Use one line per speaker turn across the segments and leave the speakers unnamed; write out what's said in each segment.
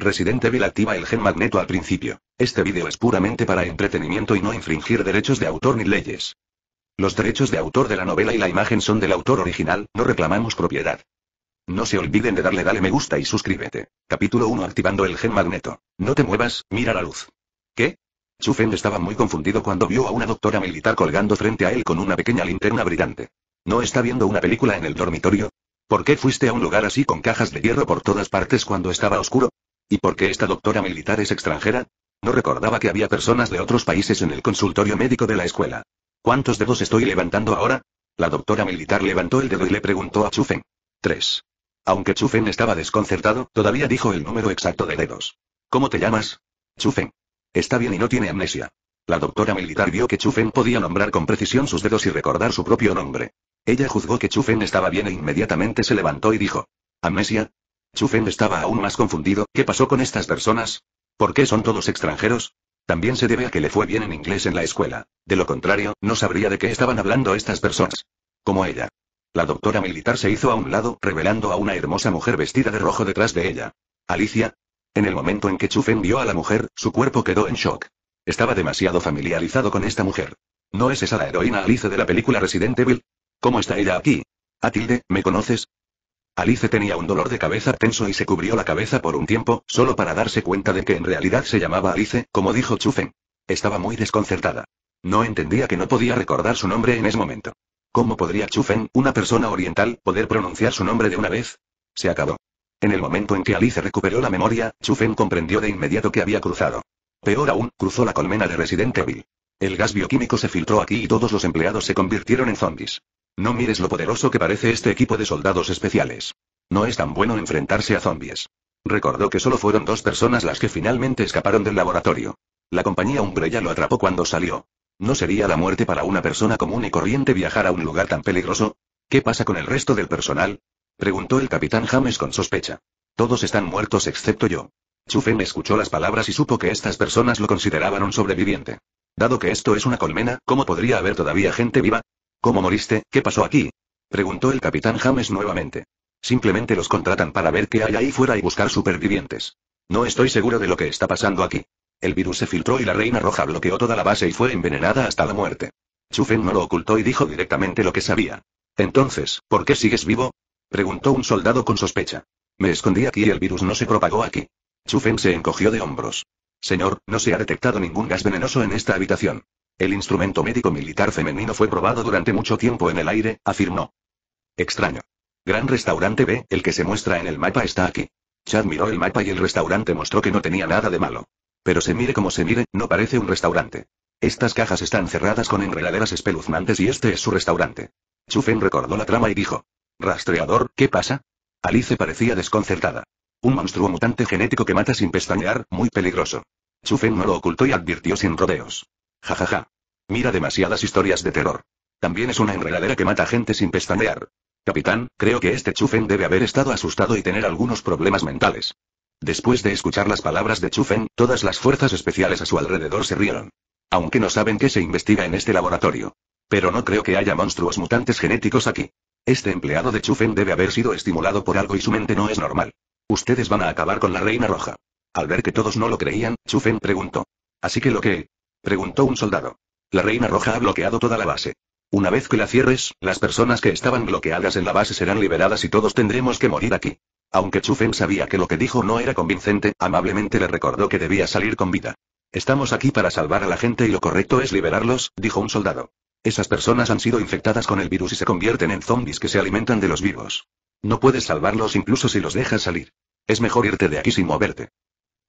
Residente Evil activa el gen magneto al principio. Este vídeo es puramente para entretenimiento y no infringir derechos de autor ni leyes. Los derechos de autor de la novela y la imagen son del autor original, no reclamamos propiedad. No se olviden de darle dale me gusta y suscríbete. Capítulo 1 Activando el gen magneto. No te muevas, mira la luz. ¿Qué? Chufen estaba muy confundido cuando vio a una doctora militar colgando frente a él con una pequeña linterna brillante. ¿No está viendo una película en el dormitorio? ¿Por qué fuiste a un lugar así con cajas de hierro por todas partes cuando estaba oscuro? ¿Y por qué esta doctora militar es extranjera? No recordaba que había personas de otros países en el consultorio médico de la escuela. ¿Cuántos dedos estoy levantando ahora? La doctora militar levantó el dedo y le preguntó a Chufen. Tres. Aunque Chufen estaba desconcertado, todavía dijo el número exacto de dedos. ¿Cómo te llamas? Chufen. Está bien y no tiene amnesia. La doctora militar vio que Chufen podía nombrar con precisión sus dedos y recordar su propio nombre. Ella juzgó que Chufen estaba bien e inmediatamente se levantó y dijo. ¿Amnesia? Chufen estaba aún más confundido, ¿qué pasó con estas personas? ¿Por qué son todos extranjeros? También se debe a que le fue bien en inglés en la escuela. De lo contrario, no sabría de qué estaban hablando estas personas. Como ella. La doctora militar se hizo a un lado, revelando a una hermosa mujer vestida de rojo detrás de ella. Alicia. En el momento en que Chufen vio a la mujer, su cuerpo quedó en shock. Estaba demasiado familiarizado con esta mujer. ¿No es esa la heroína Alice de la película Resident Evil? ¿Cómo está ella aquí? Atilde, ¿me conoces? Alice tenía un dolor de cabeza tenso y se cubrió la cabeza por un tiempo, solo para darse cuenta de que en realidad se llamaba Alice, como dijo Chufen. Estaba muy desconcertada. No entendía que no podía recordar su nombre en ese momento. ¿Cómo podría Chufen, una persona oriental, poder pronunciar su nombre de una vez? Se acabó. En el momento en que Alice recuperó la memoria, Chufen comprendió de inmediato que había cruzado. Peor aún, cruzó la colmena de Resident Evil. El gas bioquímico se filtró aquí y todos los empleados se convirtieron en zombies. No mires lo poderoso que parece este equipo de soldados especiales. No es tan bueno enfrentarse a zombies. Recordó que solo fueron dos personas las que finalmente escaparon del laboratorio. La compañía Umbrella lo atrapó cuando salió. ¿No sería la muerte para una persona común y corriente viajar a un lugar tan peligroso? ¿Qué pasa con el resto del personal? Preguntó el capitán James con sospecha. Todos están muertos excepto yo. Chufen escuchó las palabras y supo que estas personas lo consideraban un sobreviviente. Dado que esto es una colmena, ¿cómo podría haber todavía gente viva? ¿Cómo moriste? ¿Qué pasó aquí? Preguntó el capitán James nuevamente. Simplemente los contratan para ver qué hay ahí fuera y buscar supervivientes. No estoy seguro de lo que está pasando aquí. El virus se filtró y la reina roja bloqueó toda la base y fue envenenada hasta la muerte. Chufen no lo ocultó y dijo directamente lo que sabía. Entonces, ¿por qué sigues vivo? Preguntó un soldado con sospecha. Me escondí aquí y el virus no se propagó aquí. Chufen se encogió de hombros. Señor, no se ha detectado ningún gas venenoso en esta habitación. El instrumento médico militar femenino fue probado durante mucho tiempo en el aire, afirmó. Extraño. Gran restaurante B, el que se muestra en el mapa está aquí. Chad miró el mapa y el restaurante mostró que no tenía nada de malo. Pero se mire como se mire, no parece un restaurante. Estas cajas están cerradas con enredaderas espeluznantes y este es su restaurante. Chufen recordó la trama y dijo. Rastreador, ¿qué pasa? Alice parecía desconcertada. Un monstruo mutante genético que mata sin pestañear, muy peligroso. Chufen no lo ocultó y advirtió sin rodeos. Jajaja. Mira demasiadas historias de terror. También es una enredadera que mata gente sin pestanear. Capitán, creo que este Chufen debe haber estado asustado y tener algunos problemas mentales. Después de escuchar las palabras de Chufen, todas las fuerzas especiales a su alrededor se rieron. Aunque no saben qué se investiga en este laboratorio. Pero no creo que haya monstruos mutantes genéticos aquí. Este empleado de Chufen debe haber sido estimulado por algo y su mente no es normal. Ustedes van a acabar con la Reina Roja. Al ver que todos no lo creían, Chufen preguntó. Así que lo que, Preguntó un soldado. La Reina Roja ha bloqueado toda la base. Una vez que la cierres, las personas que estaban bloqueadas en la base serán liberadas y todos tendremos que morir aquí. Aunque Chufen sabía que lo que dijo no era convincente, amablemente le recordó que debía salir con vida. Estamos aquí para salvar a la gente y lo correcto es liberarlos, dijo un soldado. Esas personas han sido infectadas con el virus y se convierten en zombies que se alimentan de los vivos. No puedes salvarlos incluso si los dejas salir. Es mejor irte de aquí sin moverte.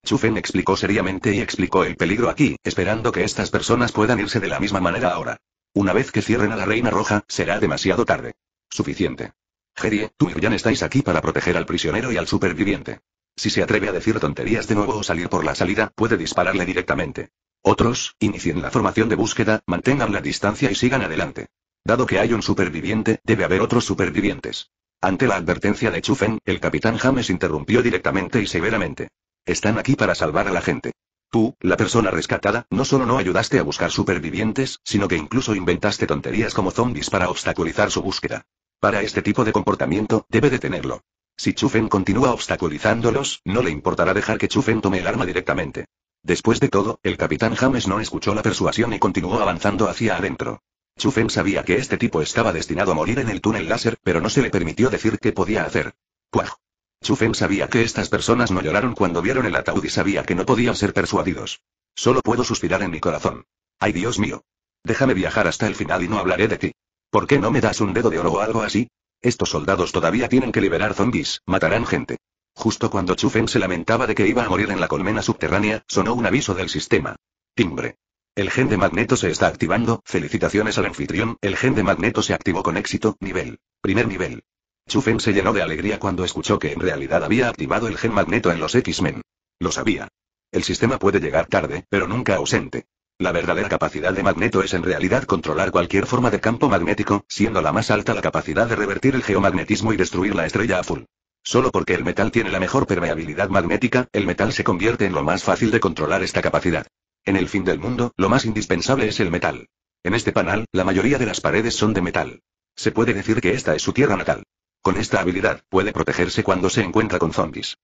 Chufen explicó seriamente y explicó el peligro aquí, esperando que estas personas puedan irse de la misma manera ahora. Una vez que cierren a la Reina Roja, será demasiado tarde. Suficiente. Jerry tú y Jan estáis aquí para proteger al prisionero y al superviviente. Si se atreve a decir tonterías de nuevo o salir por la salida, puede dispararle directamente. Otros, inicien la formación de búsqueda, mantengan la distancia y sigan adelante. Dado que hay un superviviente, debe haber otros supervivientes. Ante la advertencia de Chufen, el capitán James interrumpió directamente y severamente. Están aquí para salvar a la gente. Tú, la persona rescatada, no solo no ayudaste a buscar supervivientes, sino que incluso inventaste tonterías como zombies para obstaculizar su búsqueda. Para este tipo de comportamiento, debe detenerlo. Si Chufen continúa obstaculizándolos, no le importará dejar que Chufen tome el arma directamente. Después de todo, el capitán James no escuchó la persuasión y continuó avanzando hacia adentro. Chufen sabía que este tipo estaba destinado a morir en el túnel láser, pero no se le permitió decir qué podía hacer. ¡Puaj! Chufen sabía que estas personas no lloraron cuando vieron el ataúd y sabía que no podían ser persuadidos. Solo puedo suspirar en mi corazón. Ay Dios mío. Déjame viajar hasta el final y no hablaré de ti. ¿Por qué no me das un dedo de oro o algo así? Estos soldados todavía tienen que liberar zombies, matarán gente. Justo cuando Chufen se lamentaba de que iba a morir en la colmena subterránea, sonó un aviso del sistema. Timbre. El gen de magneto se está activando, felicitaciones al anfitrión, el gen de magneto se activó con éxito, nivel. Primer nivel. Chufen se llenó de alegría cuando escuchó que en realidad había activado el gen magneto en los X-Men. Lo sabía. El sistema puede llegar tarde, pero nunca ausente. La verdadera capacidad de Magneto es en realidad controlar cualquier forma de campo magnético, siendo la más alta la capacidad de revertir el geomagnetismo y destruir la estrella azul. Solo porque el metal tiene la mejor permeabilidad magnética, el metal se convierte en lo más fácil de controlar esta capacidad. En el fin del mundo, lo más indispensable es el metal. En este panel, la mayoría de las paredes son de metal. Se puede decir que esta es su tierra natal. Con esta habilidad, puede protegerse cuando se encuentra con zombies.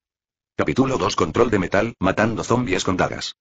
Capítulo 2 Control de metal, matando zombies con dagas.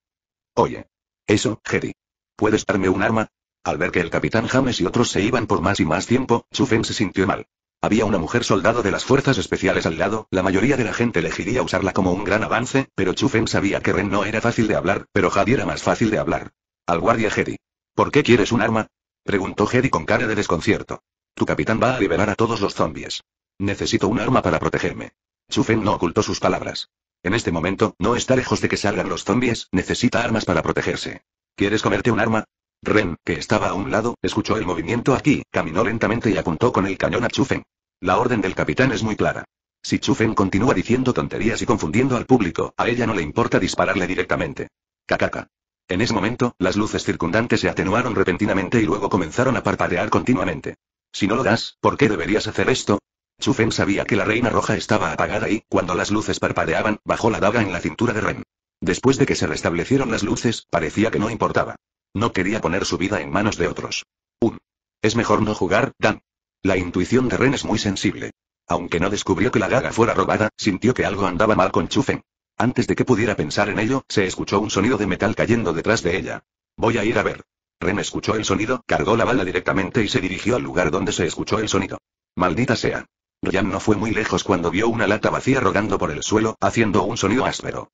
Oye. Eso, Jerry. ¿Puedes darme un arma? Al ver que el capitán James y otros se iban por más y más tiempo, Chufen se sintió mal. Había una mujer soldado de las fuerzas especiales al lado, la mayoría de la gente elegiría usarla como un gran avance, pero Chufen sabía que Ren no era fácil de hablar, pero Jadi era más fácil de hablar. Al guardia Jerry. ¿Por qué quieres un arma? Preguntó Jerry con cara de desconcierto. Tu capitán va a liberar a todos los zombies. Necesito un arma para protegerme. Chufen no ocultó sus palabras. En este momento, no está lejos de que salgan los zombies, necesita armas para protegerse. ¿Quieres comerte un arma? Ren, que estaba a un lado, escuchó el movimiento aquí, caminó lentamente y apuntó con el cañón a Chufen. La orden del capitán es muy clara. Si Chufen continúa diciendo tonterías y confundiendo al público, a ella no le importa dispararle directamente. Cacaca. En ese momento, las luces circundantes se atenuaron repentinamente y luego comenzaron a parpadear continuamente. Si no lo das, ¿por qué deberías hacer esto? Chufen sabía que la reina roja estaba apagada y, cuando las luces parpadeaban, bajó la daga en la cintura de Ren. Después de que se restablecieron las luces, parecía que no importaba. No quería poner su vida en manos de otros. Un. Es mejor no jugar, Dan. La intuición de Ren es muy sensible. Aunque no descubrió que la daga fuera robada, sintió que algo andaba mal con Chufen. Antes de que pudiera pensar en ello, se escuchó un sonido de metal cayendo detrás de ella. Voy a ir a ver. Ren escuchó el sonido, cargó la bala directamente y se dirigió al lugar donde se escuchó el sonido. Maldita sea. Ryan no fue muy lejos cuando vio una lata vacía rodando por el suelo, haciendo un sonido áspero.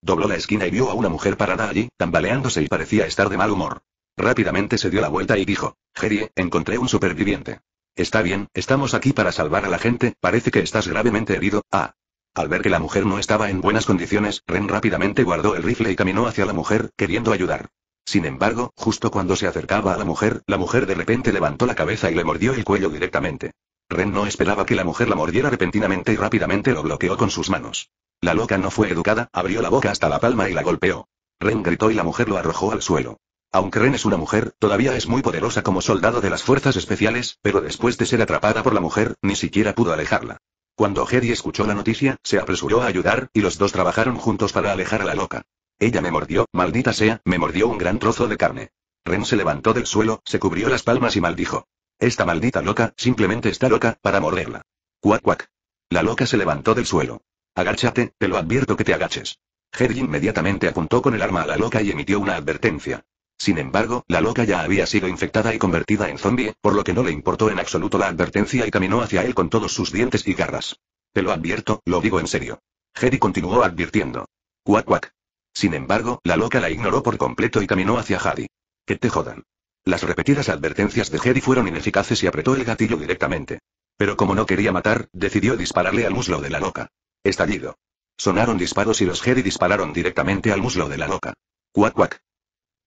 Dobló la esquina y vio a una mujer parada allí, tambaleándose y parecía estar de mal humor. Rápidamente se dio la vuelta y dijo, «Jerry, encontré un superviviente. Está bien, estamos aquí para salvar a la gente, parece que estás gravemente herido, ah. Al ver que la mujer no estaba en buenas condiciones, Ren rápidamente guardó el rifle y caminó hacia la mujer, queriendo ayudar. Sin embargo, justo cuando se acercaba a la mujer, la mujer de repente levantó la cabeza y le mordió el cuello directamente. Ren no esperaba que la mujer la mordiera repentinamente y rápidamente lo bloqueó con sus manos. La loca no fue educada, abrió la boca hasta la palma y la golpeó. Ren gritó y la mujer lo arrojó al suelo. Aunque Ren es una mujer, todavía es muy poderosa como soldado de las fuerzas especiales, pero después de ser atrapada por la mujer, ni siquiera pudo alejarla. Cuando Jerry escuchó la noticia, se apresuró a ayudar, y los dos trabajaron juntos para alejar a la loca. Ella me mordió, maldita sea, me mordió un gran trozo de carne. Ren se levantó del suelo, se cubrió las palmas y maldijo. Esta maldita loca, simplemente está loca, para morderla. Cuac cuac. La loca se levantó del suelo. Agáchate, te lo advierto que te agaches. Hedy inmediatamente apuntó con el arma a la loca y emitió una advertencia. Sin embargo, la loca ya había sido infectada y convertida en zombie, por lo que no le importó en absoluto la advertencia y caminó hacia él con todos sus dientes y garras. Te lo advierto, lo digo en serio. Hedy continuó advirtiendo. Cuac cuac. Sin embargo, la loca la ignoró por completo y caminó hacia Hadi Que te jodan. Las repetidas advertencias de Hedy fueron ineficaces y apretó el gatillo directamente. Pero como no quería matar, decidió dispararle al muslo de la loca. Estallido. Sonaron disparos y los Jerry dispararon directamente al muslo de la loca. Cuac cuac.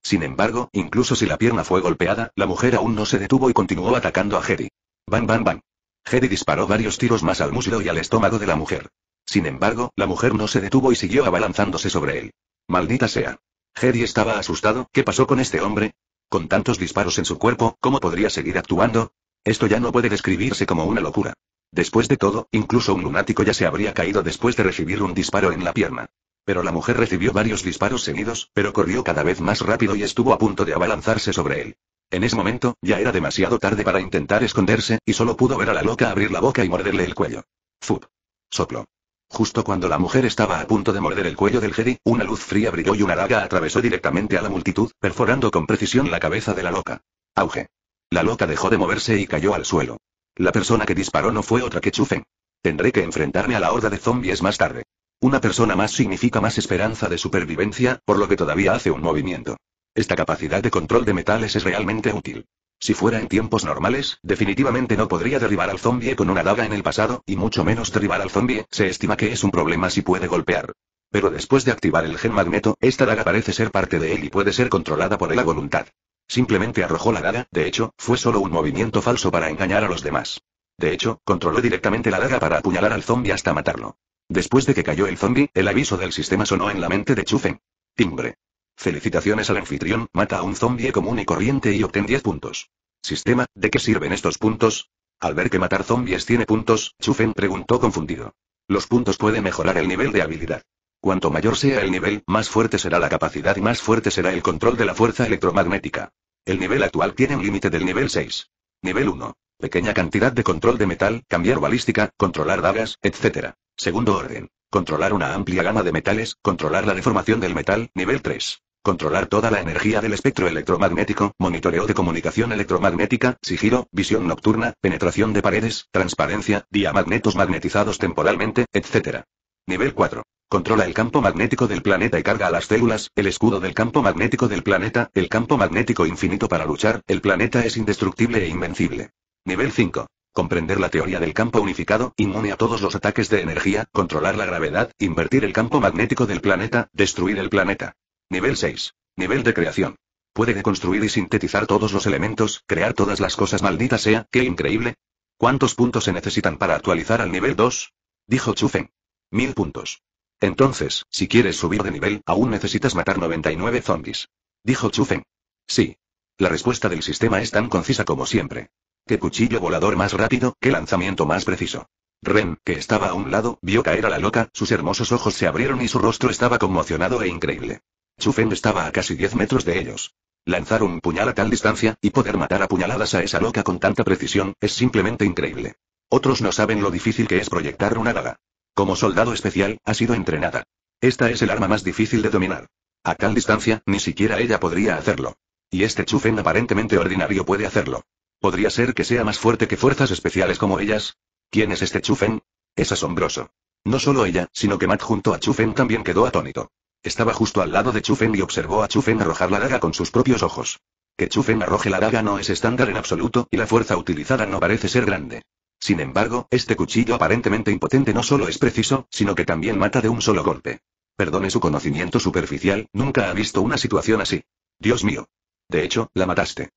Sin embargo, incluso si la pierna fue golpeada, la mujer aún no se detuvo y continuó atacando a Hedy. Bam bam bam. Hedy disparó varios tiros más al muslo y al estómago de la mujer. Sin embargo, la mujer no se detuvo y siguió abalanzándose sobre él. Maldita sea. Hedy estaba asustado, ¿qué pasó con este hombre? Con tantos disparos en su cuerpo, ¿cómo podría seguir actuando? Esto ya no puede describirse como una locura. Después de todo, incluso un lunático ya se habría caído después de recibir un disparo en la pierna. Pero la mujer recibió varios disparos seguidos, pero corrió cada vez más rápido y estuvo a punto de abalanzarse sobre él. En ese momento, ya era demasiado tarde para intentar esconderse, y solo pudo ver a la loca abrir la boca y morderle el cuello. Fup. Soplo. Justo cuando la mujer estaba a punto de morder el cuello del Jedi, una luz fría brilló y una daga atravesó directamente a la multitud, perforando con precisión la cabeza de la loca. Auge. La loca dejó de moverse y cayó al suelo. La persona que disparó no fue otra que Chufen. Tendré que enfrentarme a la horda de zombies más tarde. Una persona más significa más esperanza de supervivencia, por lo que todavía hace un movimiento. Esta capacidad de control de metales es realmente útil. Si fuera en tiempos normales, definitivamente no podría derribar al zombie con una daga en el pasado, y mucho menos derribar al zombie, se estima que es un problema si puede golpear. Pero después de activar el gen magneto, esta daga parece ser parte de él y puede ser controlada por él a voluntad. Simplemente arrojó la daga, de hecho, fue solo un movimiento falso para engañar a los demás. De hecho, controló directamente la daga para apuñalar al zombie hasta matarlo. Después de que cayó el zombie, el aviso del sistema sonó en la mente de Chufen. Timbre. Felicitaciones al anfitrión, mata a un zombie común y corriente y obtén 10 puntos. Sistema, ¿de qué sirven estos puntos? Al ver que matar zombies tiene puntos, Chufen preguntó confundido. Los puntos pueden mejorar el nivel de habilidad. Cuanto mayor sea el nivel, más fuerte será la capacidad y más fuerte será el control de la fuerza electromagnética. El nivel actual tiene un límite del nivel 6. Nivel 1. Pequeña cantidad de control de metal, cambiar balística, controlar dagas, etc. Segundo orden. Controlar una amplia gama de metales, controlar la deformación del metal, nivel 3. Controlar toda la energía del espectro electromagnético, monitoreo de comunicación electromagnética, sigilo, visión nocturna, penetración de paredes, transparencia, diamagnetos magnetizados temporalmente, etc. Nivel 4. Controla el campo magnético del planeta y carga a las células, el escudo del campo magnético del planeta, el campo magnético infinito para luchar, el planeta es indestructible e invencible. Nivel 5. Comprender la teoría del campo unificado, inmune a todos los ataques de energía, controlar la gravedad, invertir el campo magnético del planeta, destruir el planeta. Nivel 6. Nivel de creación. Puede deconstruir y sintetizar todos los elementos, crear todas las cosas malditas sea, qué increíble. ¿Cuántos puntos se necesitan para actualizar al nivel 2? Dijo Chufen. Mil puntos. Entonces, si quieres subir de nivel, aún necesitas matar 99 zombies. Dijo Chufen. Sí. La respuesta del sistema es tan concisa como siempre. Qué cuchillo volador más rápido, qué lanzamiento más preciso. Ren, que estaba a un lado, vio caer a la loca, sus hermosos ojos se abrieron y su rostro estaba conmocionado e increíble. Chufen estaba a casi 10 metros de ellos. Lanzar un puñal a tal distancia, y poder matar a puñaladas a esa loca con tanta precisión, es simplemente increíble. Otros no saben lo difícil que es proyectar una daga. Como soldado especial, ha sido entrenada. Esta es el arma más difícil de dominar. A tal distancia, ni siquiera ella podría hacerlo. Y este Chufen aparentemente ordinario puede hacerlo. ¿Podría ser que sea más fuerte que fuerzas especiales como ellas? ¿Quién es este Chufen? Es asombroso. No solo ella, sino que Matt junto a Chufen también quedó atónito. Estaba justo al lado de Chufen y observó a Chufen arrojar la daga con sus propios ojos. Que Chufen arroje la daga no es estándar en absoluto y la fuerza utilizada no parece ser grande. Sin embargo, este cuchillo aparentemente impotente no solo es preciso, sino que también mata de un solo golpe. Perdone su conocimiento superficial, nunca ha visto una situación así. Dios mío. De hecho, la mataste.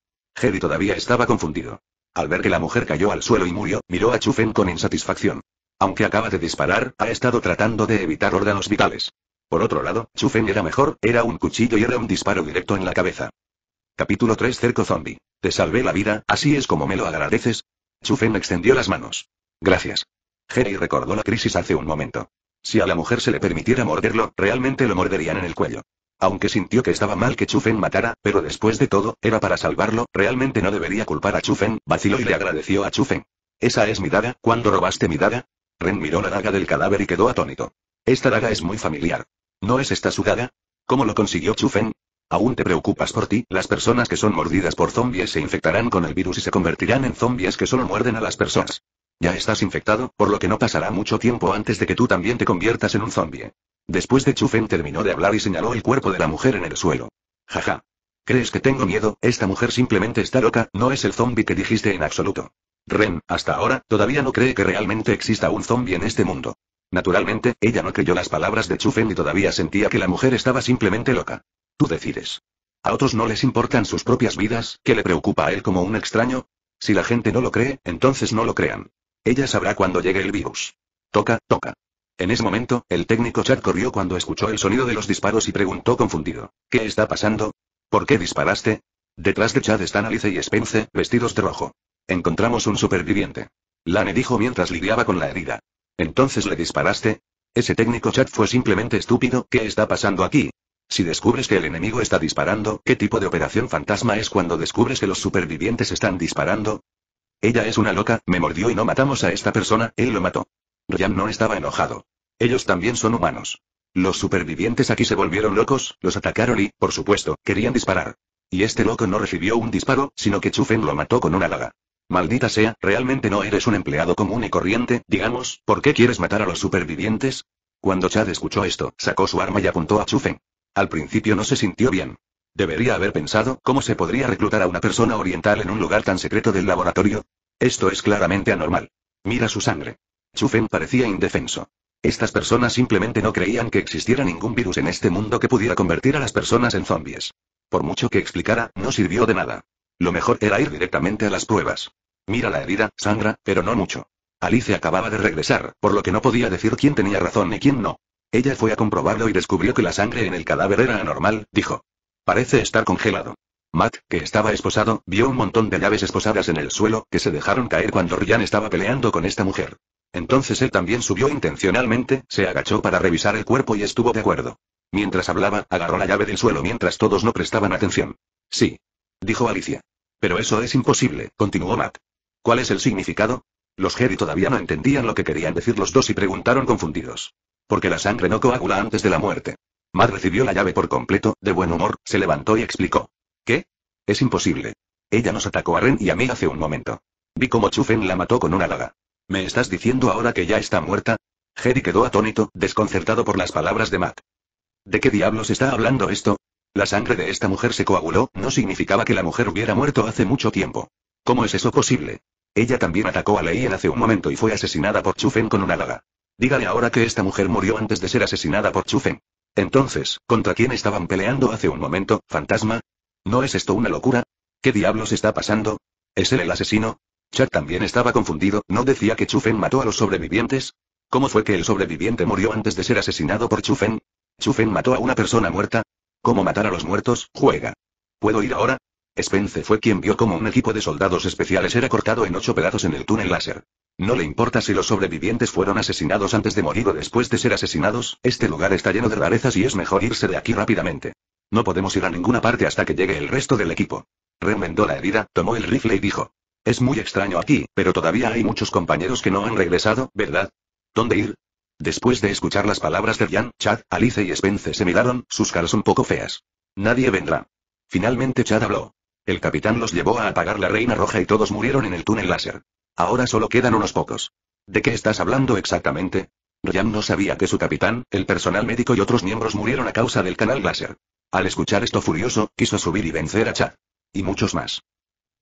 Hedy todavía estaba confundido. Al ver que la mujer cayó al suelo y murió, miró a Chufen con insatisfacción. Aunque acaba de disparar, ha estado tratando de evitar órganos vitales. Por otro lado, Chufen era mejor, era un cuchillo y era un disparo directo en la cabeza. Capítulo 3 Cerco Zombie. Te salvé la vida, así es como me lo agradeces. Chufen extendió las manos. Gracias. Jerry recordó la crisis hace un momento. Si a la mujer se le permitiera morderlo, realmente lo morderían en el cuello. Aunque sintió que estaba mal que Chufen matara, pero después de todo, era para salvarlo, realmente no debería culpar a Chufen, vaciló y le agradeció a Chufen. ¿Esa es mi daga? ¿Cuándo robaste mi daga? Ren miró la daga del cadáver y quedó atónito. Esta daga es muy familiar. ¿No es esta su daga? ¿Cómo lo consiguió Chufen? ¿Aún te preocupas por ti? Las personas que son mordidas por zombies se infectarán con el virus y se convertirán en zombies que solo muerden a las personas. Ya estás infectado, por lo que no pasará mucho tiempo antes de que tú también te conviertas en un zombie. Después de Chufen terminó de hablar y señaló el cuerpo de la mujer en el suelo. Jaja. ¿Crees que tengo miedo? Esta mujer simplemente está loca, no es el zombie que dijiste en absoluto. Ren, hasta ahora, todavía no cree que realmente exista un zombie en este mundo. Naturalmente, ella no creyó las palabras de Chufen y todavía sentía que la mujer estaba simplemente loca. Tú decides. A otros no les importan sus propias vidas, ¿qué le preocupa a él como un extraño? Si la gente no lo cree, entonces no lo crean. Ella sabrá cuando llegue el virus. Toca, toca. En ese momento, el técnico Chad corrió cuando escuchó el sonido de los disparos y preguntó confundido. ¿Qué está pasando? ¿Por qué disparaste? Detrás de Chad están Alice y Spence, vestidos de rojo. Encontramos un superviviente. Lane dijo mientras lidiaba con la herida. Entonces le disparaste. Ese técnico chat fue simplemente estúpido. ¿Qué está pasando aquí? Si descubres que el enemigo está disparando, ¿qué tipo de operación fantasma es cuando descubres que los supervivientes están disparando? Ella es una loca, me mordió y no matamos a esta persona, él lo mató. Ryan no estaba enojado. Ellos también son humanos. Los supervivientes aquí se volvieron locos, los atacaron y, por supuesto, querían disparar. Y este loco no recibió un disparo, sino que Chufen lo mató con una laga. Maldita sea, realmente no eres un empleado común y corriente, digamos, ¿por qué quieres matar a los supervivientes? Cuando Chad escuchó esto, sacó su arma y apuntó a Chufen. Al principio no se sintió bien. Debería haber pensado cómo se podría reclutar a una persona oriental en un lugar tan secreto del laboratorio. Esto es claramente anormal. Mira su sangre. Chufen parecía indefenso. Estas personas simplemente no creían que existiera ningún virus en este mundo que pudiera convertir a las personas en zombies. Por mucho que explicara, no sirvió de nada. Lo mejor era ir directamente a las pruebas. Mira la herida, sangra, pero no mucho. Alicia acababa de regresar, por lo que no podía decir quién tenía razón y quién no. Ella fue a comprobarlo y descubrió que la sangre en el cadáver era anormal, dijo. Parece estar congelado. Matt, que estaba esposado, vio un montón de llaves esposadas en el suelo, que se dejaron caer cuando Ryan estaba peleando con esta mujer. Entonces él también subió intencionalmente, se agachó para revisar el cuerpo y estuvo de acuerdo. Mientras hablaba, agarró la llave del suelo mientras todos no prestaban atención. Sí. Dijo Alicia. Pero eso es imposible, continuó Matt. ¿Cuál es el significado? Los Jedi todavía no entendían lo que querían decir los dos y preguntaron confundidos. Porque la sangre no coagula antes de la muerte. Matt recibió la llave por completo, de buen humor, se levantó y explicó. ¿Qué? Es imposible. Ella nos atacó a Ren y a mí hace un momento. Vi cómo Chufen la mató con una laga. ¿Me estás diciendo ahora que ya está muerta? Jerry quedó atónito, desconcertado por las palabras de Matt. ¿De qué diablos está hablando esto? La sangre de esta mujer se coaguló, no significaba que la mujer hubiera muerto hace mucho tiempo. ¿Cómo es eso posible? Ella también atacó a Leien hace un momento y fue asesinada por Chufen con una daga. Dígale ahora que esta mujer murió antes de ser asesinada por Chufen. Entonces, ¿contra quién estaban peleando hace un momento, fantasma? ¿No es esto una locura? ¿Qué diablos está pasando? ¿Es él el asesino? Chuck también estaba confundido, ¿no decía que Chufen mató a los sobrevivientes? ¿Cómo fue que el sobreviviente murió antes de ser asesinado por Chufen? ¿Chufen mató a una persona muerta? ¿Cómo matar a los muertos? Juega. ¿Puedo ir ahora? Spence fue quien vio cómo un equipo de soldados especiales era cortado en ocho pedazos en el túnel láser. No le importa si los sobrevivientes fueron asesinados antes de morir o después de ser asesinados, este lugar está lleno de rarezas y es mejor irse de aquí rápidamente. No podemos ir a ninguna parte hasta que llegue el resto del equipo. Remendó la herida, tomó el rifle y dijo. Es muy extraño aquí, pero todavía hay muchos compañeros que no han regresado, ¿verdad? ¿Dónde ir? Después de escuchar las palabras de Jan, Chad, Alice y Spence se miraron, sus caras un poco feas. Nadie vendrá. Finalmente Chad habló. El capitán los llevó a apagar la reina roja y todos murieron en el túnel láser. Ahora solo quedan unos pocos. ¿De qué estás hablando exactamente? Ryan no sabía que su capitán, el personal médico y otros miembros murieron a causa del canal láser. Al escuchar esto furioso, quiso subir y vencer a Chad. Y muchos más.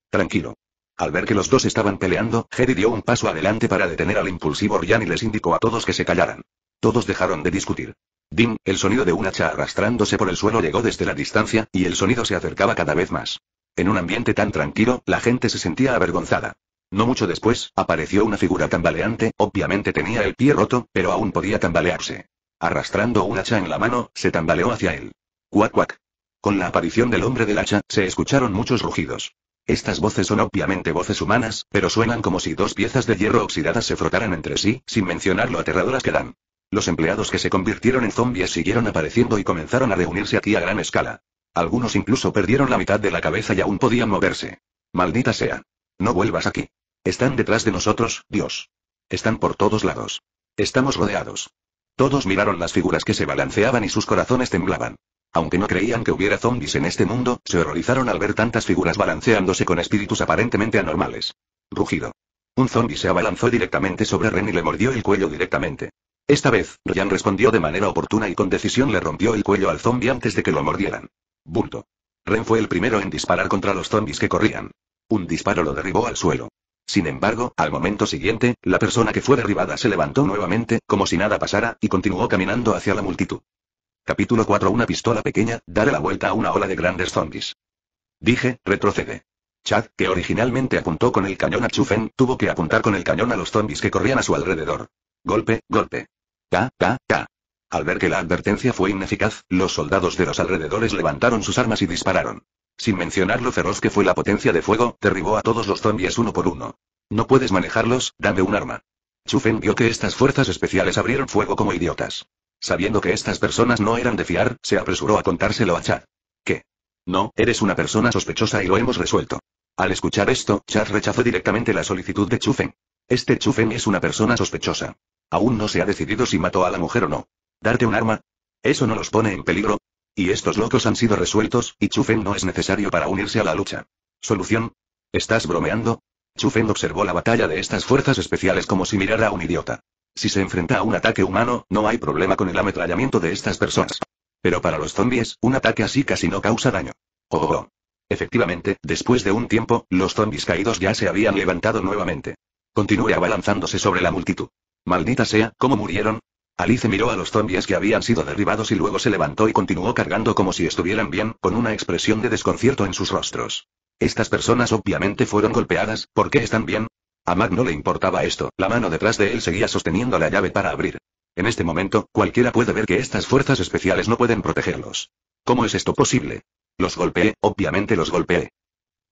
Tranquilo. Al ver que los dos estaban peleando, Jerry dio un paso adelante para detener al impulsivo Ryan y les indicó a todos que se callaran. Todos dejaron de discutir. Dim, el sonido de un hacha arrastrándose por el suelo llegó desde la distancia, y el sonido se acercaba cada vez más. En un ambiente tan tranquilo, la gente se sentía avergonzada. No mucho después, apareció una figura tambaleante, obviamente tenía el pie roto, pero aún podía tambalearse. Arrastrando un hacha en la mano, se tambaleó hacia él. Cuac cuac. Con la aparición del hombre del hacha, se escucharon muchos rugidos. Estas voces son obviamente voces humanas, pero suenan como si dos piezas de hierro oxidadas se frotaran entre sí, sin mencionar lo aterradoras que dan. Los empleados que se convirtieron en zombies siguieron apareciendo y comenzaron a reunirse aquí a gran escala. Algunos incluso perdieron la mitad de la cabeza y aún podían moverse. Maldita sea. No vuelvas aquí. Están detrás de nosotros, Dios. Están por todos lados. Estamos rodeados. Todos miraron las figuras que se balanceaban y sus corazones temblaban. Aunque no creían que hubiera zombies en este mundo, se horrorizaron al ver tantas figuras balanceándose con espíritus aparentemente anormales. Rugido. Un zombie se abalanzó directamente sobre Ren y le mordió el cuello directamente. Esta vez, Ryan respondió de manera oportuna y con decisión le rompió el cuello al zombie antes de que lo mordieran. Bulto. Ren fue el primero en disparar contra los zombies que corrían. Un disparo lo derribó al suelo. Sin embargo, al momento siguiente, la persona que fue derribada se levantó nuevamente, como si nada pasara, y continuó caminando hacia la multitud. Capítulo 4 Una pistola pequeña, dará la vuelta a una ola de grandes zombies. Dije, retrocede. Chad, que originalmente apuntó con el cañón a Chufen, tuvo que apuntar con el cañón a los zombies que corrían a su alrededor. Golpe, golpe. Ka, ta, ka. Al ver que la advertencia fue ineficaz, los soldados de los alrededores levantaron sus armas y dispararon. Sin mencionar lo feroz que fue la potencia de fuego, derribó a todos los zombies uno por uno. No puedes manejarlos, dame un arma. Chufen vio que estas fuerzas especiales abrieron fuego como idiotas. Sabiendo que estas personas no eran de fiar, se apresuró a contárselo a Chad. ¿Qué? No, eres una persona sospechosa y lo hemos resuelto. Al escuchar esto, Chad rechazó directamente la solicitud de Chufen. Este Chufen es una persona sospechosa. Aún no se ha decidido si mató a la mujer o no. ¿Darte un arma? ¿Eso no los pone en peligro? Y estos locos han sido resueltos, y Chufen no es necesario para unirse a la lucha. ¿Solución? ¿Estás bromeando? Chufen observó la batalla de estas fuerzas especiales como si mirara a un idiota. Si se enfrenta a un ataque humano, no hay problema con el ametrallamiento de estas personas. Pero para los zombies, un ataque así casi no causa daño. Oh, oh, oh, Efectivamente, después de un tiempo, los zombies caídos ya se habían levantado nuevamente. Continúe abalanzándose sobre la multitud. Maldita sea, ¿cómo murieron? Alice miró a los zombies que habían sido derribados y luego se levantó y continuó cargando como si estuvieran bien, con una expresión de desconcierto en sus rostros. Estas personas obviamente fueron golpeadas, ¿por qué están bien? A Mac no le importaba esto, la mano detrás de él seguía sosteniendo la llave para abrir. En este momento, cualquiera puede ver que estas fuerzas especiales no pueden protegerlos. ¿Cómo es esto posible? Los golpeé, obviamente los golpeé.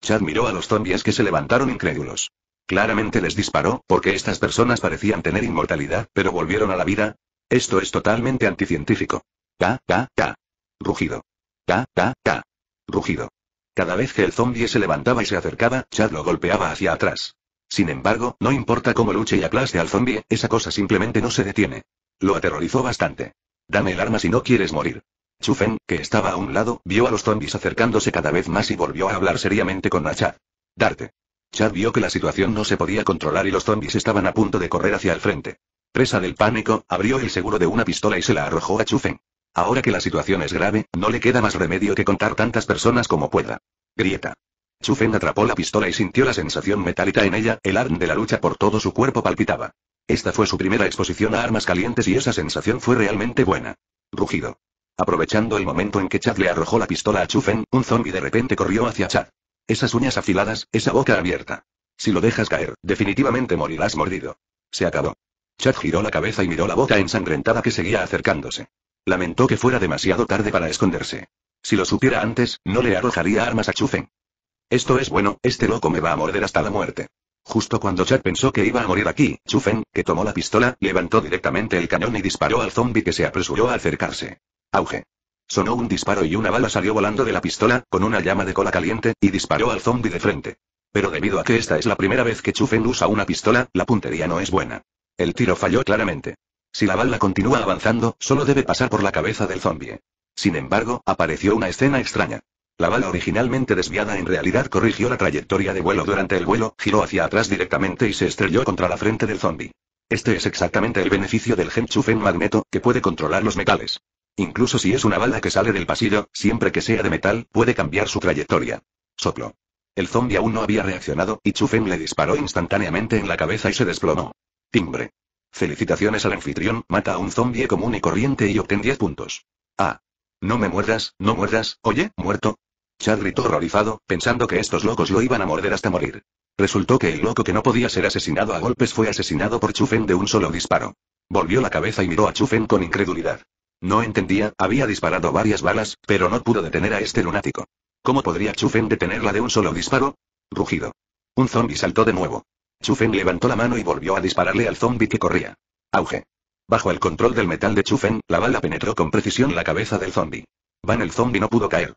Chad miró a los zombies que se levantaron incrédulos. Claramente les disparó, porque estas personas parecían tener inmortalidad, pero volvieron a la vida. Esto es totalmente anticientífico. K, K, K. Rugido. K, K, K. Rugido. Cada vez que el zombie se levantaba y se acercaba, Chad lo golpeaba hacia atrás. Sin embargo, no importa cómo luche y aplaste al zombie, esa cosa simplemente no se detiene. Lo aterrorizó bastante. Dame el arma si no quieres morir. Chufen, que estaba a un lado, vio a los zombies acercándose cada vez más y volvió a hablar seriamente con Chad. Darte. Chad vio que la situación no se podía controlar y los zombies estaban a punto de correr hacia el frente. Presa del pánico, abrió el seguro de una pistola y se la arrojó a Chufen. Ahora que la situación es grave, no le queda más remedio que contar tantas personas como pueda. Grieta. Chufen atrapó la pistola y sintió la sensación metálica en ella, el ardor de la lucha por todo su cuerpo palpitaba. Esta fue su primera exposición a armas calientes y esa sensación fue realmente buena. Rugido. Aprovechando el momento en que Chad le arrojó la pistola a Chufen, un zombie de repente corrió hacia Chad. Esas uñas afiladas, esa boca abierta. Si lo dejas caer, definitivamente morirás mordido. Se acabó. Chad giró la cabeza y miró la boca ensangrentada que seguía acercándose. Lamentó que fuera demasiado tarde para esconderse. Si lo supiera antes, no le arrojaría armas a Chufen. Esto es bueno, este loco me va a morder hasta la muerte. Justo cuando Chad pensó que iba a morir aquí, Chufen, que tomó la pistola, levantó directamente el cañón y disparó al zombi que se apresuró a acercarse. Auge. Sonó un disparo y una bala salió volando de la pistola, con una llama de cola caliente, y disparó al zombi de frente. Pero debido a que esta es la primera vez que Chufen usa una pistola, la puntería no es buena. El tiro falló claramente. Si la bala continúa avanzando, solo debe pasar por la cabeza del zombie. Sin embargo, apareció una escena extraña. La bala originalmente desviada en realidad corrigió la trayectoria de vuelo durante el vuelo, giró hacia atrás directamente y se estrelló contra la frente del zombie. Este es exactamente el beneficio del Chufen Magneto, que puede controlar los metales. Incluso si es una bala que sale del pasillo, siempre que sea de metal, puede cambiar su trayectoria. Soplo. El zombie aún no había reaccionado, y Chufen le disparó instantáneamente en la cabeza y se desplomó. Timbre. Felicitaciones al anfitrión, mata a un zombie común y corriente y obtén 10 puntos. Ah. No me muerdas, no muerdas, oye, muerto, gritó horrorizado, pensando que estos locos lo iban a morder hasta morir. Resultó que el loco que no podía ser asesinado a golpes fue asesinado por Chufen de un solo disparo. Volvió la cabeza y miró a Chufen con incredulidad. No entendía, había disparado varias balas, pero no pudo detener a este lunático. ¿Cómo podría Chufen detenerla de un solo disparo? Rugido. Un zombi saltó de nuevo. Chufen levantó la mano y volvió a dispararle al zombi que corría. Auge. Bajo el control del metal de Chufen, la bala penetró con precisión la cabeza del zombi. Van el zombi no pudo caer.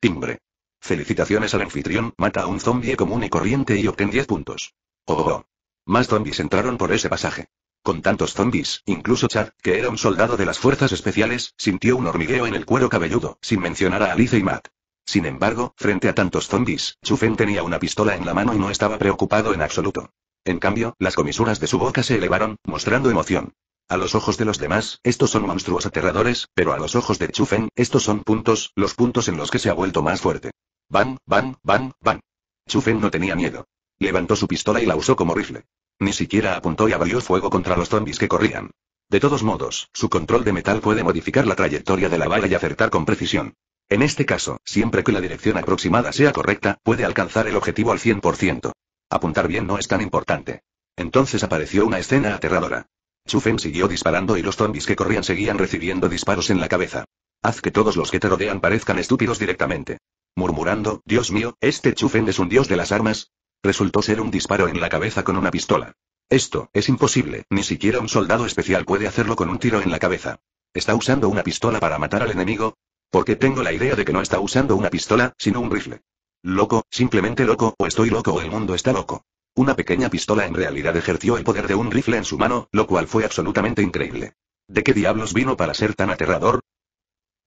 Timbre. Felicitaciones al anfitrión, mata a un zombie común y corriente y obtén 10 puntos. Oh, oh, oh, Más zombies entraron por ese pasaje. Con tantos zombies, incluso Chad, que era un soldado de las fuerzas especiales, sintió un hormigueo en el cuero cabelludo, sin mencionar a Alice y Matt. Sin embargo, frente a tantos zombies, Chufen tenía una pistola en la mano y no estaba preocupado en absoluto. En cambio, las comisuras de su boca se elevaron, mostrando emoción. A los ojos de los demás, estos son monstruos aterradores, pero a los ojos de Chufen, estos son puntos, los puntos en los que se ha vuelto más fuerte. Van, van, van, van. Chufen no tenía miedo. Levantó su pistola y la usó como rifle. Ni siquiera apuntó y abrió fuego contra los zombies que corrían. De todos modos, su control de metal puede modificar la trayectoria de la bala y acertar con precisión. En este caso, siempre que la dirección aproximada sea correcta, puede alcanzar el objetivo al 100%. Apuntar bien no es tan importante. Entonces apareció una escena aterradora. Chufen siguió disparando y los zombies que corrían seguían recibiendo disparos en la cabeza. Haz que todos los que te rodean parezcan estúpidos directamente. Murmurando, Dios mío, este Chufen es un dios de las armas. Resultó ser un disparo en la cabeza con una pistola. Esto, es imposible, ni siquiera un soldado especial puede hacerlo con un tiro en la cabeza. ¿Está usando una pistola para matar al enemigo? Porque tengo la idea de que no está usando una pistola, sino un rifle. Loco, simplemente loco, o estoy loco o el mundo está loco. Una pequeña pistola en realidad ejerció el poder de un rifle en su mano, lo cual fue absolutamente increíble. ¿De qué diablos vino para ser tan aterrador?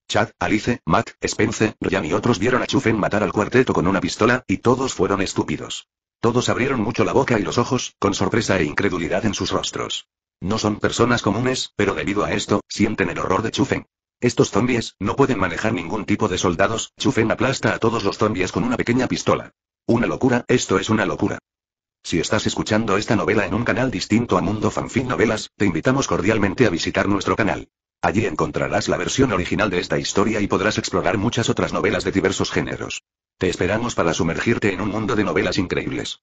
Chad, Alice, Matt, Spence, Ryan y otros vieron a Chufen matar al cuarteto con una pistola, y todos fueron estúpidos. Todos abrieron mucho la boca y los ojos, con sorpresa e incredulidad en sus rostros. No son personas comunes, pero debido a esto, sienten el horror de Chufen. Estos zombies, no pueden manejar ningún tipo de soldados, Chufen aplasta a todos los zombies con una pequeña pistola. Una locura, esto es una locura. Si estás escuchando esta novela en un canal distinto a Mundo Fanfic Novelas, te invitamos cordialmente a visitar nuestro canal. Allí encontrarás la versión original de esta historia y podrás explorar muchas otras novelas de diversos géneros. Te esperamos para sumergirte en un mundo de novelas increíbles.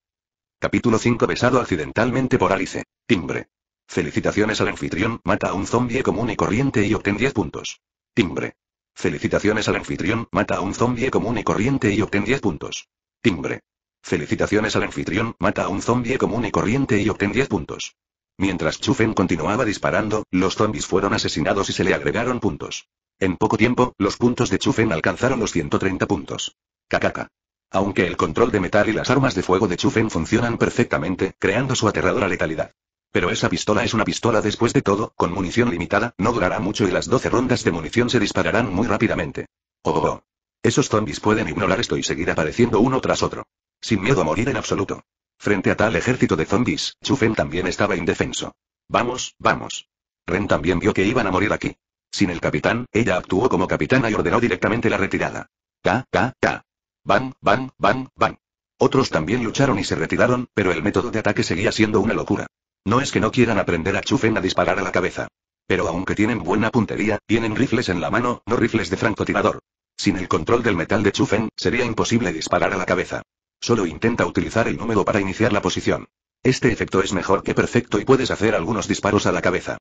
Capítulo 5 Besado accidentalmente por Alice. Timbre. Felicitaciones al anfitrión, mata a un zombie común y corriente y obtén 10 puntos. Timbre. Felicitaciones al anfitrión, mata a un zombie común y corriente y obtén 10 puntos. Timbre. Felicitaciones al anfitrión, mata a un zombie común y corriente y obtén 10 puntos. Mientras Chufen continuaba disparando, los zombies fueron asesinados y se le agregaron puntos. En poco tiempo, los puntos de Chufen alcanzaron los 130 puntos. Kakaka. Aunque el control de metal y las armas de fuego de Chufen funcionan perfectamente, creando su aterradora letalidad. Pero esa pistola es una pistola después de todo, con munición limitada, no durará mucho y las 12 rondas de munición se dispararán muy rápidamente. Oh, oh, oh. Esos zombies pueden ignorar esto y seguir apareciendo uno tras otro. Sin miedo a morir en absoluto. Frente a tal ejército de zombies, Chufen también estaba indefenso. Vamos, vamos. Ren también vio que iban a morir aquí. Sin el capitán, ella actuó como capitana y ordenó directamente la retirada. Ka, Ka, Ka. Bang, van, bang, bang. Otros también lucharon y se retiraron, pero el método de ataque seguía siendo una locura. No es que no quieran aprender a Chufen a disparar a la cabeza. Pero aunque tienen buena puntería, tienen rifles en la mano, no rifles de francotirador. Sin el control del metal de Chufen, sería imposible disparar a la cabeza. Solo intenta utilizar el número para iniciar la posición. Este efecto es mejor que perfecto y puedes hacer algunos disparos a la cabeza.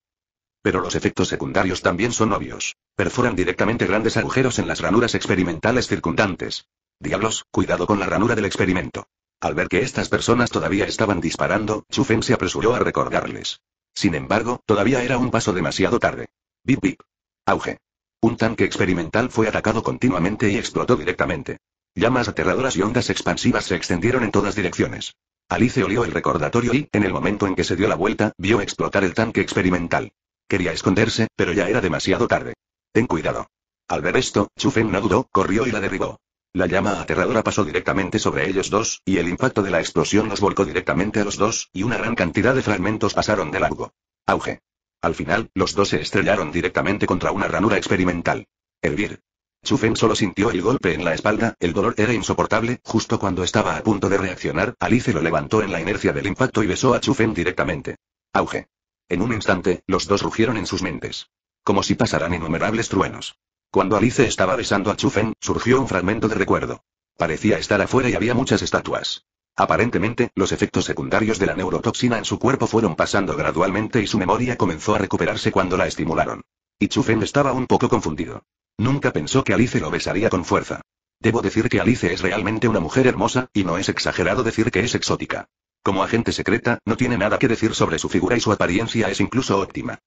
Pero los efectos secundarios también son obvios. Perforan directamente grandes agujeros en las ranuras experimentales circundantes. Diablos, cuidado con la ranura del experimento. Al ver que estas personas todavía estaban disparando, Chufen se apresuró a recordarles. Sin embargo, todavía era un paso demasiado tarde. Bip bip. Auge. Un tanque experimental fue atacado continuamente y explotó directamente. Llamas aterradoras y ondas expansivas se extendieron en todas direcciones. Alice olió el recordatorio y, en el momento en que se dio la vuelta, vio explotar el tanque experimental. Quería esconderse, pero ya era demasiado tarde. Ten cuidado. Al ver esto, Chufen no dudó, corrió y la derribó. La llama aterradora pasó directamente sobre ellos dos, y el impacto de la explosión los volcó directamente a los dos, y una gran cantidad de fragmentos pasaron de largo. Auge. Al final, los dos se estrellaron directamente contra una ranura experimental. Vir. Chufen solo sintió el golpe en la espalda, el dolor era insoportable, justo cuando estaba a punto de reaccionar, Alice lo levantó en la inercia del impacto y besó a Chufen directamente. Auge. En un instante, los dos rugieron en sus mentes. Como si pasaran innumerables truenos. Cuando Alice estaba besando a Chufen, surgió un fragmento de recuerdo. Parecía estar afuera y había muchas estatuas. Aparentemente, los efectos secundarios de la neurotoxina en su cuerpo fueron pasando gradualmente y su memoria comenzó a recuperarse cuando la estimularon. Y Chufen estaba un poco confundido. Nunca pensó que Alice lo besaría con fuerza. Debo decir que Alice es realmente una mujer hermosa, y no es exagerado decir que es exótica. Como agente secreta, no tiene nada que decir sobre su figura y su apariencia es incluso óptima.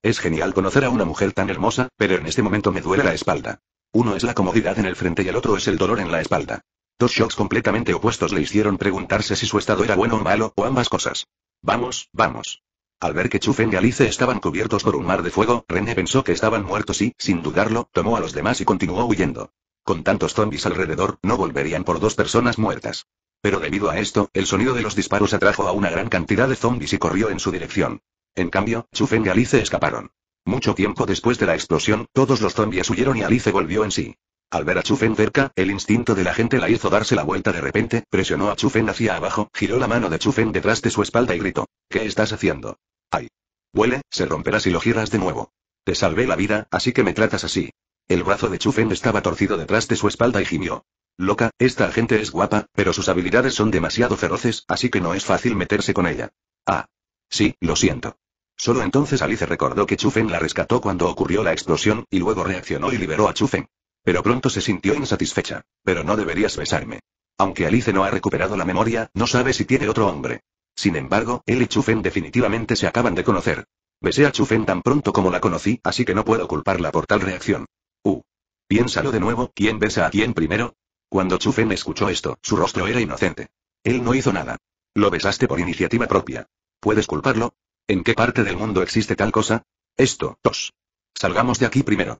Es genial conocer a una mujer tan hermosa, pero en este momento me duele la espalda. Uno es la comodidad en el frente y el otro es el dolor en la espalda. Dos shocks completamente opuestos le hicieron preguntarse si su estado era bueno o malo, o ambas cosas. Vamos, vamos. Al ver que Chufen y Alice estaban cubiertos por un mar de fuego, René pensó que estaban muertos y, sin dudarlo, tomó a los demás y continuó huyendo. Con tantos zombies alrededor, no volverían por dos personas muertas. Pero debido a esto, el sonido de los disparos atrajo a una gran cantidad de zombies y corrió en su dirección. En cambio, Chufen y Alice escaparon. Mucho tiempo después de la explosión, todos los zombies huyeron y Alice volvió en sí. Al ver a Chufen cerca, el instinto de la gente la hizo darse la vuelta de repente, presionó a Chufen hacia abajo, giró la mano de Chufen detrás de su espalda y gritó. ¿Qué estás haciendo? Ay. Huele, se romperá si lo giras de nuevo. Te salvé la vida, así que me tratas así. El brazo de Chufen estaba torcido detrás de su espalda y gimió. Loca, esta agente es guapa, pero sus habilidades son demasiado feroces, así que no es fácil meterse con ella. Ah. Sí, lo siento. Solo entonces Alice recordó que Chufen la rescató cuando ocurrió la explosión, y luego reaccionó y liberó a Chufen. Pero pronto se sintió insatisfecha. Pero no deberías besarme. Aunque Alice no ha recuperado la memoria, no sabe si tiene otro hombre. Sin embargo, él y Chufen definitivamente se acaban de conocer. Besé a Chufen tan pronto como la conocí, así que no puedo culparla por tal reacción. Uh. Piénsalo de nuevo, ¿quién besa a quién primero? Cuando Chufen escuchó esto, su rostro era inocente. Él no hizo nada. Lo besaste por iniciativa propia. ¿Puedes culparlo? ¿En qué parte del mundo existe tal cosa? Esto, tos. Salgamos de aquí primero.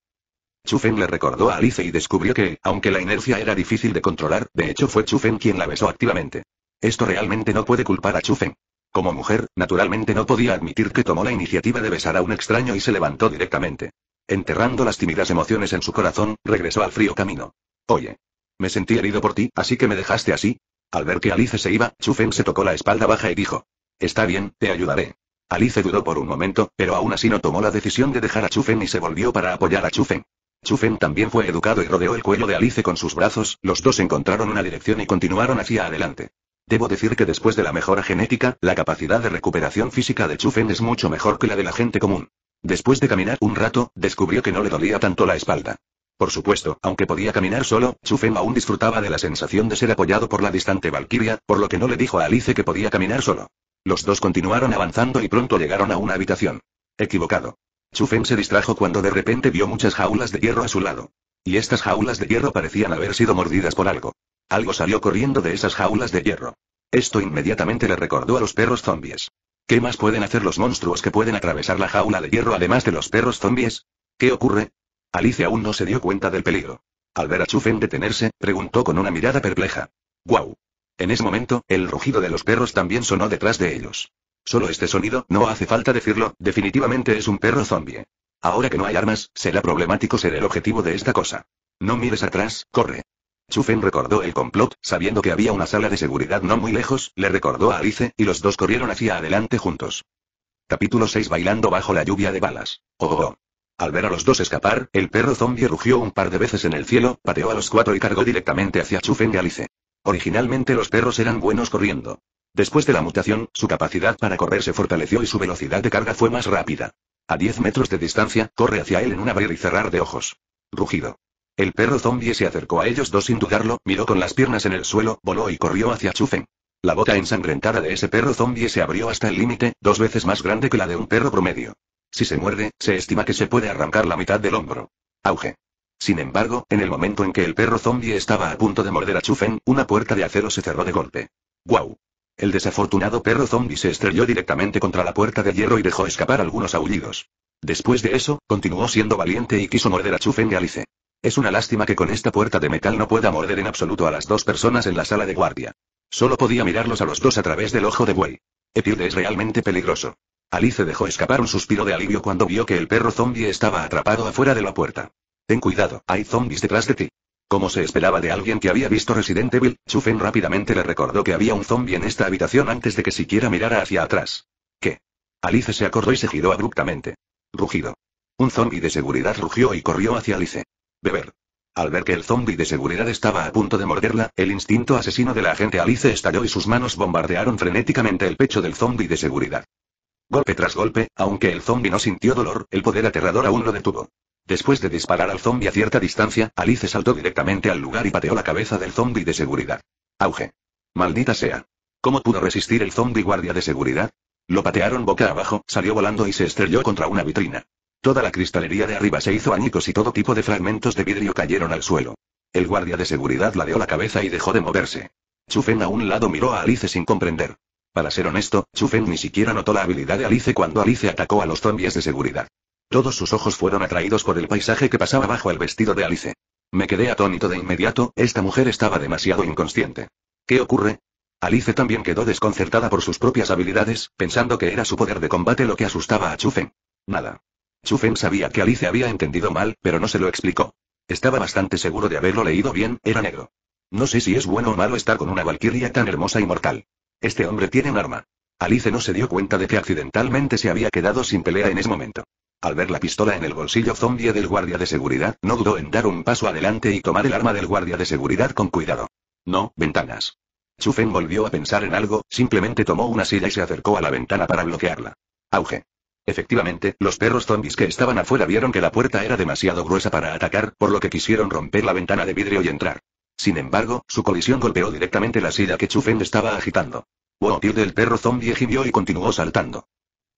Chufen le recordó a Alice y descubrió que, aunque la inercia era difícil de controlar, de hecho fue Chufen quien la besó activamente. Esto realmente no puede culpar a Chufen. Como mujer, naturalmente no podía admitir que tomó la iniciativa de besar a un extraño y se levantó directamente. Enterrando las tímidas emociones en su corazón, regresó al frío camino. Oye. Me sentí herido por ti, así que me dejaste así. Al ver que Alice se iba, Chufen se tocó la espalda baja y dijo. Está bien, te ayudaré. Alice dudó por un momento, pero aún así no tomó la decisión de dejar a Chufen y se volvió para apoyar a Chufen. Chufen también fue educado y rodeó el cuello de Alice con sus brazos, los dos encontraron una dirección y continuaron hacia adelante. Debo decir que después de la mejora genética, la capacidad de recuperación física de Chufen es mucho mejor que la de la gente común. Después de caminar un rato, descubrió que no le dolía tanto la espalda. Por supuesto, aunque podía caminar solo, Chufen aún disfrutaba de la sensación de ser apoyado por la distante Valkyria, por lo que no le dijo a Alice que podía caminar solo. Los dos continuaron avanzando y pronto llegaron a una habitación. Equivocado. Chufen se distrajo cuando de repente vio muchas jaulas de hierro a su lado. Y estas jaulas de hierro parecían haber sido mordidas por algo. Algo salió corriendo de esas jaulas de hierro. Esto inmediatamente le recordó a los perros zombies. ¿Qué más pueden hacer los monstruos que pueden atravesar la jaula de hierro además de los perros zombies? ¿Qué ocurre? Alicia aún no se dio cuenta del peligro. Al ver a Chufen detenerse, preguntó con una mirada perpleja. ¡Guau! En ese momento, el rugido de los perros también sonó detrás de ellos. Solo este sonido, no hace falta decirlo, definitivamente es un perro zombie. Ahora que no hay armas, será problemático ser el objetivo de esta cosa. No mires atrás, corre. Chufen recordó el complot, sabiendo que había una sala de seguridad no muy lejos, le recordó a Alice, y los dos corrieron hacia adelante juntos. Capítulo 6 Bailando bajo la lluvia de balas. Oh, oh, oh, Al ver a los dos escapar, el perro zombie rugió un par de veces en el cielo, pateó a los cuatro y cargó directamente hacia Chufen y Alice. Originalmente los perros eran buenos corriendo. Después de la mutación, su capacidad para correr se fortaleció y su velocidad de carga fue más rápida. A 10 metros de distancia, corre hacia él en un abrir y cerrar de ojos. Rugido. El perro zombie se acercó a ellos dos sin dudarlo, miró con las piernas en el suelo, voló y corrió hacia Chufen. La bota ensangrentada de ese perro zombie se abrió hasta el límite, dos veces más grande que la de un perro promedio. Si se muerde, se estima que se puede arrancar la mitad del hombro. Auge. Sin embargo, en el momento en que el perro zombie estaba a punto de morder a Chufen, una puerta de acero se cerró de golpe. ¡Guau! El desafortunado perro zombie se estrelló directamente contra la puerta de hierro y dejó escapar algunos aullidos. Después de eso, continuó siendo valiente y quiso morder a Chufen y Alice. Es una lástima que con esta puerta de metal no pueda morder en absoluto a las dos personas en la sala de guardia. Solo podía mirarlos a los dos a través del ojo de buey. Etilde es realmente peligroso. Alice dejó escapar un suspiro de alivio cuando vio que el perro zombie estaba atrapado afuera de la puerta. Ten cuidado, hay zombies detrás de ti. Como se esperaba de alguien que había visto Resident Evil, Chufen rápidamente le recordó que había un zombie en esta habitación antes de que siquiera mirara hacia atrás. ¿Qué? Alice se acordó y se giró abruptamente. Rugido. Un zombie de seguridad rugió y corrió hacia Alice. Beber. Al ver que el zombi de seguridad estaba a punto de morderla, el instinto asesino de la agente Alice estalló y sus manos bombardearon frenéticamente el pecho del zombi de seguridad. Golpe tras golpe, aunque el zombi no sintió dolor, el poder aterrador aún lo detuvo. Después de disparar al zombi a cierta distancia, Alice saltó directamente al lugar y pateó la cabeza del zombi de seguridad. Auge. Maldita sea. ¿Cómo pudo resistir el zombi guardia de seguridad? Lo patearon boca abajo, salió volando y se estrelló contra una vitrina. Toda la cristalería de arriba se hizo añicos y todo tipo de fragmentos de vidrio cayeron al suelo. El guardia de seguridad ladeó la cabeza y dejó de moverse. Chufen a un lado miró a Alice sin comprender. Para ser honesto, Chufen ni siquiera notó la habilidad de Alice cuando Alice atacó a los zombies de seguridad. Todos sus ojos fueron atraídos por el paisaje que pasaba bajo el vestido de Alice. Me quedé atónito de inmediato, esta mujer estaba demasiado inconsciente. ¿Qué ocurre? Alice también quedó desconcertada por sus propias habilidades, pensando que era su poder de combate lo que asustaba a Chufen. Nada. Chufen sabía que Alice había entendido mal, pero no se lo explicó. Estaba bastante seguro de haberlo leído bien, era negro. No sé si es bueno o malo estar con una valquiria tan hermosa y mortal. Este hombre tiene un arma. Alice no se dio cuenta de que accidentalmente se había quedado sin pelea en ese momento. Al ver la pistola en el bolsillo zombie del guardia de seguridad, no dudó en dar un paso adelante y tomar el arma del guardia de seguridad con cuidado. No, ventanas. Chufen volvió a pensar en algo, simplemente tomó una silla y se acercó a la ventana para bloquearla. Auge. Efectivamente, los perros zombis que estaban afuera vieron que la puerta era demasiado gruesa para atacar, por lo que quisieron romper la ventana de vidrio y entrar. Sin embargo, su colisión golpeó directamente la silla que Chufen estaba agitando. Wow, tilde del perro zombie gimió y continuó saltando.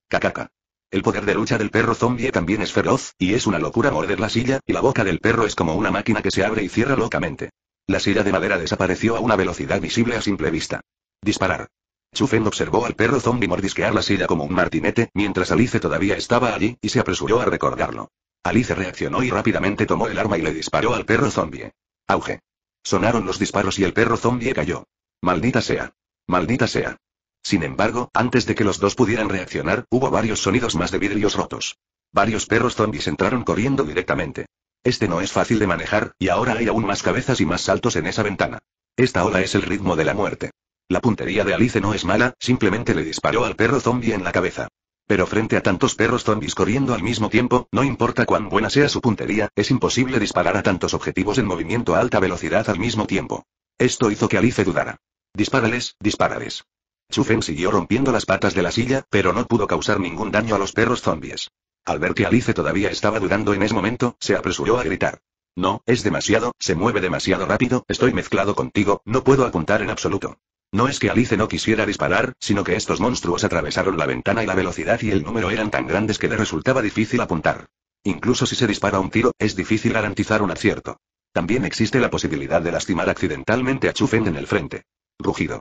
Kakaka. El poder de lucha del perro zombie también es feroz, y es una locura morder la silla, y la boca del perro es como una máquina que se abre y cierra locamente. La silla de madera desapareció a una velocidad visible a simple vista. Disparar. Chufen observó al perro zombie mordisquear la silla como un martinete, mientras Alice todavía estaba allí, y se apresuró a recordarlo. Alice reaccionó y rápidamente tomó el arma y le disparó al perro zombie. Auge. Sonaron los disparos y el perro zombie cayó. Maldita sea. Maldita sea. Sin embargo, antes de que los dos pudieran reaccionar, hubo varios sonidos más de vidrios rotos. Varios perros zombies entraron corriendo directamente. Este no es fácil de manejar, y ahora hay aún más cabezas y más saltos en esa ventana. Esta ola es el ritmo de la muerte. La puntería de Alice no es mala, simplemente le disparó al perro zombie en la cabeza. Pero frente a tantos perros zombies corriendo al mismo tiempo, no importa cuán buena sea su puntería, es imposible disparar a tantos objetivos en movimiento a alta velocidad al mismo tiempo. Esto hizo que Alice dudara. Dispárales, dispárales. Chufen siguió rompiendo las patas de la silla, pero no pudo causar ningún daño a los perros zombies. Al ver que Alice todavía estaba dudando en ese momento, se apresuró a gritar. No, es demasiado, se mueve demasiado rápido, estoy mezclado contigo, no puedo apuntar en absoluto. No es que Alice no quisiera disparar, sino que estos monstruos atravesaron la ventana y la velocidad y el número eran tan grandes que le resultaba difícil apuntar. Incluso si se dispara un tiro, es difícil garantizar un acierto. También existe la posibilidad de lastimar accidentalmente a Chufen en el frente. Rugido.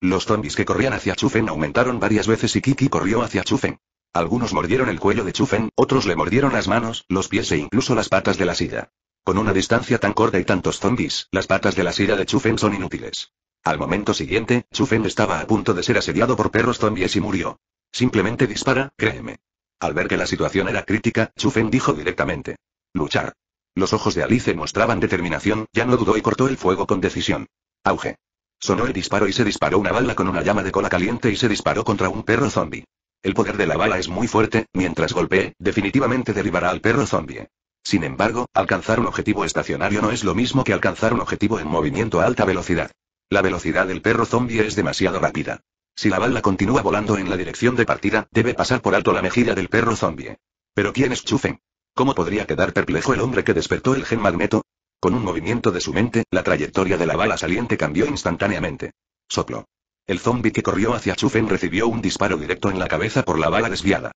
Los zombies que corrían hacia Chufen aumentaron varias veces y Kiki corrió hacia Chufen. Algunos mordieron el cuello de Chufen, otros le mordieron las manos, los pies e incluso las patas de la silla. Con una distancia tan corta y tantos zombies, las patas de la silla de Chufen son inútiles. Al momento siguiente, Chufen estaba a punto de ser asediado por perros zombies y murió. Simplemente dispara, créeme. Al ver que la situación era crítica, Chufen dijo directamente. Luchar. Los ojos de Alice mostraban determinación, ya no dudó y cortó el fuego con decisión. Auge. Sonó el disparo y se disparó una bala con una llama de cola caliente y se disparó contra un perro zombie. El poder de la bala es muy fuerte, mientras golpee, definitivamente derribará al perro zombie. Sin embargo, alcanzar un objetivo estacionario no es lo mismo que alcanzar un objetivo en movimiento a alta velocidad. La velocidad del perro zombie es demasiado rápida. Si la bala continúa volando en la dirección de partida, debe pasar por alto la mejilla del perro zombie. Pero ¿quién es Chufen? ¿Cómo podría quedar perplejo el hombre que despertó el gen magneto? Con un movimiento de su mente, la trayectoria de la bala saliente cambió instantáneamente. Soplo. El zombie que corrió hacia Chufen recibió un disparo directo en la cabeza por la bala desviada.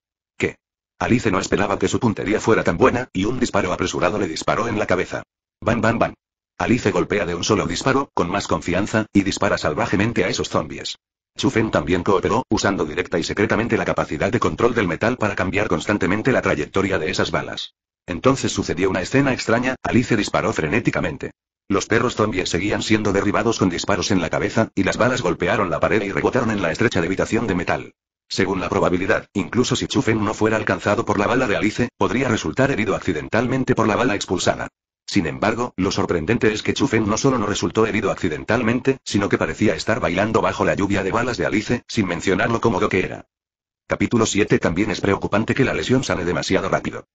Alice no esperaba que su puntería fuera tan buena, y un disparo apresurado le disparó en la cabeza. Bam bam bam. Alice golpea de un solo disparo, con más confianza, y dispara salvajemente a esos zombies. Chufen también cooperó, usando directa y secretamente la capacidad de control del metal para cambiar constantemente la trayectoria de esas balas. Entonces sucedió una escena extraña, Alice disparó frenéticamente. Los perros zombies seguían siendo derribados con disparos en la cabeza, y las balas golpearon la pared y rebotaron en la estrecha habitación de metal. Según la probabilidad, incluso si Chufen no fuera alcanzado por la bala de Alice, podría resultar herido accidentalmente por la bala expulsada. Sin embargo, lo sorprendente es que Chufen no solo no resultó herido accidentalmente, sino que parecía estar bailando bajo la lluvia de balas de Alice, sin mencionar lo cómodo que era. Capítulo 7 También es preocupante que la lesión sane demasiado rápido.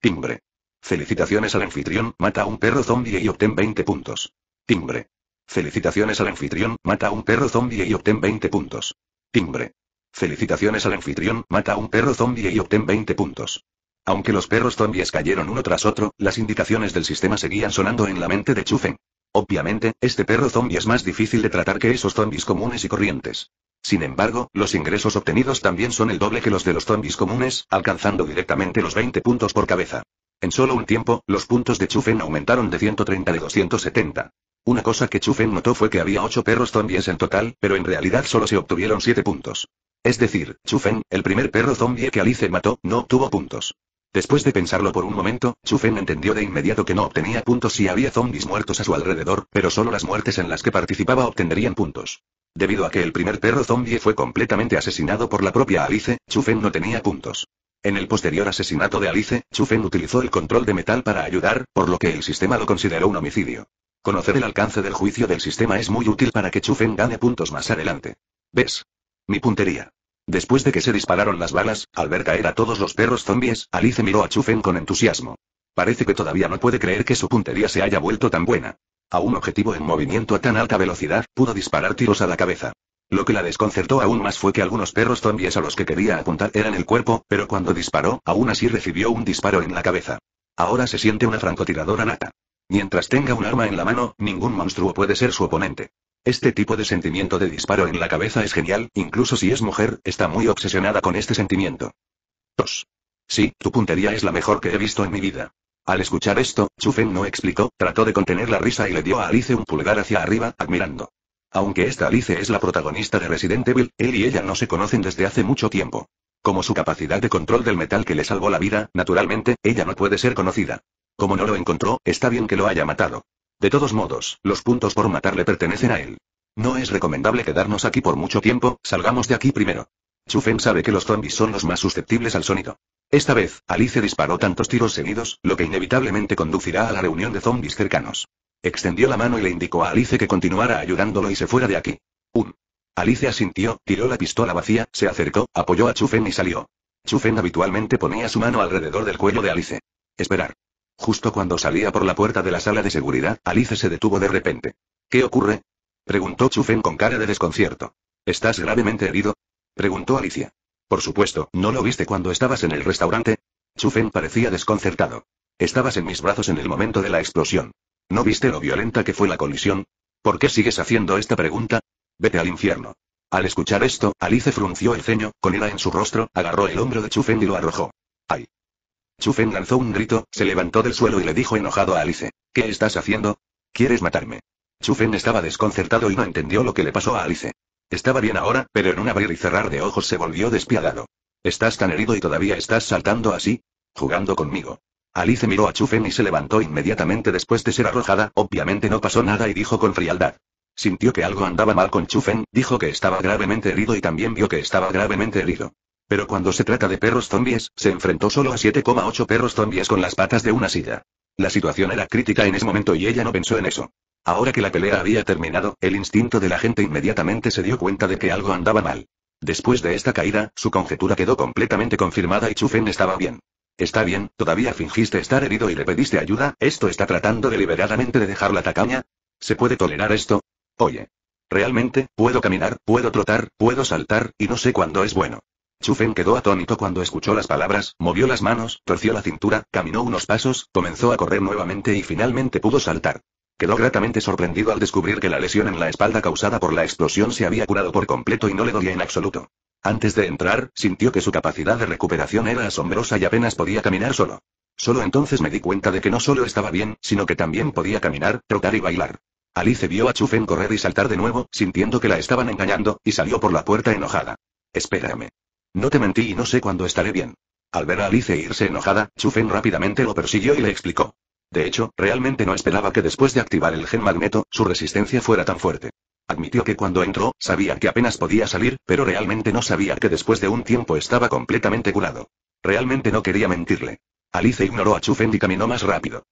Timbre. Felicitaciones al anfitrión, mata a un perro zombie y obtén 20 puntos. Timbre. Felicitaciones al anfitrión, mata a un perro zombie y obtén 20 puntos. Timbre. Felicitaciones al anfitrión, mata a un perro zombie y obtén 20 puntos. Aunque los perros zombies cayeron uno tras otro, las indicaciones del sistema seguían sonando en la mente de Chufen. Obviamente, este perro zombie es más difícil de tratar que esos zombies comunes y corrientes. Sin embargo, los ingresos obtenidos también son el doble que los de los zombies comunes, alcanzando directamente los 20 puntos por cabeza. En solo un tiempo, los puntos de Chufen aumentaron de 130 a 270. Una cosa que Chufen notó fue que había 8 perros zombies en total, pero en realidad solo se obtuvieron 7 puntos. Es decir, Chufen, el primer perro zombie que Alice mató, no obtuvo puntos. Después de pensarlo por un momento, Chufen entendió de inmediato que no obtenía puntos si había zombies muertos a su alrededor, pero solo las muertes en las que participaba obtendrían puntos. Debido a que el primer perro zombie fue completamente asesinado por la propia Alice, Chufen no tenía puntos. En el posterior asesinato de Alice, Chufen utilizó el control de metal para ayudar, por lo que el sistema lo consideró un homicidio. Conocer el alcance del juicio del sistema es muy útil para que Chufen gane puntos más adelante. ¿Ves? Mi puntería. Después de que se dispararon las balas, al ver caer a todos los perros zombies, Alice miró a Chufen con entusiasmo. Parece que todavía no puede creer que su puntería se haya vuelto tan buena. A un objetivo en movimiento a tan alta velocidad, pudo disparar tiros a la cabeza. Lo que la desconcertó aún más fue que algunos perros zombies a los que quería apuntar eran el cuerpo, pero cuando disparó, aún así recibió un disparo en la cabeza. Ahora se siente una francotiradora nata. Mientras tenga un arma en la mano, ningún monstruo puede ser su oponente. Este tipo de sentimiento de disparo en la cabeza es genial, incluso si es mujer, está muy obsesionada con este sentimiento. 2. Sí, tu puntería es la mejor que he visto en mi vida. Al escuchar esto, Chufen no explicó, trató de contener la risa y le dio a Alice un pulgar hacia arriba, admirando. Aunque esta Alice es la protagonista de Resident Evil, él y ella no se conocen desde hace mucho tiempo. Como su capacidad de control del metal que le salvó la vida, naturalmente, ella no puede ser conocida. Como no lo encontró, está bien que lo haya matado. De todos modos, los puntos por matar le pertenecen a él. No es recomendable quedarnos aquí por mucho tiempo, salgamos de aquí primero. Chufen sabe que los zombies son los más susceptibles al sonido. Esta vez, Alice disparó tantos tiros seguidos, lo que inevitablemente conducirá a la reunión de zombies cercanos. Extendió la mano y le indicó a Alice que continuara ayudándolo y se fuera de aquí. Un. Alice asintió, tiró la pistola vacía, se acercó, apoyó a Chufen y salió. Chufen habitualmente ponía su mano alrededor del cuello de Alice. Esperar. Justo cuando salía por la puerta de la sala de seguridad, Alice se detuvo de repente. ¿Qué ocurre? preguntó Chufen con cara de desconcierto. ¿Estás gravemente herido? preguntó Alicia. Por supuesto, ¿no lo viste cuando estabas en el restaurante? Chufen parecía desconcertado. Estabas en mis brazos en el momento de la explosión. ¿No viste lo violenta que fue la colisión? ¿Por qué sigues haciendo esta pregunta? Vete al infierno. Al escuchar esto, Alice frunció el ceño, con ira en su rostro, agarró el hombro de Chufen y lo arrojó. ¡Ay! Chufen lanzó un grito, se levantó del suelo y le dijo enojado a Alice. ¿Qué estás haciendo? ¿Quieres matarme? Chufen estaba desconcertado y no entendió lo que le pasó a Alice. Estaba bien ahora, pero en un abrir y cerrar de ojos se volvió despiadado. Estás tan herido y todavía estás saltando así, jugando conmigo. Alice miró a Chufen y se levantó inmediatamente después de ser arrojada, obviamente no pasó nada y dijo con frialdad. Sintió que algo andaba mal con Chufen, dijo que estaba gravemente herido y también vio que estaba gravemente herido. Pero cuando se trata de perros zombies, se enfrentó solo a 7,8 perros zombies con las patas de una silla. La situación era crítica en ese momento y ella no pensó en eso. Ahora que la pelea había terminado, el instinto de la gente inmediatamente se dio cuenta de que algo andaba mal. Después de esta caída, su conjetura quedó completamente confirmada y Chufen estaba bien. Está bien, todavía fingiste estar herido y le pediste ayuda, ¿esto está tratando deliberadamente de dejar la tacaña? ¿Se puede tolerar esto? Oye. Realmente, puedo caminar, puedo trotar, puedo saltar, y no sé cuándo es bueno. Chufen quedó atónito cuando escuchó las palabras, movió las manos, torció la cintura, caminó unos pasos, comenzó a correr nuevamente y finalmente pudo saltar. Quedó gratamente sorprendido al descubrir que la lesión en la espalda causada por la explosión se había curado por completo y no le dolía en absoluto. Antes de entrar, sintió que su capacidad de recuperación era asombrosa y apenas podía caminar solo. Solo entonces me di cuenta de que no solo estaba bien, sino que también podía caminar, trotar y bailar. Alice vio a Chufen correr y saltar de nuevo, sintiendo que la estaban engañando, y salió por la puerta enojada. Espérame. No te mentí y no sé cuándo estaré bien. Al ver a Alice irse enojada, Chufen rápidamente lo persiguió y le explicó. De hecho, realmente no esperaba que después de activar el gen magneto, su resistencia fuera tan fuerte. Admitió que cuando entró, sabía que apenas podía salir, pero realmente no sabía que después de un tiempo estaba completamente curado. Realmente no quería mentirle. Alice ignoró a Chufen y caminó más rápido.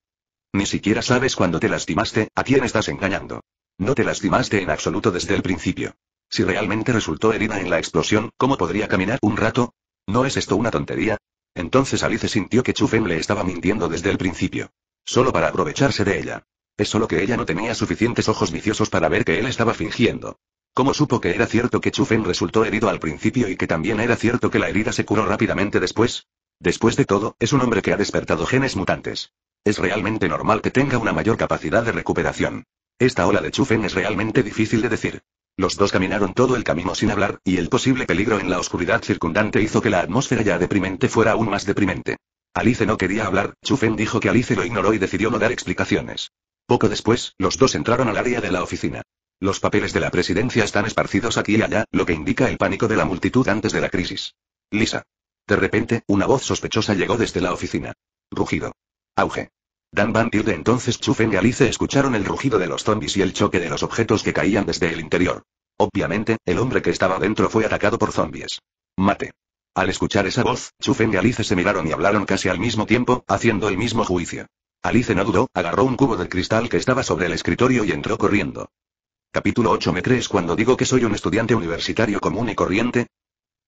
Ni siquiera sabes cuándo te lastimaste, a quién estás engañando. No te lastimaste en absoluto desde el principio. Si realmente resultó herida en la explosión, ¿cómo podría caminar un rato? ¿No es esto una tontería? Entonces Alice sintió que Chufen le estaba mintiendo desde el principio. Solo para aprovecharse de ella. Es solo que ella no tenía suficientes ojos viciosos para ver que él estaba fingiendo. ¿Cómo supo que era cierto que Chufen resultó herido al principio y que también era cierto que la herida se curó rápidamente después? Después de todo, es un hombre que ha despertado genes mutantes. Es realmente normal que tenga una mayor capacidad de recuperación. Esta ola de Chufen es realmente difícil de decir. Los dos caminaron todo el camino sin hablar, y el posible peligro en la oscuridad circundante hizo que la atmósfera ya deprimente fuera aún más deprimente. Alice no quería hablar, Chufen dijo que Alice lo ignoró y decidió no dar explicaciones. Poco después, los dos entraron al área de la oficina. Los papeles de la presidencia están esparcidos aquí y allá, lo que indica el pánico de la multitud antes de la crisis. Lisa. De repente, una voz sospechosa llegó desde la oficina. Rugido. Auge. Dan Van Tilde entonces Chufen y Alice escucharon el rugido de los zombies y el choque de los objetos que caían desde el interior. Obviamente, el hombre que estaba dentro fue atacado por zombies. Mate. Al escuchar esa voz, Chufen y Alice se miraron y hablaron casi al mismo tiempo, haciendo el mismo juicio. Alice no dudó, agarró un cubo de cristal que estaba sobre el escritorio y entró corriendo. Capítulo 8 ¿Me crees cuando digo que soy un estudiante universitario común y corriente?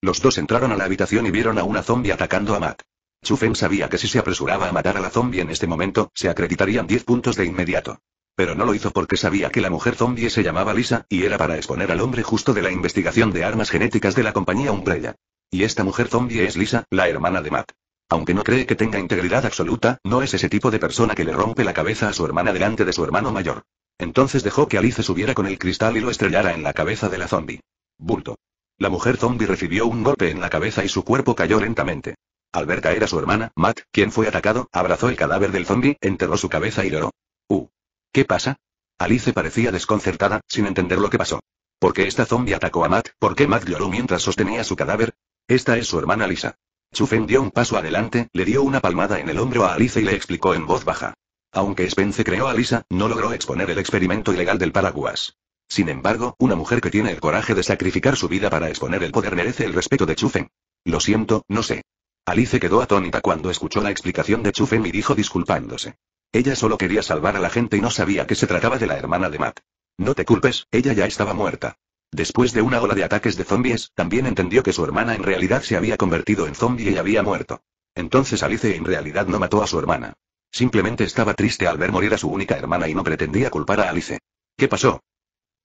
Los dos entraron a la habitación y vieron a una zombie atacando a Matt. Chufen sabía que si se apresuraba a matar a la zombie en este momento, se acreditarían 10 puntos de inmediato. Pero no lo hizo porque sabía que la mujer zombie se llamaba Lisa, y era para exponer al hombre justo de la investigación de armas genéticas de la compañía Umbrella. Y esta mujer zombie es Lisa, la hermana de Matt. Aunque no cree que tenga integridad absoluta, no es ese tipo de persona que le rompe la cabeza a su hermana delante de su hermano mayor. Entonces dejó que Alice subiera con el cristal y lo estrellara en la cabeza de la zombie. Bulto. La mujer zombie recibió un golpe en la cabeza y su cuerpo cayó lentamente. Alberta era su hermana, Matt, quien fue atacado, abrazó el cadáver del zombie, enterró su cabeza y lloró. Uh. ¿Qué pasa? Alice parecía desconcertada, sin entender lo que pasó. ¿Por qué esta zombie atacó a Matt? ¿Por qué Matt lloró mientras sostenía su cadáver? Esta es su hermana Lisa. Chufen dio un paso adelante, le dio una palmada en el hombro a Alice y le explicó en voz baja. Aunque Spence creó a Lisa, no logró exponer el experimento ilegal del paraguas. Sin embargo, una mujer que tiene el coraje de sacrificar su vida para exponer el poder merece el respeto de Chufen. Lo siento, no sé. Alice quedó atónita cuando escuchó la explicación de Chufem y dijo disculpándose. Ella solo quería salvar a la gente y no sabía que se trataba de la hermana de Matt. No te culpes, ella ya estaba muerta. Después de una ola de ataques de zombies, también entendió que su hermana en realidad se había convertido en zombie y había muerto. Entonces Alice en realidad no mató a su hermana. Simplemente estaba triste al ver morir a su única hermana y no pretendía culpar a Alice. ¿Qué pasó?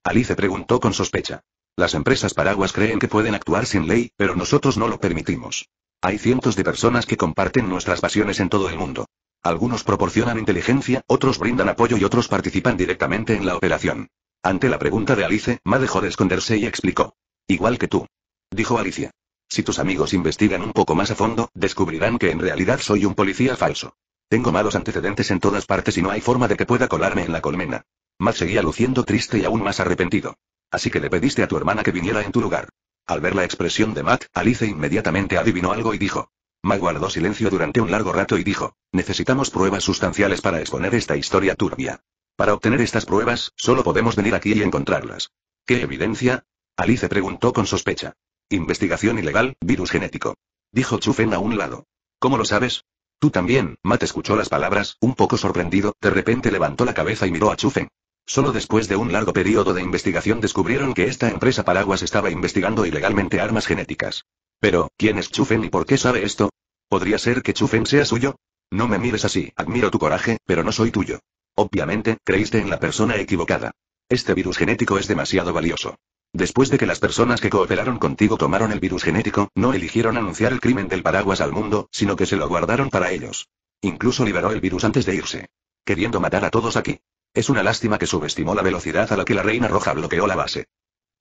Alice preguntó con sospecha. Las empresas paraguas creen que pueden actuar sin ley, pero nosotros no lo permitimos. Hay cientos de personas que comparten nuestras pasiones en todo el mundo. Algunos proporcionan inteligencia, otros brindan apoyo y otros participan directamente en la operación. Ante la pregunta de Alice, Ma dejó de esconderse y explicó. Igual que tú. Dijo Alicia. Si tus amigos investigan un poco más a fondo, descubrirán que en realidad soy un policía falso. Tengo malos antecedentes en todas partes y no hay forma de que pueda colarme en la colmena. Ma seguía luciendo triste y aún más arrepentido. Así que le pediste a tu hermana que viniera en tu lugar. Al ver la expresión de Matt, Alice inmediatamente adivinó algo y dijo. Matt guardó silencio durante un largo rato y dijo, necesitamos pruebas sustanciales para exponer esta historia turbia. Para obtener estas pruebas, solo podemos venir aquí y encontrarlas. ¿Qué evidencia? Alice preguntó con sospecha. Investigación ilegal, virus genético. Dijo Chufen a un lado. ¿Cómo lo sabes? Tú también, Matt escuchó las palabras, un poco sorprendido, de repente levantó la cabeza y miró a Chufen. Solo después de un largo periodo de investigación descubrieron que esta empresa paraguas estaba investigando ilegalmente armas genéticas. Pero, ¿quién es Chufen y por qué sabe esto? ¿Podría ser que Chufen sea suyo? No me mires así, admiro tu coraje, pero no soy tuyo. Obviamente, creíste en la persona equivocada. Este virus genético es demasiado valioso. Después de que las personas que cooperaron contigo tomaron el virus genético, no eligieron anunciar el crimen del paraguas al mundo, sino que se lo guardaron para ellos. Incluso liberó el virus antes de irse. Queriendo matar a todos aquí. Es una lástima que subestimó la velocidad a la que la Reina Roja bloqueó la base.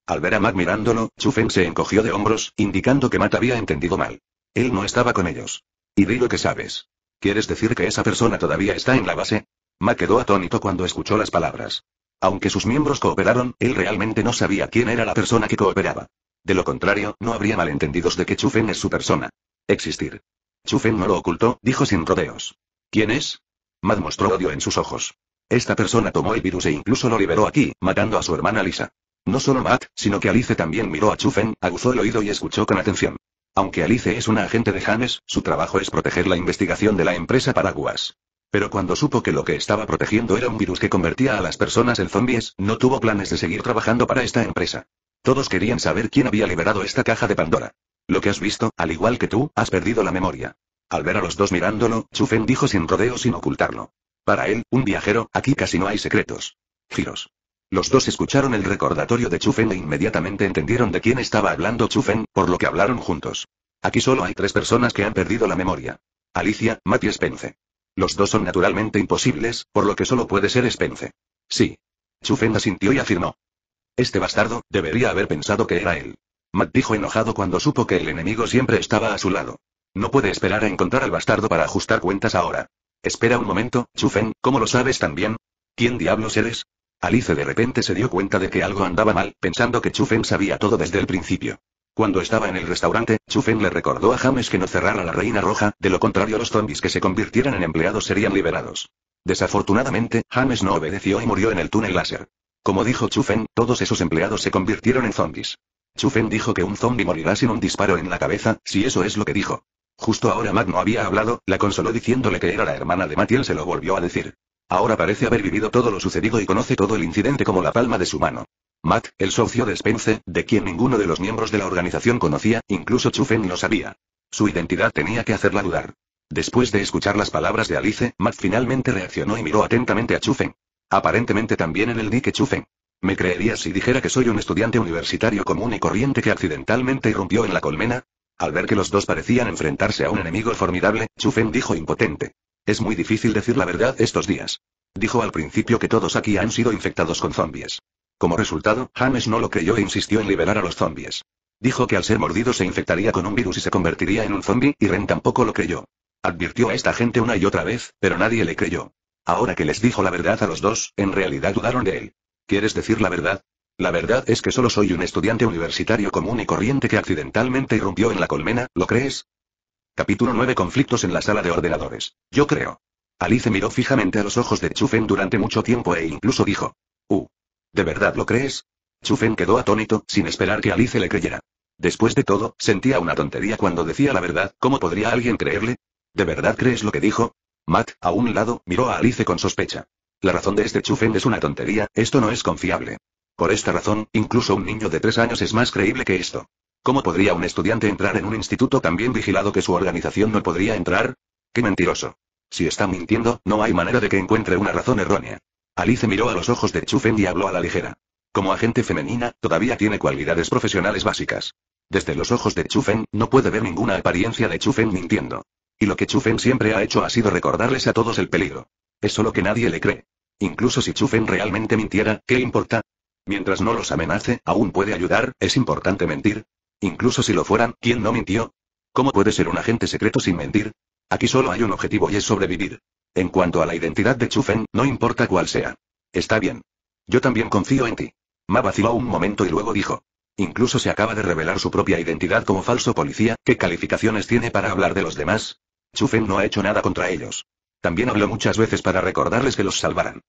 Al ver a Mac mirándolo, Chufen se encogió de hombros, indicando que Matt había entendido mal. Él no estaba con ellos. Y di lo que sabes. ¿Quieres decir que esa persona todavía está en la base? Matt quedó atónito cuando escuchó las palabras. Aunque sus miembros cooperaron, él realmente no sabía quién era la persona que cooperaba. De lo contrario, no habría malentendidos de que Chufen es su persona. Existir. Chufen no lo ocultó, dijo sin rodeos. ¿Quién es? Matt mostró odio en sus ojos. Esta persona tomó el virus e incluso lo liberó aquí, matando a su hermana Lisa. No solo Matt, sino que Alice también miró a Chufen, aguzó el oído y escuchó con atención. Aunque Alice es una agente de James, su trabajo es proteger la investigación de la empresa Paraguas. Pero cuando supo que lo que estaba protegiendo era un virus que convertía a las personas en zombies, no tuvo planes de seguir trabajando para esta empresa. Todos querían saber quién había liberado esta caja de Pandora. Lo que has visto, al igual que tú, has perdido la memoria. Al ver a los dos mirándolo, Chufen dijo sin rodeo sin ocultarlo. Para él, un viajero, aquí casi no hay secretos. Giros. Los dos escucharon el recordatorio de Chufen e inmediatamente entendieron de quién estaba hablando Chufen, por lo que hablaron juntos. Aquí solo hay tres personas que han perdido la memoria. Alicia, Matt y Spence. Los dos son naturalmente imposibles, por lo que solo puede ser Spence. Sí. Chufen asintió y afirmó. Este bastardo, debería haber pensado que era él. Matt dijo enojado cuando supo que el enemigo siempre estaba a su lado. No puede esperar a encontrar al bastardo para ajustar cuentas ahora. Espera un momento, Chufen, ¿cómo lo sabes tan bien? ¿Quién diablos eres? Alice de repente se dio cuenta de que algo andaba mal, pensando que Chufen sabía todo desde el principio. Cuando estaba en el restaurante, Chufen le recordó a James que no cerrara la Reina Roja, de lo contrario los zombies que se convirtieran en empleados serían liberados. Desafortunadamente, James no obedeció y murió en el túnel láser. Como dijo Chufen, todos esos empleados se convirtieron en zombies. Chufen dijo que un zombie morirá sin un disparo en la cabeza, si eso es lo que dijo. Justo ahora Matt no había hablado, la consoló diciéndole que era la hermana de él se lo volvió a decir. Ahora parece haber vivido todo lo sucedido y conoce todo el incidente como la palma de su mano. Matt, el socio de Spence, de quien ninguno de los miembros de la organización conocía, incluso Chufen lo sabía. Su identidad tenía que hacerla dudar. Después de escuchar las palabras de Alice, Matt finalmente reaccionó y miró atentamente a Chufen. Aparentemente también en el dique Chufen. ¿Me creerías si dijera que soy un estudiante universitario común y corriente que accidentalmente irrumpió en la colmena? Al ver que los dos parecían enfrentarse a un enemigo formidable, Chufen dijo impotente. Es muy difícil decir la verdad estos días. Dijo al principio que todos aquí han sido infectados con zombies. Como resultado, James no lo creyó e insistió en liberar a los zombies. Dijo que al ser mordido se infectaría con un virus y se convertiría en un zombie, y Ren tampoco lo creyó. Advirtió a esta gente una y otra vez, pero nadie le creyó. Ahora que les dijo la verdad a los dos, en realidad dudaron de él. ¿Quieres decir la verdad? La verdad es que solo soy un estudiante universitario común y corriente que accidentalmente irrumpió en la colmena, ¿lo crees? Capítulo 9 Conflictos en la sala de ordenadores. Yo creo. Alice miró fijamente a los ojos de Chufen durante mucho tiempo e incluso dijo. Uh. ¿De verdad lo crees? Chufen quedó atónito, sin esperar que Alice le creyera. Después de todo, sentía una tontería cuando decía la verdad, ¿cómo podría alguien creerle? ¿De verdad crees lo que dijo? Matt, a un lado, miró a Alice con sospecha. La razón de este Chufen es una tontería, esto no es confiable. Por esta razón, incluso un niño de tres años es más creíble que esto. ¿Cómo podría un estudiante entrar en un instituto tan bien vigilado que su organización no podría entrar? ¡Qué mentiroso! Si está mintiendo, no hay manera de que encuentre una razón errónea. Alice miró a los ojos de Chufen y habló a la ligera. Como agente femenina, todavía tiene cualidades profesionales básicas. Desde los ojos de Chufen, no puede ver ninguna apariencia de Chufen mintiendo. Y lo que Chufen siempre ha hecho ha sido recordarles a todos el peligro. Es solo que nadie le cree. Incluso si Chufen realmente mintiera, ¿qué importa? Mientras no los amenace, aún puede ayudar, es importante mentir. Incluso si lo fueran, ¿quién no mintió? ¿Cómo puede ser un agente secreto sin mentir? Aquí solo hay un objetivo y es sobrevivir. En cuanto a la identidad de Chufen, no importa cuál sea. Está bien. Yo también confío en ti. Ma vaciló un momento y luego dijo. Incluso se acaba de revelar su propia identidad como falso policía, ¿qué calificaciones tiene para hablar de los demás? Chufen no ha hecho nada contra ellos. También habló muchas veces para recordarles que los salvaran.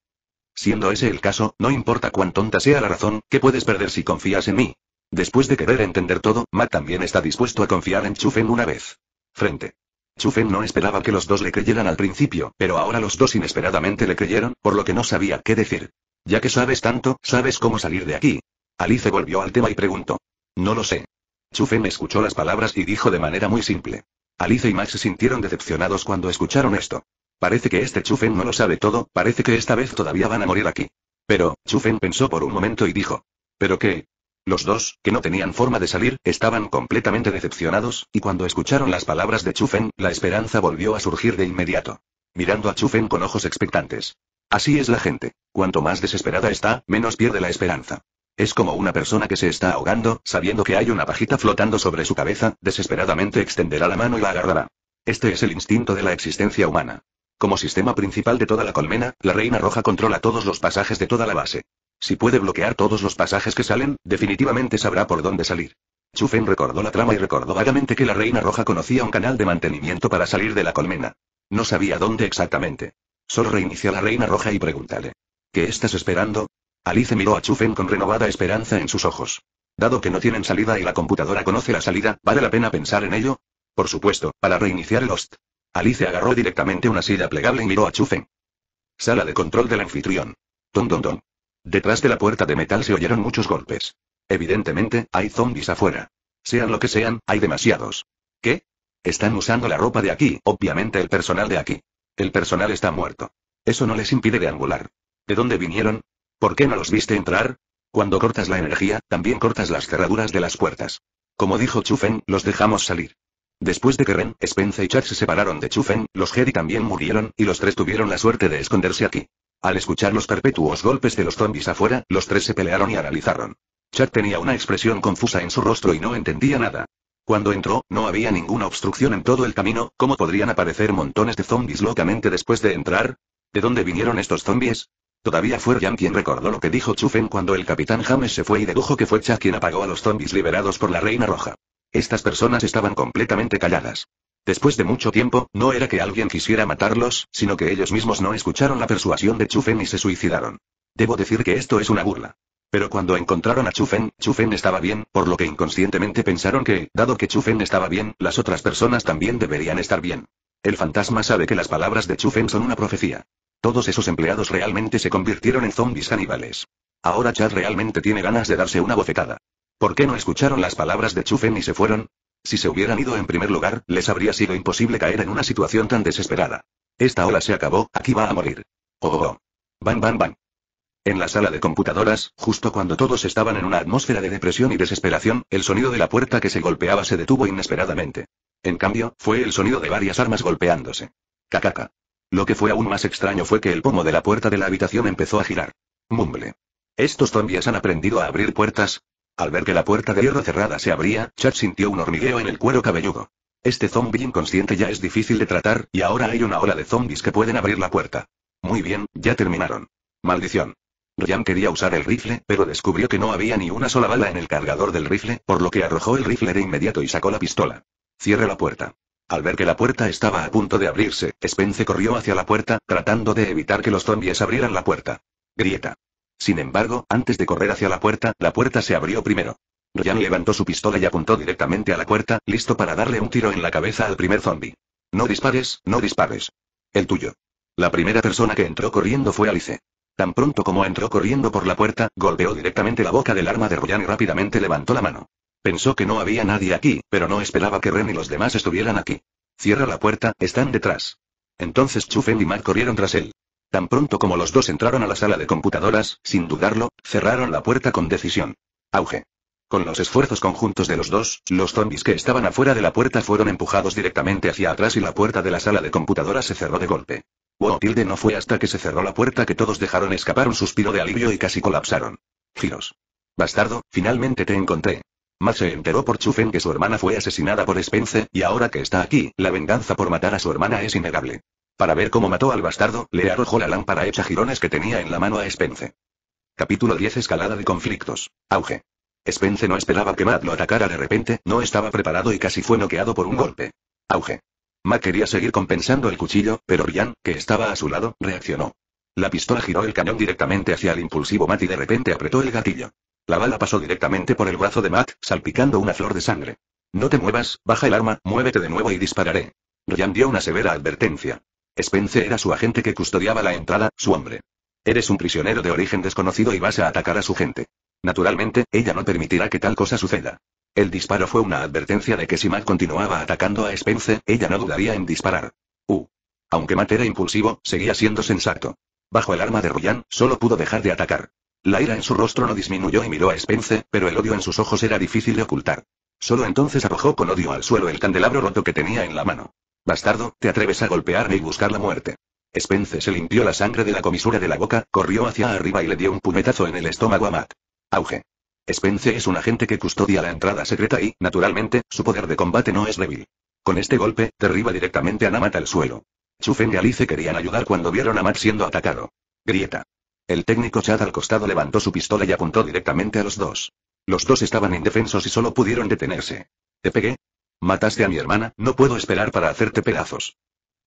Siendo ese el caso, no importa cuán tonta sea la razón, ¿qué puedes perder si confías en mí? Después de querer entender todo, Matt también está dispuesto a confiar en Chufen una vez. Frente. Chufen no esperaba que los dos le creyeran al principio, pero ahora los dos inesperadamente le creyeron, por lo que no sabía qué decir. Ya que sabes tanto, sabes cómo salir de aquí. Alice volvió al tema y preguntó. No lo sé. Chufen escuchó las palabras y dijo de manera muy simple. Alice y Max se sintieron decepcionados cuando escucharon esto. Parece que este Chufen no lo sabe todo, parece que esta vez todavía van a morir aquí. Pero, Chufen pensó por un momento y dijo. ¿Pero qué? Los dos, que no tenían forma de salir, estaban completamente decepcionados, y cuando escucharon las palabras de Chufen, la esperanza volvió a surgir de inmediato. Mirando a Chufen con ojos expectantes. Así es la gente. Cuanto más desesperada está, menos pierde la esperanza. Es como una persona que se está ahogando, sabiendo que hay una pajita flotando sobre su cabeza, desesperadamente extenderá la mano y la agarrará. Este es el instinto de la existencia humana. Como sistema principal de toda la colmena, la Reina Roja controla todos los pasajes de toda la base. Si puede bloquear todos los pasajes que salen, definitivamente sabrá por dónde salir. Chufen recordó la trama y recordó vagamente que la Reina Roja conocía un canal de mantenimiento para salir de la colmena. No sabía dónde exactamente. Solo reinició la Reina Roja y pregúntale. ¿Qué estás esperando? Alice miró a Chufen con renovada esperanza en sus ojos. Dado que no tienen salida y la computadora conoce la salida, ¿vale la pena pensar en ello? Por supuesto, para reiniciar el host. Alice agarró directamente una silla plegable y miró a Chufen. Sala de control del anfitrión. Ton don don. Detrás de la puerta de metal se oyeron muchos golpes. Evidentemente, hay zombies afuera. Sean lo que sean, hay demasiados. ¿Qué? Están usando la ropa de aquí, obviamente el personal de aquí. El personal está muerto. Eso no les impide angular. ¿De dónde vinieron? ¿Por qué no los viste entrar? Cuando cortas la energía, también cortas las cerraduras de las puertas. Como dijo Chufen, los dejamos salir. Después de que Ren, Spence y Chad se separaron de Chufen, los Jedi también murieron, y los tres tuvieron la suerte de esconderse aquí. Al escuchar los perpetuos golpes de los zombies afuera, los tres se pelearon y analizaron. Chad tenía una expresión confusa en su rostro y no entendía nada. Cuando entró, no había ninguna obstrucción en todo el camino, ¿cómo podrían aparecer montones de zombies locamente después de entrar? ¿De dónde vinieron estos zombies? Todavía fue Jan quien recordó lo que dijo Chufen cuando el capitán James se fue y dedujo que fue Chad quien apagó a los zombies liberados por la Reina Roja. Estas personas estaban completamente calladas. Después de mucho tiempo, no era que alguien quisiera matarlos, sino que ellos mismos no escucharon la persuasión de Chufen y se suicidaron. Debo decir que esto es una burla. Pero cuando encontraron a Chufen, Chufen estaba bien, por lo que inconscientemente pensaron que, dado que Chufen estaba bien, las otras personas también deberían estar bien. El fantasma sabe que las palabras de Chufen son una profecía. Todos esos empleados realmente se convirtieron en zombies caníbales. Ahora Chad realmente tiene ganas de darse una bofetada. ¿Por qué no escucharon las palabras de Chufen y se fueron? Si se hubieran ido en primer lugar, les habría sido imposible caer en una situación tan desesperada. Esta ola se acabó, aquí va a morir. Oh, oh, oh. Bam, bam, bam. En la sala de computadoras, justo cuando todos estaban en una atmósfera de depresión y desesperación, el sonido de la puerta que se golpeaba se detuvo inesperadamente. En cambio, fue el sonido de varias armas golpeándose. Cacaca. Lo que fue aún más extraño fue que el pomo de la puerta de la habitación empezó a girar. Mumble. ¿Estos zombies han aprendido a abrir puertas? Al ver que la puerta de hierro cerrada se abría, Chad sintió un hormigueo en el cuero cabelludo. Este zombie inconsciente ya es difícil de tratar, y ahora hay una ola de zombies que pueden abrir la puerta. Muy bien, ya terminaron. Maldición. Ryan quería usar el rifle, pero descubrió que no había ni una sola bala en el cargador del rifle, por lo que arrojó el rifle de inmediato y sacó la pistola. Cierre la puerta. Al ver que la puerta estaba a punto de abrirse, Spence corrió hacia la puerta, tratando de evitar que los zombies abrieran la puerta. Grieta. Sin embargo, antes de correr hacia la puerta, la puerta se abrió primero. Ryan levantó su pistola y apuntó directamente a la puerta, listo para darle un tiro en la cabeza al primer zombie. No dispares, no dispares. El tuyo. La primera persona que entró corriendo fue Alice. Tan pronto como entró corriendo por la puerta, golpeó directamente la boca del arma de Ryan y rápidamente levantó la mano. Pensó que no había nadie aquí, pero no esperaba que Ren y los demás estuvieran aquí. Cierra la puerta, están detrás. Entonces Chufen y Matt corrieron tras él. Tan pronto como los dos entraron a la sala de computadoras, sin dudarlo, cerraron la puerta con decisión. Auge. Con los esfuerzos conjuntos de los dos, los zombies que estaban afuera de la puerta fueron empujados directamente hacia atrás y la puerta de la sala de computadoras se cerró de golpe. Wow, no fue hasta que se cerró la puerta que todos dejaron escapar un suspiro de alivio y casi colapsaron. Giros. Bastardo, finalmente te encontré. Matt se enteró por Chufen que su hermana fue asesinada por Spence, y ahora que está aquí, la venganza por matar a su hermana es innegable. Para ver cómo mató al bastardo, le arrojó la lámpara hecha jirones que tenía en la mano a Spence. Capítulo 10 Escalada de conflictos. Auge. Spence no esperaba que Matt lo atacara de repente, no estaba preparado y casi fue noqueado por un golpe. Auge. Matt quería seguir compensando el cuchillo, pero Ryan, que estaba a su lado, reaccionó. La pistola giró el cañón directamente hacia el impulsivo Matt y de repente apretó el gatillo. La bala pasó directamente por el brazo de Matt, salpicando una flor de sangre. No te muevas, baja el arma, muévete de nuevo y dispararé. Ryan dio una severa advertencia. Spence era su agente que custodiaba la entrada, su hombre. Eres un prisionero de origen desconocido y vas a atacar a su gente. Naturalmente, ella no permitirá que tal cosa suceda. El disparo fue una advertencia de que si Matt continuaba atacando a Spence, ella no dudaría en disparar. Uh. Aunque Matt era impulsivo, seguía siendo sensato. Bajo el arma de Ryan, solo pudo dejar de atacar. La ira en su rostro no disminuyó y miró a Spence, pero el odio en sus ojos era difícil de ocultar. Solo entonces arrojó con odio al suelo el candelabro roto que tenía en la mano. Bastardo, te atreves a golpearme y buscar la muerte. Spence se limpió la sangre de la comisura de la boca, corrió hacia arriba y le dio un puñetazo en el estómago a Matt. Auge. Spence es un agente que custodia la entrada secreta y, naturalmente, su poder de combate no es débil. Con este golpe, derriba directamente a Namat al suelo. Chufen y Alice querían ayudar cuando vieron a Matt siendo atacado. Grieta. El técnico Chad al costado levantó su pistola y apuntó directamente a los dos. Los dos estaban indefensos y solo pudieron detenerse. ¿Te pegué? Mataste a mi hermana, no puedo esperar para hacerte pedazos.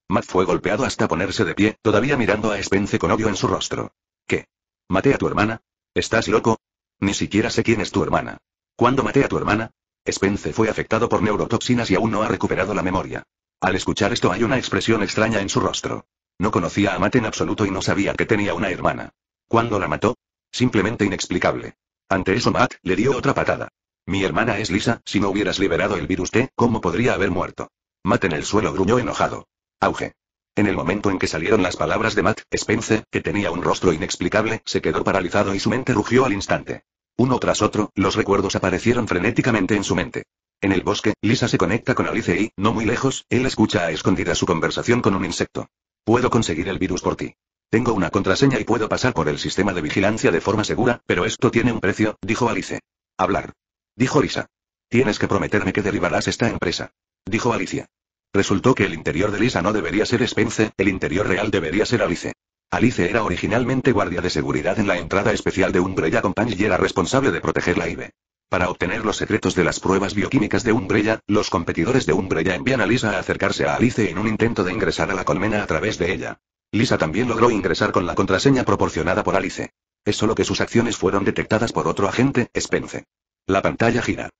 Matt fue golpeado hasta ponerse de pie, todavía mirando a Spence con odio en su rostro. ¿Qué? ¿Maté a tu hermana? ¿Estás loco? Ni siquiera sé quién es tu hermana. ¿Cuándo maté a tu hermana? Spence fue afectado por neurotoxinas y aún no ha recuperado la memoria. Al escuchar esto hay una expresión extraña en su rostro. No conocía a Matt en absoluto y no sabía que tenía una hermana. ¿Cuándo la mató? Simplemente inexplicable. Ante eso Matt le dio otra patada. Mi hermana es lisa, si no hubieras liberado el virus T, ¿cómo podría haber muerto? Matt en el suelo gruñó enojado. Auge. En el momento en que salieron las palabras de Matt, Spence, que tenía un rostro inexplicable, se quedó paralizado y su mente rugió al instante. Uno tras otro, los recuerdos aparecieron frenéticamente en su mente. En el bosque, Lisa se conecta con Alice y, no muy lejos, él escucha a escondida su conversación con un insecto. Puedo conseguir el virus por ti. Tengo una contraseña y puedo pasar por el sistema de vigilancia de forma segura, pero esto tiene un precio, dijo Alice. Hablar dijo Lisa. Tienes que prometerme que derribarás esta empresa. Dijo Alicia. Resultó que el interior de Lisa no debería ser Spence, el interior real debería ser Alice. Alice era originalmente guardia de seguridad en la entrada especial de Umbrella Company y era responsable de proteger la IBE. Para obtener los secretos de las pruebas bioquímicas de Umbrella, los competidores de Umbrella envían a Lisa a acercarse a Alice en un intento de ingresar a la colmena a través de ella. Lisa también logró ingresar con la contraseña proporcionada por Alice. Es solo que sus acciones fueron detectadas por otro agente, Spence. La pantalla gira.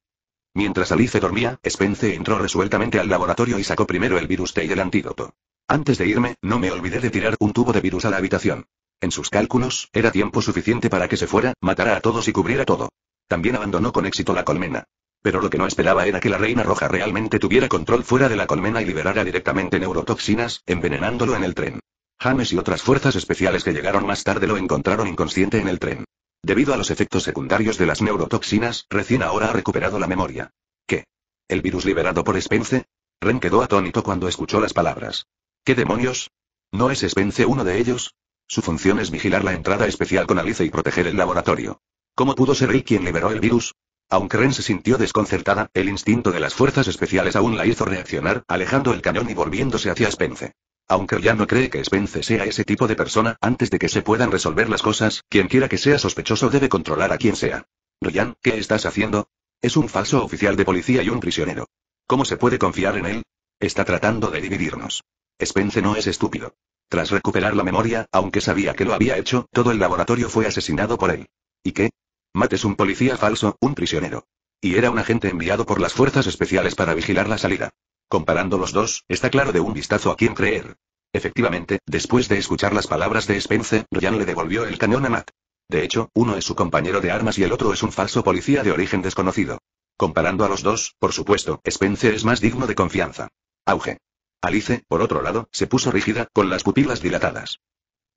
Mientras Alice dormía, Spence entró resueltamente al laboratorio y sacó primero el virus T y el antídoto. Antes de irme, no me olvidé de tirar un tubo de virus a la habitación. En sus cálculos, era tiempo suficiente para que se fuera, matara a todos y cubriera todo. También abandonó con éxito la colmena. Pero lo que no esperaba era que la reina roja realmente tuviera control fuera de la colmena y liberara directamente neurotoxinas, envenenándolo en el tren. James y otras fuerzas especiales que llegaron más tarde lo encontraron inconsciente en el tren. Debido a los efectos secundarios de las neurotoxinas, recién ahora ha recuperado la memoria. ¿Qué? ¿El virus liberado por Spence? Ren quedó atónito cuando escuchó las palabras. ¿Qué demonios? ¿No es Spence uno de ellos? Su función es vigilar la entrada especial con Alice y proteger el laboratorio. ¿Cómo pudo ser él quien liberó el virus? Aunque Ren se sintió desconcertada, el instinto de las fuerzas especiales aún la hizo reaccionar, alejando el cañón y volviéndose hacia Spence. Aunque ya no cree que Spence sea ese tipo de persona, antes de que se puedan resolver las cosas, quien quiera que sea sospechoso debe controlar a quien sea. Ryan, ¿qué estás haciendo? Es un falso oficial de policía y un prisionero. ¿Cómo se puede confiar en él? Está tratando de dividirnos. Spence no es estúpido. Tras recuperar la memoria, aunque sabía que lo había hecho, todo el laboratorio fue asesinado por él. ¿Y qué? Matt es un policía falso, un prisionero. Y era un agente enviado por las fuerzas especiales para vigilar la salida. Comparando los dos, está claro de un vistazo a quién creer. Efectivamente, después de escuchar las palabras de Spence, Ryan le devolvió el cañón a Matt. De hecho, uno es su compañero de armas y el otro es un falso policía de origen desconocido. Comparando a los dos, por supuesto, Spence es más digno de confianza. Auge. Alice, por otro lado, se puso rígida, con las pupilas dilatadas.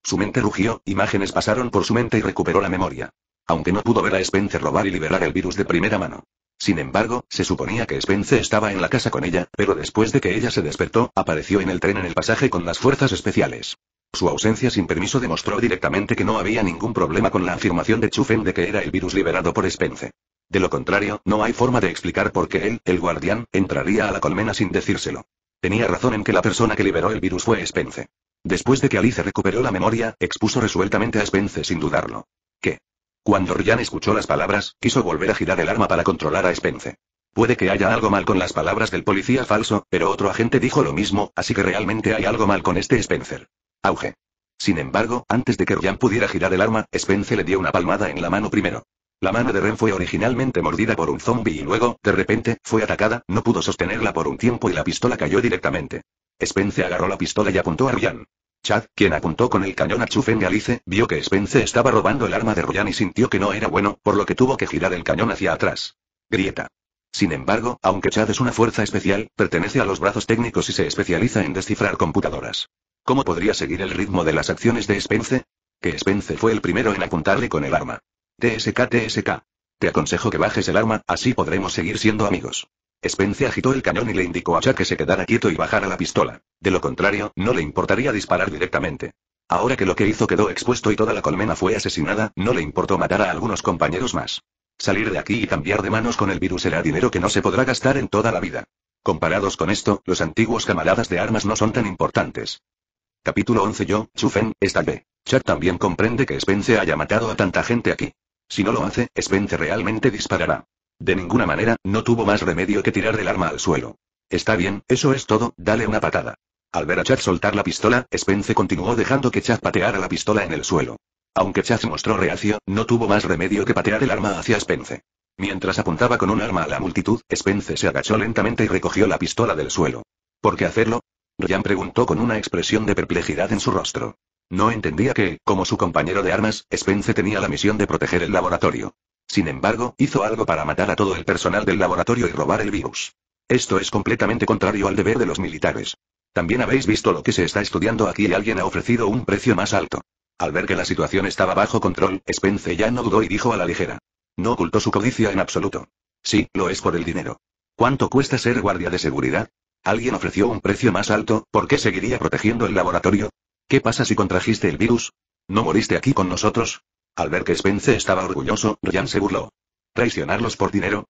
Su mente rugió, imágenes pasaron por su mente y recuperó la memoria. Aunque no pudo ver a Spencer robar y liberar el virus de primera mano. Sin embargo, se suponía que Spence estaba en la casa con ella, pero después de que ella se despertó, apareció en el tren en el pasaje con las fuerzas especiales. Su ausencia sin permiso demostró directamente que no había ningún problema con la afirmación de Chufen de que era el virus liberado por Spence. De lo contrario, no hay forma de explicar por qué él, el guardián, entraría a la colmena sin decírselo. Tenía razón en que la persona que liberó el virus fue Spence. Después de que Alice recuperó la memoria, expuso resueltamente a Spence sin dudarlo. ¿Qué? Cuando Ryan escuchó las palabras, quiso volver a girar el arma para controlar a Spence. Puede que haya algo mal con las palabras del policía falso, pero otro agente dijo lo mismo, así que realmente hay algo mal con este Spencer. Auge. Sin embargo, antes de que Ryan pudiera girar el arma, Spencer le dio una palmada en la mano primero. La mano de Ren fue originalmente mordida por un zombie y luego, de repente, fue atacada, no pudo sostenerla por un tiempo y la pistola cayó directamente. Spence agarró la pistola y apuntó a Ryan. Chad, quien apuntó con el cañón a Chufen Galice, vio que Spence estaba robando el arma de Ruyan y sintió que no era bueno, por lo que tuvo que girar el cañón hacia atrás. Grieta. Sin embargo, aunque Chad es una fuerza especial, pertenece a los brazos técnicos y se especializa en descifrar computadoras. ¿Cómo podría seguir el ritmo de las acciones de Spence? Que Spence fue el primero en apuntarle con el arma. TSK TSK. Te aconsejo que bajes el arma, así podremos seguir siendo amigos. Spence agitó el cañón y le indicó a Chuck que se quedara quieto y bajara la pistola. De lo contrario, no le importaría disparar directamente. Ahora que lo que hizo quedó expuesto y toda la colmena fue asesinada, no le importó matar a algunos compañeros más. Salir de aquí y cambiar de manos con el virus será dinero que no se podrá gastar en toda la vida. Comparados con esto, los antiguos camaradas de armas no son tan importantes. Capítulo 11 Yo, Chufen, vez Chuck también comprende que Spence haya matado a tanta gente aquí. Si no lo hace, Spence realmente disparará. De ninguna manera, no tuvo más remedio que tirar del arma al suelo. Está bien, eso es todo, dale una patada. Al ver a Chad soltar la pistola, Spence continuó dejando que Chad pateara la pistola en el suelo. Aunque Chad mostró reacio, no tuvo más remedio que patear el arma hacia Spence. Mientras apuntaba con un arma a la multitud, Spence se agachó lentamente y recogió la pistola del suelo. ¿Por qué hacerlo? Ryan preguntó con una expresión de perplejidad en su rostro. No entendía que, como su compañero de armas, Spence tenía la misión de proteger el laboratorio. Sin embargo, hizo algo para matar a todo el personal del laboratorio y robar el virus. Esto es completamente contrario al deber de los militares. También habéis visto lo que se está estudiando aquí y alguien ha ofrecido un precio más alto. Al ver que la situación estaba bajo control, Spence ya no dudó y dijo a la ligera. No ocultó su codicia en absoluto. Sí, lo es por el dinero. ¿Cuánto cuesta ser guardia de seguridad? Alguien ofreció un precio más alto, ¿por qué seguiría protegiendo el laboratorio? ¿Qué pasa si contrajiste el virus? ¿No moriste aquí con nosotros? Al ver que Spence estaba orgulloso, Ryan se burló. ¿Traicionarlos por dinero?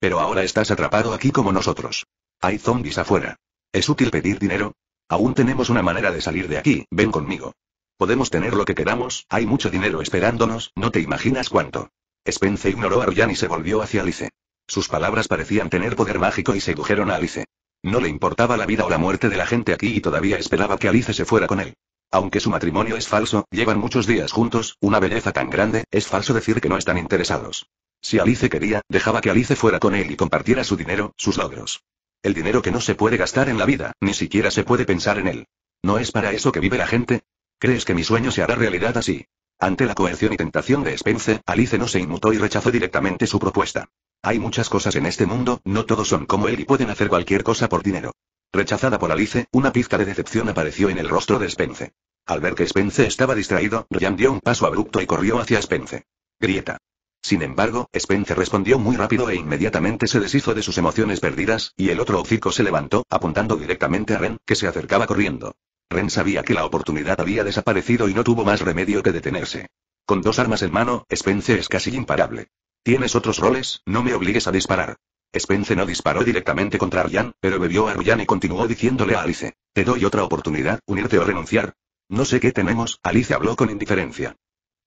Pero ahora estás atrapado aquí como nosotros. Hay zombies afuera. ¿Es útil pedir dinero? Aún tenemos una manera de salir de aquí, ven conmigo. Podemos tener lo que queramos, hay mucho dinero esperándonos, no te imaginas cuánto. Spence ignoró a Ryan y se volvió hacia Alice. Sus palabras parecían tener poder mágico y sedujeron a Alice. No le importaba la vida o la muerte de la gente aquí y todavía esperaba que Alice se fuera con él. Aunque su matrimonio es falso, llevan muchos días juntos, una belleza tan grande, es falso decir que no están interesados. Si Alice quería, dejaba que Alice fuera con él y compartiera su dinero, sus logros. El dinero que no se puede gastar en la vida, ni siquiera se puede pensar en él. ¿No es para eso que vive la gente? ¿Crees que mi sueño se hará realidad así? Ante la coerción y tentación de Spence, Alice no se inmutó y rechazó directamente su propuesta. Hay muchas cosas en este mundo, no todos son como él y pueden hacer cualquier cosa por dinero. Rechazada por Alice, una pizca de decepción apareció en el rostro de Spence. Al ver que Spence estaba distraído, Ryan dio un paso abrupto y corrió hacia Spence. Grieta. Sin embargo, Spence respondió muy rápido e inmediatamente se deshizo de sus emociones perdidas, y el otro hocico se levantó, apuntando directamente a Ren, que se acercaba corriendo. Ren sabía que la oportunidad había desaparecido y no tuvo más remedio que detenerse. Con dos armas en mano, Spence es casi imparable. Tienes otros roles, no me obligues a disparar. Spence no disparó directamente contra Ryan, pero bebió a Ryan y continuó diciéndole a Alice. Te doy otra oportunidad, unirte o renunciar. No sé qué tenemos, Alice habló con indiferencia.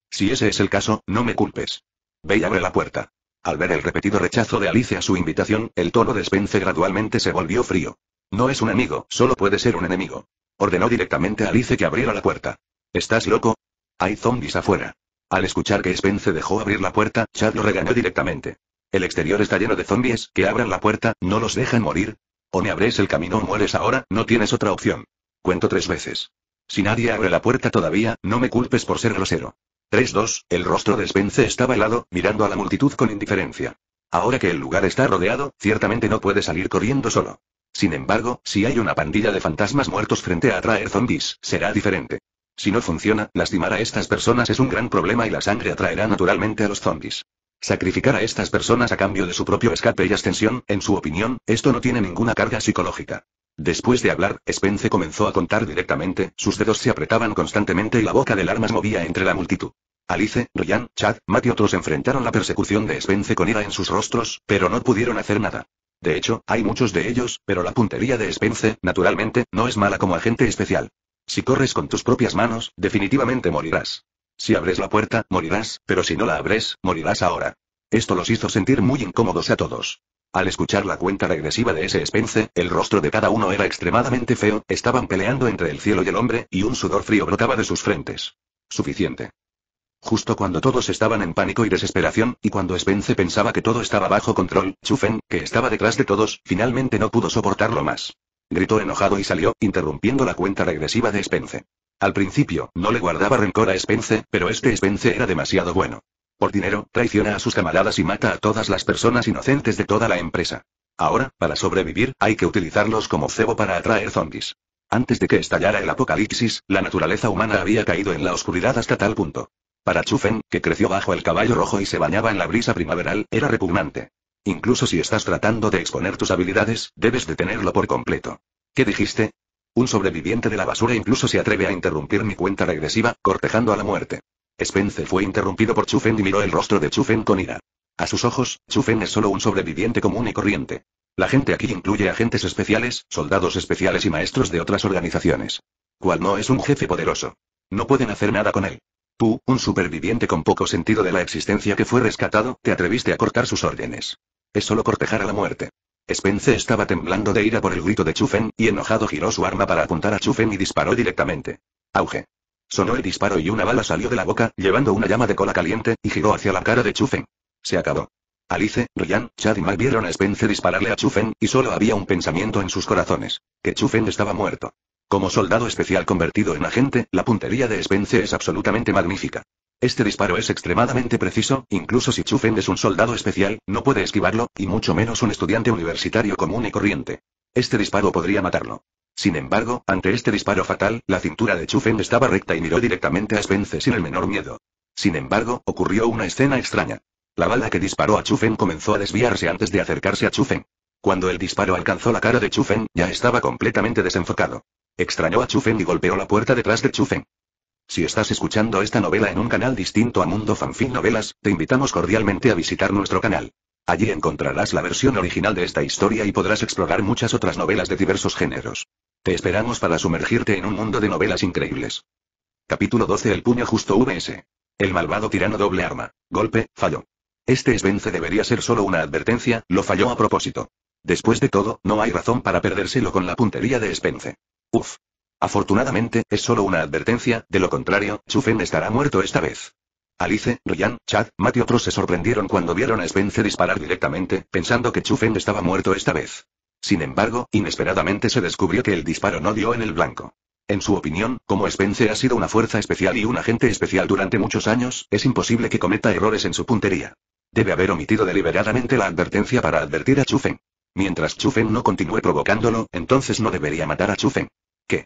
Si ese es el caso, no me culpes. Ve y abre la puerta. Al ver el repetido rechazo de Alice a su invitación, el tono de Spence gradualmente se volvió frío. No es un amigo, solo puede ser un enemigo. Ordenó directamente a Alice que abriera la puerta. ¿Estás loco? Hay zombies afuera. Al escuchar que Spence dejó abrir la puerta, Chad lo regañó directamente. El exterior está lleno de zombies, que abran la puerta, no los dejan morir. O me abres el camino o mueres ahora, no tienes otra opción. Cuento tres veces. Si nadie abre la puerta todavía, no me culpes por ser grosero. 3-2, el rostro de Spence estaba helado, mirando a la multitud con indiferencia. Ahora que el lugar está rodeado, ciertamente no puede salir corriendo solo. Sin embargo, si hay una pandilla de fantasmas muertos frente a atraer zombies, será diferente. Si no funciona, lastimar a estas personas es un gran problema y la sangre atraerá naturalmente a los zombies. Sacrificar a estas personas a cambio de su propio escape y ascensión, en su opinión, esto no tiene ninguna carga psicológica. Después de hablar, Spence comenzó a contar directamente, sus dedos se apretaban constantemente y la boca del armas movía entre la multitud. Alice, Ryan, Chad, Matt y otros enfrentaron la persecución de Spence con ira en sus rostros, pero no pudieron hacer nada. De hecho, hay muchos de ellos, pero la puntería de Spence, naturalmente, no es mala como agente especial. Si corres con tus propias manos, definitivamente morirás. Si abres la puerta, morirás, pero si no la abres, morirás ahora. Esto los hizo sentir muy incómodos a todos. Al escuchar la cuenta regresiva de ese Spence, el rostro de cada uno era extremadamente feo, estaban peleando entre el cielo y el hombre, y un sudor frío brotaba de sus frentes. Suficiente. Justo cuando todos estaban en pánico y desesperación, y cuando Spence pensaba que todo estaba bajo control, Chufen, que estaba detrás de todos, finalmente no pudo soportarlo más. Gritó enojado y salió, interrumpiendo la cuenta regresiva de Spence. Al principio, no le guardaba rencor a Spence, pero este Spence era demasiado bueno. Por dinero, traiciona a sus camaradas y mata a todas las personas inocentes de toda la empresa. Ahora, para sobrevivir, hay que utilizarlos como cebo para atraer zombies. Antes de que estallara el apocalipsis, la naturaleza humana había caído en la oscuridad hasta tal punto. Para Chufen, que creció bajo el caballo rojo y se bañaba en la brisa primaveral, era repugnante. Incluso si estás tratando de exponer tus habilidades, debes detenerlo por completo. ¿Qué dijiste? Un sobreviviente de la basura incluso se atreve a interrumpir mi cuenta regresiva, cortejando a la muerte. Spence fue interrumpido por Chufen y miró el rostro de Chufen con ira. A sus ojos, Chufen es solo un sobreviviente común y corriente. La gente aquí incluye agentes especiales, soldados especiales y maestros de otras organizaciones. Cual no es un jefe poderoso. No pueden hacer nada con él. Tú, un superviviente con poco sentido de la existencia que fue rescatado, te atreviste a cortar sus órdenes. Es solo cortejar a la muerte. Spence estaba temblando de ira por el grito de Chufen, y enojado giró su arma para apuntar a Chufen y disparó directamente. Auge. Sonó el disparo y una bala salió de la boca, llevando una llama de cola caliente, y giró hacia la cara de Chufen. Se acabó. Alice, Ryan, Chad y Mal vieron a Spence dispararle a Chufen, y solo había un pensamiento en sus corazones. Que Chufen estaba muerto. Como soldado especial convertido en agente, la puntería de Spence es absolutamente magnífica. Este disparo es extremadamente preciso, incluso si Chufen es un soldado especial, no puede esquivarlo, y mucho menos un estudiante universitario común y corriente. Este disparo podría matarlo. Sin embargo, ante este disparo fatal, la cintura de Chufen estaba recta y miró directamente a Spence sin el menor miedo. Sin embargo, ocurrió una escena extraña. La bala que disparó a Chufen comenzó a desviarse antes de acercarse a Chufen. Cuando el disparo alcanzó la cara de Chufen, ya estaba completamente desenfocado. Extrañó a Chufen y golpeó la puerta detrás de Chufen. Si estás escuchando esta novela en un canal distinto a Mundo Fanfic Novelas, te invitamos cordialmente a visitar nuestro canal. Allí encontrarás la versión original de esta historia y podrás explorar muchas otras novelas de diversos géneros. Te esperamos para sumergirte en un mundo de novelas increíbles. Capítulo 12 El puño justo VS. El malvado tirano doble arma. Golpe, falló. Este esvence debería ser solo una advertencia, lo falló a propósito. Después de todo, no hay razón para perdérselo con la puntería de Spence. Uf. Afortunadamente, es solo una advertencia, de lo contrario, Chufen estará muerto esta vez. Alice, Ryan, Chad, Matt y otros se sorprendieron cuando vieron a Spence disparar directamente, pensando que Chufen estaba muerto esta vez. Sin embargo, inesperadamente se descubrió que el disparo no dio en el blanco. En su opinión, como Spence ha sido una fuerza especial y un agente especial durante muchos años, es imposible que cometa errores en su puntería. Debe haber omitido deliberadamente la advertencia para advertir a Chufen. Mientras Chufen no continúe provocándolo, entonces no debería matar a Chufen. ¿Qué?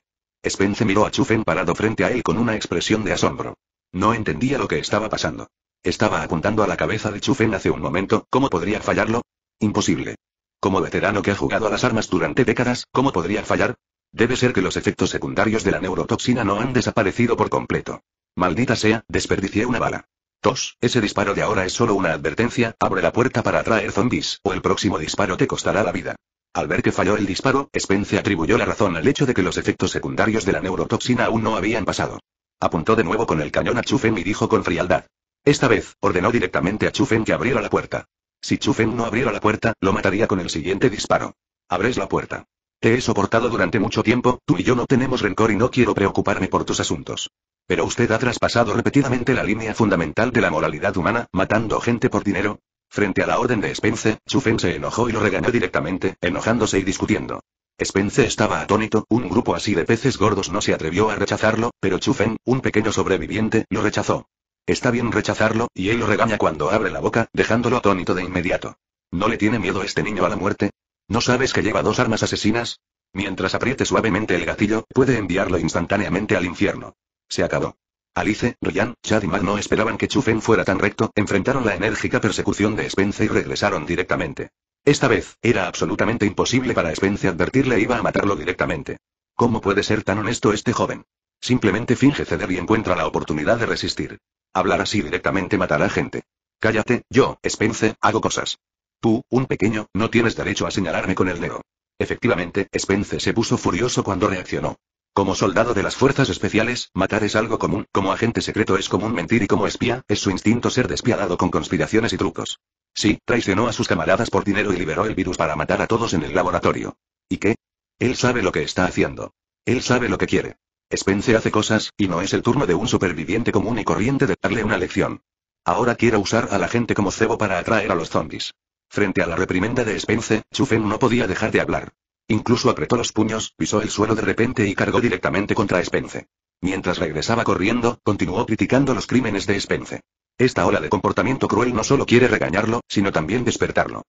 Spence miró a Chufen parado frente a él con una expresión de asombro. No entendía lo que estaba pasando. Estaba apuntando a la cabeza de Chufen hace un momento, ¿cómo podría fallarlo? Imposible. Como veterano que ha jugado a las armas durante décadas, ¿cómo podría fallar? Debe ser que los efectos secundarios de la neurotoxina no han desaparecido por completo. Maldita sea, desperdicié una bala. Tos, ese disparo de ahora es solo una advertencia, abre la puerta para atraer zombies, o el próximo disparo te costará la vida. Al ver que falló el disparo, Spence atribuyó la razón al hecho de que los efectos secundarios de la neurotoxina aún no habían pasado. Apuntó de nuevo con el cañón a Chufen y dijo con frialdad. Esta vez, ordenó directamente a Chufen que abriera la puerta. Si Chufen no abriera la puerta, lo mataría con el siguiente disparo. Abres la puerta. Te he soportado durante mucho tiempo, tú y yo no tenemos rencor y no quiero preocuparme por tus asuntos. Pero usted ha traspasado repetidamente la línea fundamental de la moralidad humana, matando gente por dinero, Frente a la orden de Spence, Chufen se enojó y lo regañó directamente, enojándose y discutiendo. Spence estaba atónito, un grupo así de peces gordos no se atrevió a rechazarlo, pero Chufen, un pequeño sobreviviente, lo rechazó. Está bien rechazarlo, y él lo regaña cuando abre la boca, dejándolo atónito de inmediato. ¿No le tiene miedo este niño a la muerte? ¿No sabes que lleva dos armas asesinas? Mientras apriete suavemente el gatillo, puede enviarlo instantáneamente al infierno. Se acabó. Alice, Ryan, Chad y Matt no esperaban que Chufen fuera tan recto, enfrentaron la enérgica persecución de Spence y regresaron directamente. Esta vez, era absolutamente imposible para Spence advertirle iba a matarlo directamente. ¿Cómo puede ser tan honesto este joven? Simplemente finge ceder y encuentra la oportunidad de resistir. Hablar así directamente matará gente. Cállate, yo, Spence, hago cosas. Tú, un pequeño, no tienes derecho a señalarme con el dedo. Efectivamente, Spence se puso furioso cuando reaccionó. Como soldado de las fuerzas especiales, matar es algo común, como agente secreto es común mentir y como espía, es su instinto ser despiadado con conspiraciones y trucos. Sí, traicionó a sus camaradas por dinero y liberó el virus para matar a todos en el laboratorio. ¿Y qué? Él sabe lo que está haciendo. Él sabe lo que quiere. Spence hace cosas, y no es el turno de un superviviente común y corriente de darle una lección. Ahora quiere usar a la gente como cebo para atraer a los zombies. Frente a la reprimenda de Spence, Chufen no podía dejar de hablar. Incluso apretó los puños, pisó el suelo de repente y cargó directamente contra Spence. Mientras regresaba corriendo, continuó criticando los crímenes de Spence. Esta ola de comportamiento cruel no solo quiere regañarlo, sino también despertarlo.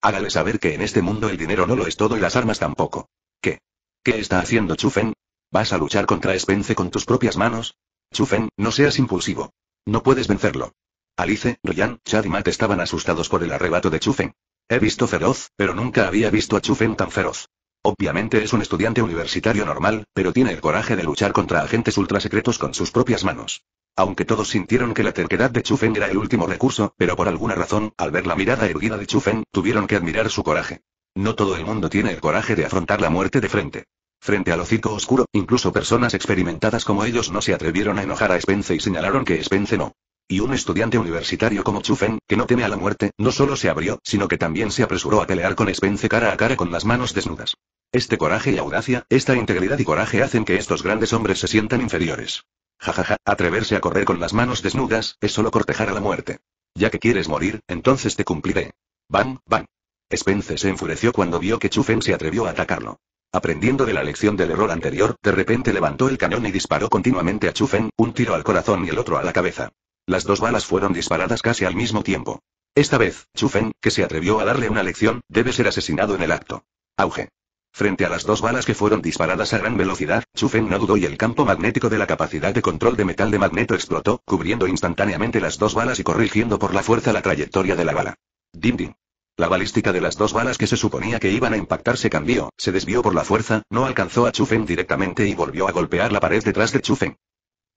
Hágale saber que en este mundo el dinero no lo es todo y las armas tampoco. ¿Qué? ¿Qué está haciendo Chufen? ¿Vas a luchar contra Spence con tus propias manos? Chufen, no seas impulsivo. No puedes vencerlo. Alice, Royan Chad y Matt estaban asustados por el arrebato de Chufen. He visto feroz, pero nunca había visto a Chufen tan feroz. Obviamente es un estudiante universitario normal, pero tiene el coraje de luchar contra agentes ultrasecretos con sus propias manos. Aunque todos sintieron que la terquedad de Chufen era el último recurso, pero por alguna razón, al ver la mirada erguida de Chufen, tuvieron que admirar su coraje. No todo el mundo tiene el coraje de afrontar la muerte de frente. Frente al hocico oscuro, incluso personas experimentadas como ellos no se atrevieron a enojar a Spence y señalaron que Spence no y un estudiante universitario como Chufen, que no teme a la muerte, no solo se abrió, sino que también se apresuró a pelear con Spence cara a cara con las manos desnudas. Este coraje y audacia, esta integridad y coraje hacen que estos grandes hombres se sientan inferiores. Jajaja, atreverse a correr con las manos desnudas, es solo cortejar a la muerte. Ya que quieres morir, entonces te cumpliré. Bam, bam. Spence se enfureció cuando vio que Chufen se atrevió a atacarlo. Aprendiendo de la lección del error anterior, de repente levantó el cañón y disparó continuamente a Chufen, un tiro al corazón y el otro a la cabeza. Las dos balas fueron disparadas casi al mismo tiempo. Esta vez, Chufen, que se atrevió a darle una lección, debe ser asesinado en el acto. Auge. Frente a las dos balas que fueron disparadas a gran velocidad, Chufen no dudó y el campo magnético de la capacidad de control de metal de magneto explotó, cubriendo instantáneamente las dos balas y corrigiendo por la fuerza la trayectoria de la bala. Dim dim. La balística de las dos balas que se suponía que iban a impactar se cambió, se desvió por la fuerza, no alcanzó a Chufen directamente y volvió a golpear la pared detrás de Chufen.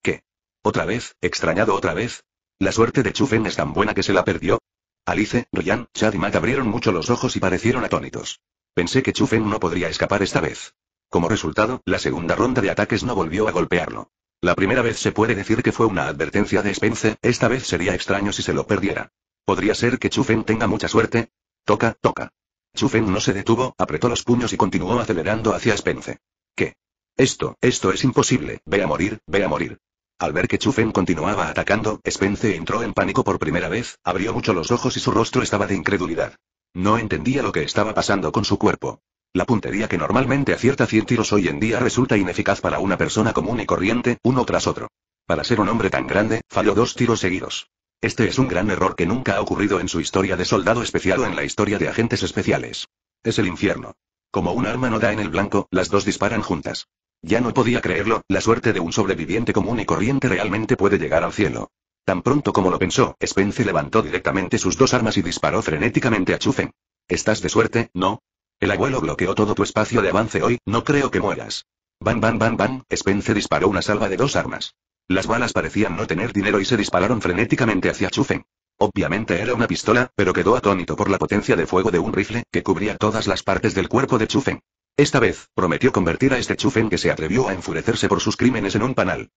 ¿Qué? ¿Otra vez? ¿Extrañado otra vez? ¿La suerte de Chufen es tan buena que se la perdió? Alice, Ryan, Chad y Matt abrieron mucho los ojos y parecieron atónitos. Pensé que Chufen no podría escapar esta vez. Como resultado, la segunda ronda de ataques no volvió a golpearlo. La primera vez se puede decir que fue una advertencia de Spence, esta vez sería extraño si se lo perdiera. ¿Podría ser que Chufen tenga mucha suerte? Toca, toca. Chufen no se detuvo, apretó los puños y continuó acelerando hacia Spence. ¿Qué? Esto, esto es imposible, ve a morir, ve a morir. Al ver que Chufen continuaba atacando, Spence entró en pánico por primera vez, abrió mucho los ojos y su rostro estaba de incredulidad. No entendía lo que estaba pasando con su cuerpo. La puntería que normalmente acierta 100 tiros hoy en día resulta ineficaz para una persona común y corriente, uno tras otro. Para ser un hombre tan grande, falló dos tiros seguidos. Este es un gran error que nunca ha ocurrido en su historia de soldado especial o en la historia de agentes especiales. Es el infierno. Como un arma no da en el blanco, las dos disparan juntas. Ya no podía creerlo, la suerte de un sobreviviente común y corriente realmente puede llegar al cielo. Tan pronto como lo pensó, Spence levantó directamente sus dos armas y disparó frenéticamente a Chufen. Estás de suerte, ¿no? El abuelo bloqueó todo tu espacio de avance hoy, no creo que mueras. Bam, bam, bam, bam, Spence disparó una salva de dos armas. Las balas parecían no tener dinero y se dispararon frenéticamente hacia Chufen. Obviamente era una pistola, pero quedó atónito por la potencia de fuego de un rifle, que cubría todas las partes del cuerpo de Chufen. Esta vez, prometió convertir a este chufen que se atrevió a enfurecerse por sus crímenes en un panal.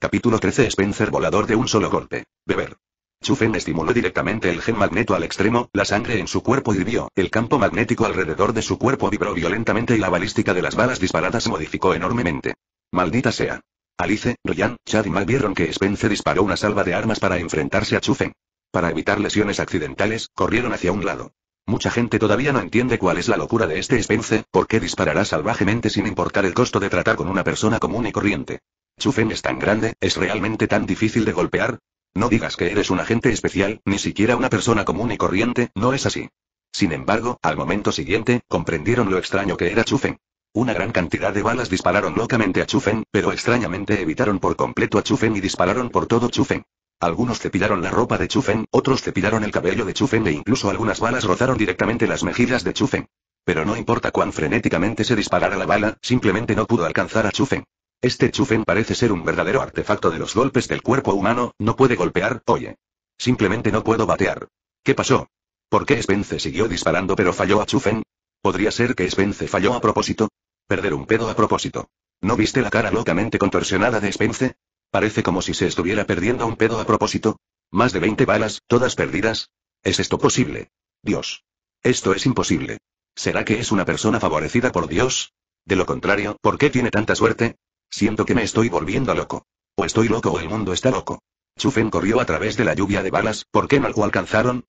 Capítulo 13 Spencer volador de un solo golpe. Beber. Chufen estimuló directamente el gen magneto al extremo, la sangre en su cuerpo hirvió, el campo magnético alrededor de su cuerpo vibró violentamente y la balística de las balas disparadas se modificó enormemente. Maldita sea. Alice, Ryan, Chad y Mal vieron que Spencer disparó una salva de armas para enfrentarse a Chufen. Para evitar lesiones accidentales, corrieron hacia un lado. Mucha gente todavía no entiende cuál es la locura de este Spence, por qué disparará salvajemente sin importar el costo de tratar con una persona común y corriente. Chufen es tan grande, es realmente tan difícil de golpear. No digas que eres un agente especial, ni siquiera una persona común y corriente, no es así. Sin embargo, al momento siguiente, comprendieron lo extraño que era Chufen. Una gran cantidad de balas dispararon locamente a Chufen, pero extrañamente evitaron por completo a Chufen y dispararon por todo Chufen. Algunos cepillaron la ropa de Chufen, otros cepillaron el cabello de Chufen e incluso algunas balas rozaron directamente las mejillas de Chufen. Pero no importa cuán frenéticamente se disparara la bala, simplemente no pudo alcanzar a Chufen. Este Chufen parece ser un verdadero artefacto de los golpes del cuerpo humano, no puede golpear, oye. Simplemente no puedo batear. ¿Qué pasó? ¿Por qué Spence siguió disparando pero falló a Chufen? ¿Podría ser que Spence falló a propósito? Perder un pedo a propósito. ¿No viste la cara locamente contorsionada de Spence? Parece como si se estuviera perdiendo un pedo a propósito. Más de 20 balas, todas perdidas. ¿Es esto posible? Dios. Esto es imposible. ¿Será que es una persona favorecida por Dios? De lo contrario, ¿por qué tiene tanta suerte? Siento que me estoy volviendo loco. O estoy loco o el mundo está loco. Chufen corrió a través de la lluvia de balas, ¿por qué no lo alcanzaron?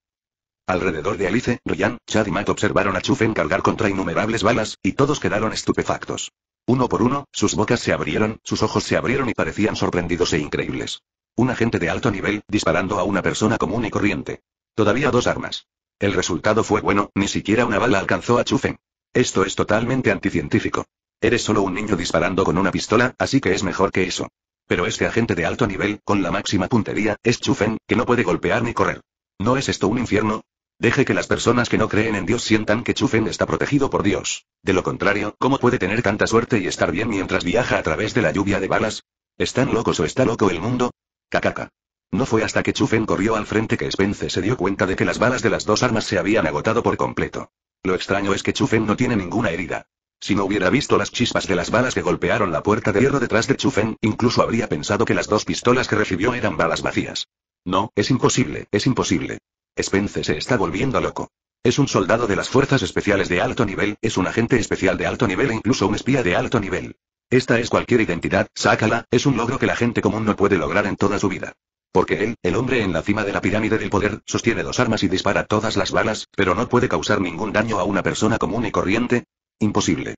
Alrededor de Alice, Ryan, Chad y Matt observaron a Chufen cargar contra innumerables balas, y todos quedaron estupefactos. Uno por uno, sus bocas se abrieron, sus ojos se abrieron y parecían sorprendidos e increíbles. Un agente de alto nivel, disparando a una persona común y corriente. Todavía dos armas. El resultado fue bueno, ni siquiera una bala alcanzó a Chufen. Esto es totalmente anticientífico. Eres solo un niño disparando con una pistola, así que es mejor que eso. Pero este agente de alto nivel, con la máxima puntería, es Chufen, que no puede golpear ni correr. ¿No es esto un infierno? Deje que las personas que no creen en Dios sientan que Chufen está protegido por Dios. De lo contrario, ¿cómo puede tener tanta suerte y estar bien mientras viaja a través de la lluvia de balas? ¿Están locos o está loco el mundo? Cacaca. No fue hasta que Chufen corrió al frente que Spence se dio cuenta de que las balas de las dos armas se habían agotado por completo. Lo extraño es que Chufen no tiene ninguna herida. Si no hubiera visto las chispas de las balas que golpearon la puerta de hierro detrás de Chufen, incluso habría pensado que las dos pistolas que recibió eran balas vacías. No, es imposible, es imposible. Spence se está volviendo loco. Es un soldado de las fuerzas especiales de alto nivel, es un agente especial de alto nivel e incluso un espía de alto nivel. Esta es cualquier identidad, sácala, es un logro que la gente común no puede lograr en toda su vida. Porque él, el hombre en la cima de la pirámide del poder, sostiene dos armas y dispara todas las balas, pero no puede causar ningún daño a una persona común y corriente. Imposible.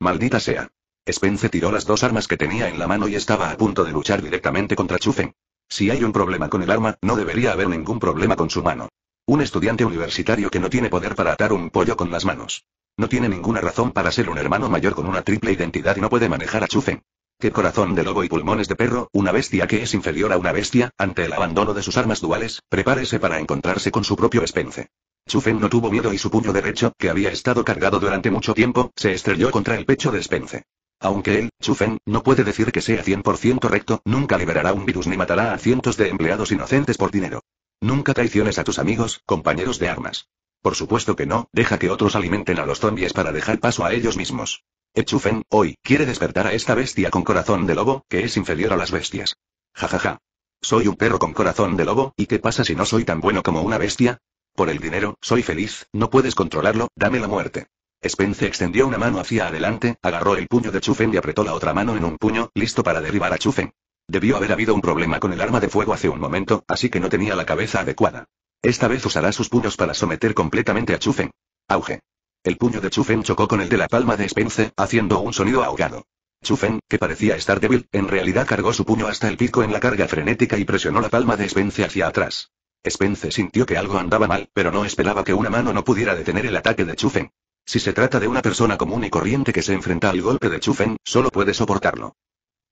Maldita sea. Spence tiró las dos armas que tenía en la mano y estaba a punto de luchar directamente contra Chufen. Si hay un problema con el arma, no debería haber ningún problema con su mano. Un estudiante universitario que no tiene poder para atar un pollo con las manos. No tiene ninguna razón para ser un hermano mayor con una triple identidad y no puede manejar a Chufen. ¿Qué corazón de lobo y pulmones de perro, una bestia que es inferior a una bestia, ante el abandono de sus armas duales, prepárese para encontrarse con su propio Spence. Chufen no tuvo miedo y su puño derecho, que había estado cargado durante mucho tiempo, se estrelló contra el pecho de Spence. Aunque él, Chufen, no puede decir que sea 100% recto, nunca liberará un virus ni matará a cientos de empleados inocentes por dinero. Nunca traiciones a tus amigos, compañeros de armas. Por supuesto que no, deja que otros alimenten a los zombies para dejar paso a ellos mismos. Echufen, eh, hoy, quiere despertar a esta bestia con corazón de lobo, que es inferior a las bestias. Jajaja. Ja, ja. Soy un perro con corazón de lobo, ¿y qué pasa si no soy tan bueno como una bestia? Por el dinero, soy feliz, no puedes controlarlo, dame la muerte. Spence extendió una mano hacia adelante, agarró el puño de Chufen y apretó la otra mano en un puño, listo para derribar a Chufen. Debió haber habido un problema con el arma de fuego hace un momento, así que no tenía la cabeza adecuada. Esta vez usará sus puños para someter completamente a Chufen. Auge. El puño de Chufen chocó con el de la palma de Spence, haciendo un sonido ahogado. Chufen, que parecía estar débil, en realidad cargó su puño hasta el pico en la carga frenética y presionó la palma de Spence hacia atrás. Spence sintió que algo andaba mal, pero no esperaba que una mano no pudiera detener el ataque de Chufen. Si se trata de una persona común y corriente que se enfrenta al golpe de Chufen, solo puede soportarlo.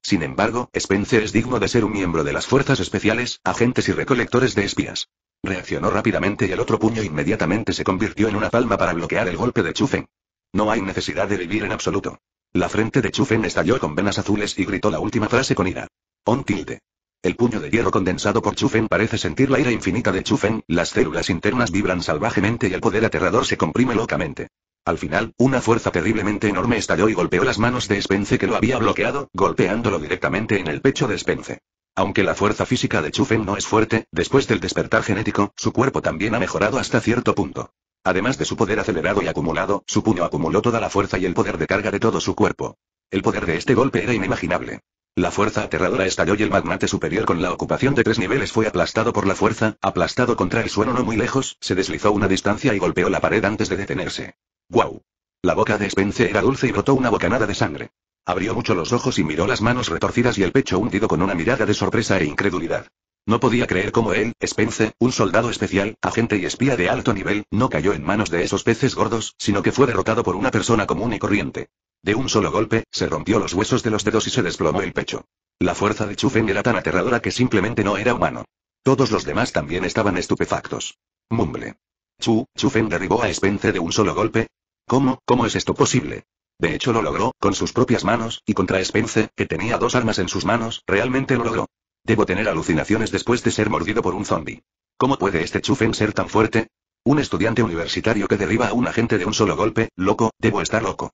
Sin embargo, Spencer es digno de ser un miembro de las fuerzas especiales, agentes y recolectores de espías. Reaccionó rápidamente y el otro puño inmediatamente se convirtió en una palma para bloquear el golpe de Chufen. No hay necesidad de vivir en absoluto. La frente de Chufen estalló con venas azules y gritó la última frase con ira. On tilde. El puño de hierro condensado por Chufen parece sentir la ira infinita de Chufen, las células internas vibran salvajemente y el poder aterrador se comprime locamente. Al final, una fuerza terriblemente enorme estalló y golpeó las manos de Spence que lo había bloqueado, golpeándolo directamente en el pecho de Spence. Aunque la fuerza física de Chufen no es fuerte, después del despertar genético, su cuerpo también ha mejorado hasta cierto punto. Además de su poder acelerado y acumulado, su puño acumuló toda la fuerza y el poder de carga de todo su cuerpo. El poder de este golpe era inimaginable. La fuerza aterradora estalló y el magnate superior con la ocupación de tres niveles fue aplastado por la fuerza, aplastado contra el suelo no muy lejos, se deslizó una distancia y golpeó la pared antes de detenerse. ¡Guau! La boca de Spence era dulce y brotó una bocanada de sangre. Abrió mucho los ojos y miró las manos retorcidas y el pecho hundido con una mirada de sorpresa e incredulidad. No podía creer cómo él, Spence, un soldado especial, agente y espía de alto nivel, no cayó en manos de esos peces gordos, sino que fue derrotado por una persona común y corriente. De un solo golpe, se rompió los huesos de los dedos y se desplomó el pecho. La fuerza de Chufen era tan aterradora que simplemente no era humano. Todos los demás también estaban estupefactos. Mumble. Chu, Chufen derribó a Spence de un solo golpe. ¿Cómo, cómo es esto posible? De hecho lo logró, con sus propias manos, y contra Spence, que tenía dos armas en sus manos, realmente lo logró. Debo tener alucinaciones después de ser mordido por un zombi. ¿Cómo puede este Chufen ser tan fuerte? Un estudiante universitario que derriba a un agente de un solo golpe, loco, debo estar loco.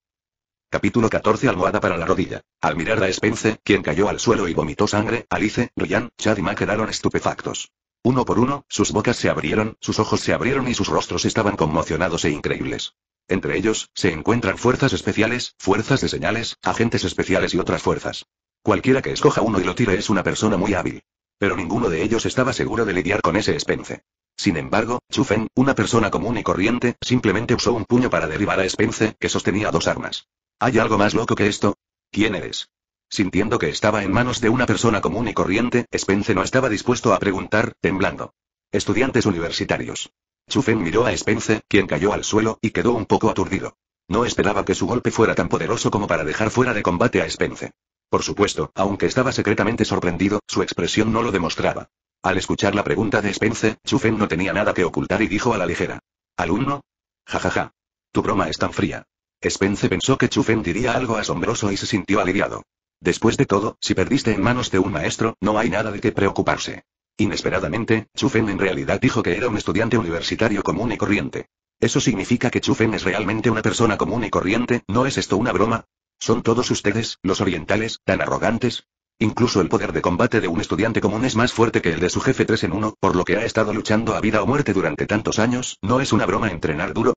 Capítulo 14 Almohada para la rodilla. Al mirar a Spence, quien cayó al suelo y vomitó sangre, Alice, Ryan, Chad y Ma quedaron estupefactos. Uno por uno, sus bocas se abrieron, sus ojos se abrieron y sus rostros estaban conmocionados e increíbles. Entre ellos, se encuentran fuerzas especiales, fuerzas de señales, agentes especiales y otras fuerzas. Cualquiera que escoja uno y lo tire es una persona muy hábil. Pero ninguno de ellos estaba seguro de lidiar con ese Spence. Sin embargo, Chufen, una persona común y corriente, simplemente usó un puño para derribar a Spence, que sostenía dos armas. ¿Hay algo más loco que esto? ¿Quién eres? Sintiendo que estaba en manos de una persona común y corriente, Spence no estaba dispuesto a preguntar, temblando. Estudiantes universitarios. Chufen miró a Spence, quien cayó al suelo, y quedó un poco aturdido. No esperaba que su golpe fuera tan poderoso como para dejar fuera de combate a Spence. Por supuesto, aunque estaba secretamente sorprendido, su expresión no lo demostraba. Al escuchar la pregunta de Spence, Chufen no tenía nada que ocultar y dijo a la ligera. ¿Alumno? Jajaja. Ja, ja. Tu broma es tan fría. Spence pensó que Chufen diría algo asombroso y se sintió aliviado. Después de todo, si perdiste en manos de un maestro, no hay nada de qué preocuparse. Inesperadamente, Chufen en realidad dijo que era un estudiante universitario común y corriente. ¿Eso significa que Chufen es realmente una persona común y corriente? ¿No es esto una broma? ¿Son todos ustedes, los orientales, tan arrogantes? Incluso el poder de combate de un estudiante común es más fuerte que el de su jefe 3 en 1, por lo que ha estado luchando a vida o muerte durante tantos años, ¿no es una broma entrenar duro?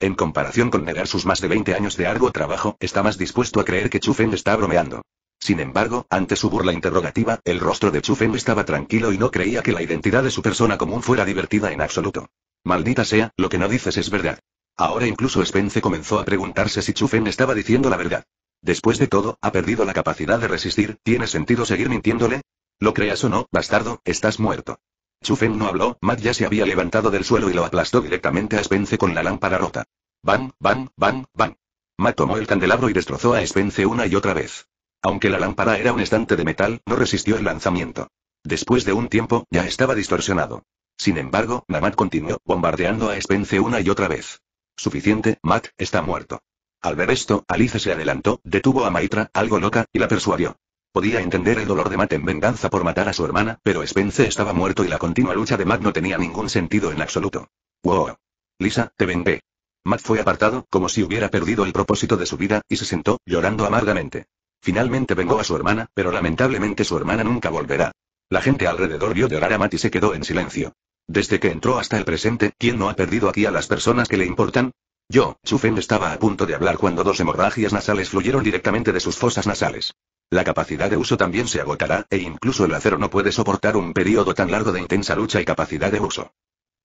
En comparación con negar sus más de 20 años de arduo trabajo, está más dispuesto a creer que Chufen está bromeando. Sin embargo, ante su burla interrogativa, el rostro de Chufen estaba tranquilo y no creía que la identidad de su persona común fuera divertida en absoluto. Maldita sea, lo que no dices es verdad. Ahora incluso Spence comenzó a preguntarse si Chufen estaba diciendo la verdad. Después de todo, ha perdido la capacidad de resistir, ¿tiene sentido seguir mintiéndole? Lo creas o no, bastardo, estás muerto. Chufen no habló, Matt ya se había levantado del suelo y lo aplastó directamente a Spence con la lámpara rota. Bam, bam, bam, bam. Matt tomó el candelabro y destrozó a Spence una y otra vez. Aunque la lámpara era un estante de metal, no resistió el lanzamiento. Después de un tiempo, ya estaba distorsionado. Sin embargo, Namat continuó bombardeando a Spence una y otra vez. Suficiente, Matt, está muerto. Al ver esto, Alice se adelantó, detuvo a Maitra, algo loca, y la persuadió. Podía entender el dolor de Matt en venganza por matar a su hermana, pero Spence estaba muerto y la continua lucha de Matt no tenía ningún sentido en absoluto. Wow. Lisa, te vengué. Matt fue apartado, como si hubiera perdido el propósito de su vida, y se sentó, llorando amargamente. Finalmente vengó a su hermana, pero lamentablemente su hermana nunca volverá. La gente alrededor vio llorar a Matt y se quedó en silencio. Desde que entró hasta el presente, ¿quién no ha perdido aquí a las personas que le importan? Yo, Chufen estaba a punto de hablar cuando dos hemorragias nasales fluyeron directamente de sus fosas nasales. La capacidad de uso también se agotará, e incluso el acero no puede soportar un periodo tan largo de intensa lucha y capacidad de uso.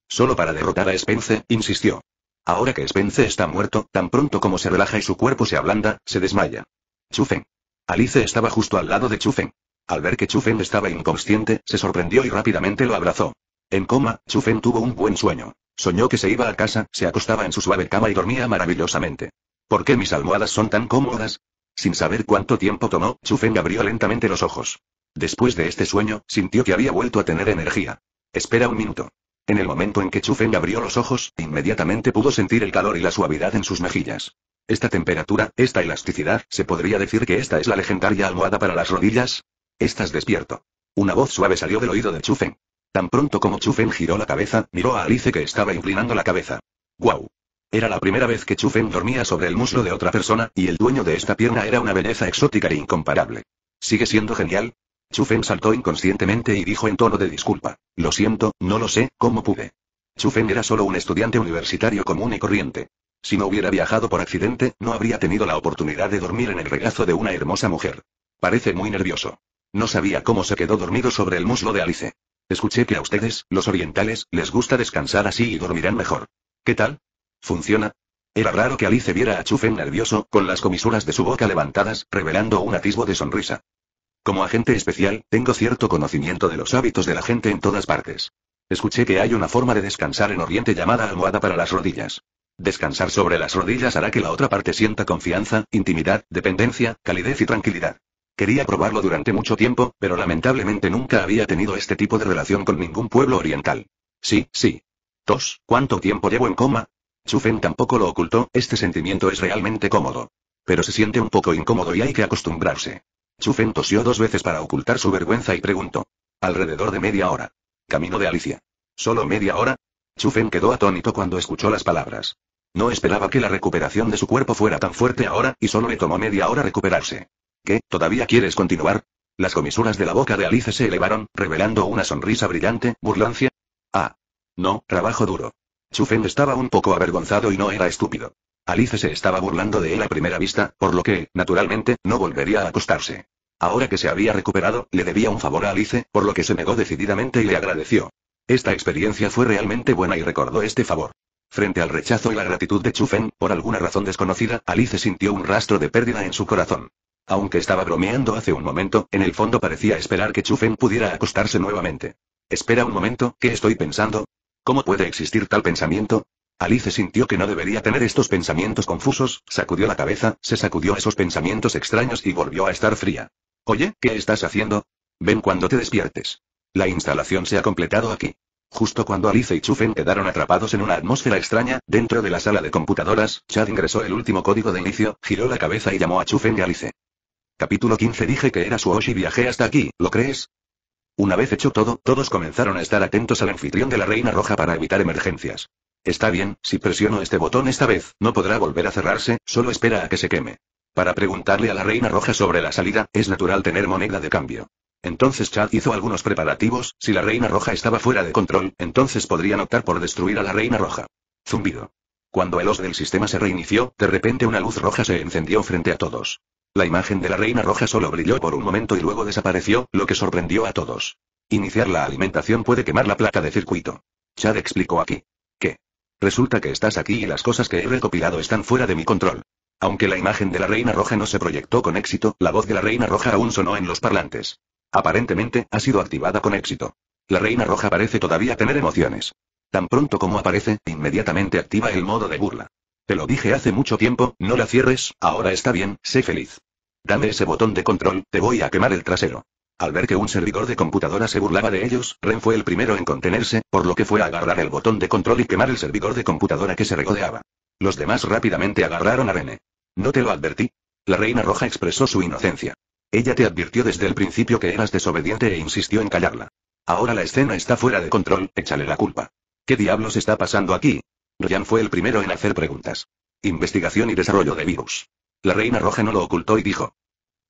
Solo para derrotar a Spence, insistió. Ahora que Spence está muerto, tan pronto como se relaja y su cuerpo se ablanda, se desmaya. Chufen. Alice estaba justo al lado de Chufen. Al ver que Chufen estaba inconsciente, se sorprendió y rápidamente lo abrazó. En coma, Chufen tuvo un buen sueño. Soñó que se iba a casa, se acostaba en su suave cama y dormía maravillosamente. ¿Por qué mis almohadas son tan cómodas? Sin saber cuánto tiempo tomó, Chufen abrió lentamente los ojos. Después de este sueño, sintió que había vuelto a tener energía. Espera un minuto. En el momento en que Chufen abrió los ojos, inmediatamente pudo sentir el calor y la suavidad en sus mejillas. Esta temperatura, esta elasticidad, ¿se podría decir que esta es la legendaria almohada para las rodillas? Estás despierto. Una voz suave salió del oído de Chufen. Tan pronto como Chufen giró la cabeza, miró a Alice que estaba inclinando la cabeza. ¡Guau! Era la primera vez que Chufen dormía sobre el muslo de otra persona, y el dueño de esta pierna era una belleza exótica e incomparable. Sigue siendo genial, Chufen saltó inconscientemente y dijo en tono de disculpa. Lo siento, no lo sé, ¿cómo pude? Chufen era solo un estudiante universitario común y corriente. Si no hubiera viajado por accidente, no habría tenido la oportunidad de dormir en el regazo de una hermosa mujer. Parece muy nervioso. No sabía cómo se quedó dormido sobre el muslo de Alice. Escuché que a ustedes, los orientales, les gusta descansar así y dormirán mejor. ¿Qué tal? ¿Funciona? Era raro que Alice viera a Chufen nervioso, con las comisuras de su boca levantadas, revelando un atisbo de sonrisa. Como agente especial, tengo cierto conocimiento de los hábitos de la gente en todas partes. Escuché que hay una forma de descansar en Oriente llamada almohada para las rodillas. Descansar sobre las rodillas hará que la otra parte sienta confianza, intimidad, dependencia, calidez y tranquilidad. Quería probarlo durante mucho tiempo, pero lamentablemente nunca había tenido este tipo de relación con ningún pueblo oriental. Sí, sí. Tos, ¿cuánto tiempo llevo en coma? Chufen tampoco lo ocultó, este sentimiento es realmente cómodo. Pero se siente un poco incómodo y hay que acostumbrarse. Chufen tosió dos veces para ocultar su vergüenza y preguntó. Alrededor de media hora. Camino de Alicia. ¿Solo media hora? Chufen quedó atónito cuando escuchó las palabras. No esperaba que la recuperación de su cuerpo fuera tan fuerte ahora, y solo le tomó media hora recuperarse. ¿Qué, todavía quieres continuar? Las comisuras de la boca de Alicia se elevaron, revelando una sonrisa brillante, burlancia. Ah. No, trabajo duro. Chufen estaba un poco avergonzado y no era estúpido. Alice se estaba burlando de él a primera vista, por lo que, naturalmente, no volvería a acostarse. Ahora que se había recuperado, le debía un favor a Alice, por lo que se negó decididamente y le agradeció. Esta experiencia fue realmente buena y recordó este favor. Frente al rechazo y la gratitud de Chufen, por alguna razón desconocida, Alice sintió un rastro de pérdida en su corazón. Aunque estaba bromeando hace un momento, en el fondo parecía esperar que Chufen pudiera acostarse nuevamente. Espera un momento, ¿qué estoy pensando? ¿Cómo puede existir tal pensamiento? Alice sintió que no debería tener estos pensamientos confusos, sacudió la cabeza, se sacudió esos pensamientos extraños y volvió a estar fría. Oye, ¿qué estás haciendo? Ven cuando te despiertes. La instalación se ha completado aquí. Justo cuando Alice y Chufen quedaron atrapados en una atmósfera extraña, dentro de la sala de computadoras, Chad ingresó el último código de inicio, giró la cabeza y llamó a Chufen y Alice. Capítulo 15 Dije que era su Oshi viajé hasta aquí, ¿lo crees? Una vez hecho todo, todos comenzaron a estar atentos al anfitrión de la Reina Roja para evitar emergencias. Está bien, si presiono este botón esta vez, no podrá volver a cerrarse, solo espera a que se queme. Para preguntarle a la Reina Roja sobre la salida, es natural tener moneda de cambio. Entonces Chad hizo algunos preparativos, si la Reina Roja estaba fuera de control, entonces podrían optar por destruir a la Reina Roja. Zumbido. Cuando el os del sistema se reinició, de repente una luz roja se encendió frente a todos. La imagen de la Reina Roja solo brilló por un momento y luego desapareció, lo que sorprendió a todos. Iniciar la alimentación puede quemar la placa de circuito. Chad explicó aquí. Resulta que estás aquí y las cosas que he recopilado están fuera de mi control. Aunque la imagen de la Reina Roja no se proyectó con éxito, la voz de la Reina Roja aún sonó en los parlantes. Aparentemente, ha sido activada con éxito. La Reina Roja parece todavía tener emociones. Tan pronto como aparece, inmediatamente activa el modo de burla. Te lo dije hace mucho tiempo, no la cierres, ahora está bien, sé feliz. Dame ese botón de control, te voy a quemar el trasero. Al ver que un servidor de computadora se burlaba de ellos, Ren fue el primero en contenerse, por lo que fue a agarrar el botón de control y quemar el servidor de computadora que se regodeaba. Los demás rápidamente agarraron a Rene. ¿No te lo advertí? La reina roja expresó su inocencia. Ella te advirtió desde el principio que eras desobediente e insistió en callarla. Ahora la escena está fuera de control, échale la culpa. ¿Qué diablos está pasando aquí? Ryan fue el primero en hacer preguntas. Investigación y desarrollo de virus. La reina roja no lo ocultó y dijo.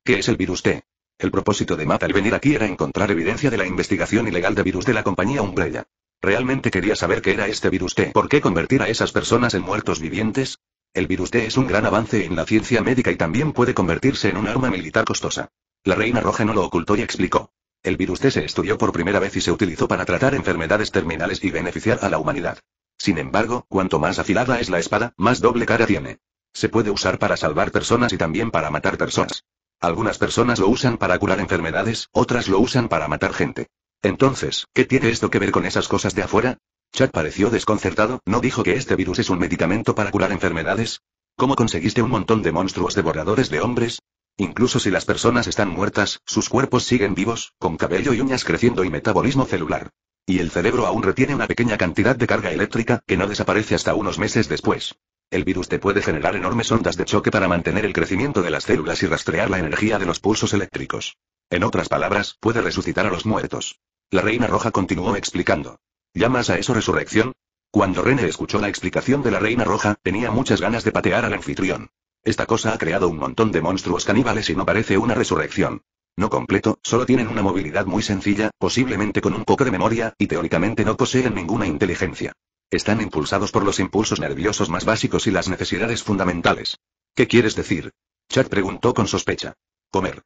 ¿Qué es el virus T? El propósito de Mata al venir aquí era encontrar evidencia de la investigación ilegal de virus de la compañía Umbrella. Realmente quería saber qué era este virus T. ¿Por qué convertir a esas personas en muertos vivientes? El virus T es un gran avance en la ciencia médica y también puede convertirse en un arma militar costosa. La Reina Roja no lo ocultó y explicó. El virus T se estudió por primera vez y se utilizó para tratar enfermedades terminales y beneficiar a la humanidad. Sin embargo, cuanto más afilada es la espada, más doble cara tiene. Se puede usar para salvar personas y también para matar personas. Algunas personas lo usan para curar enfermedades, otras lo usan para matar gente. Entonces, ¿qué tiene esto que ver con esas cosas de afuera? Chad pareció desconcertado, ¿no dijo que este virus es un medicamento para curar enfermedades? ¿Cómo conseguiste un montón de monstruos devoradores de hombres? Incluso si las personas están muertas, sus cuerpos siguen vivos, con cabello y uñas creciendo y metabolismo celular. Y el cerebro aún retiene una pequeña cantidad de carga eléctrica, que no desaparece hasta unos meses después. El virus te puede generar enormes ondas de choque para mantener el crecimiento de las células y rastrear la energía de los pulsos eléctricos. En otras palabras, puede resucitar a los muertos. La Reina Roja continuó explicando. ¿Llamas a eso resurrección? Cuando Rene escuchó la explicación de la Reina Roja, tenía muchas ganas de patear al anfitrión. Esta cosa ha creado un montón de monstruos caníbales y no parece una resurrección. No completo, solo tienen una movilidad muy sencilla, posiblemente con un poco de memoria, y teóricamente no poseen ninguna inteligencia. Están impulsados por los impulsos nerviosos más básicos y las necesidades fundamentales. ¿Qué quieres decir? Chat preguntó con sospecha. Comer.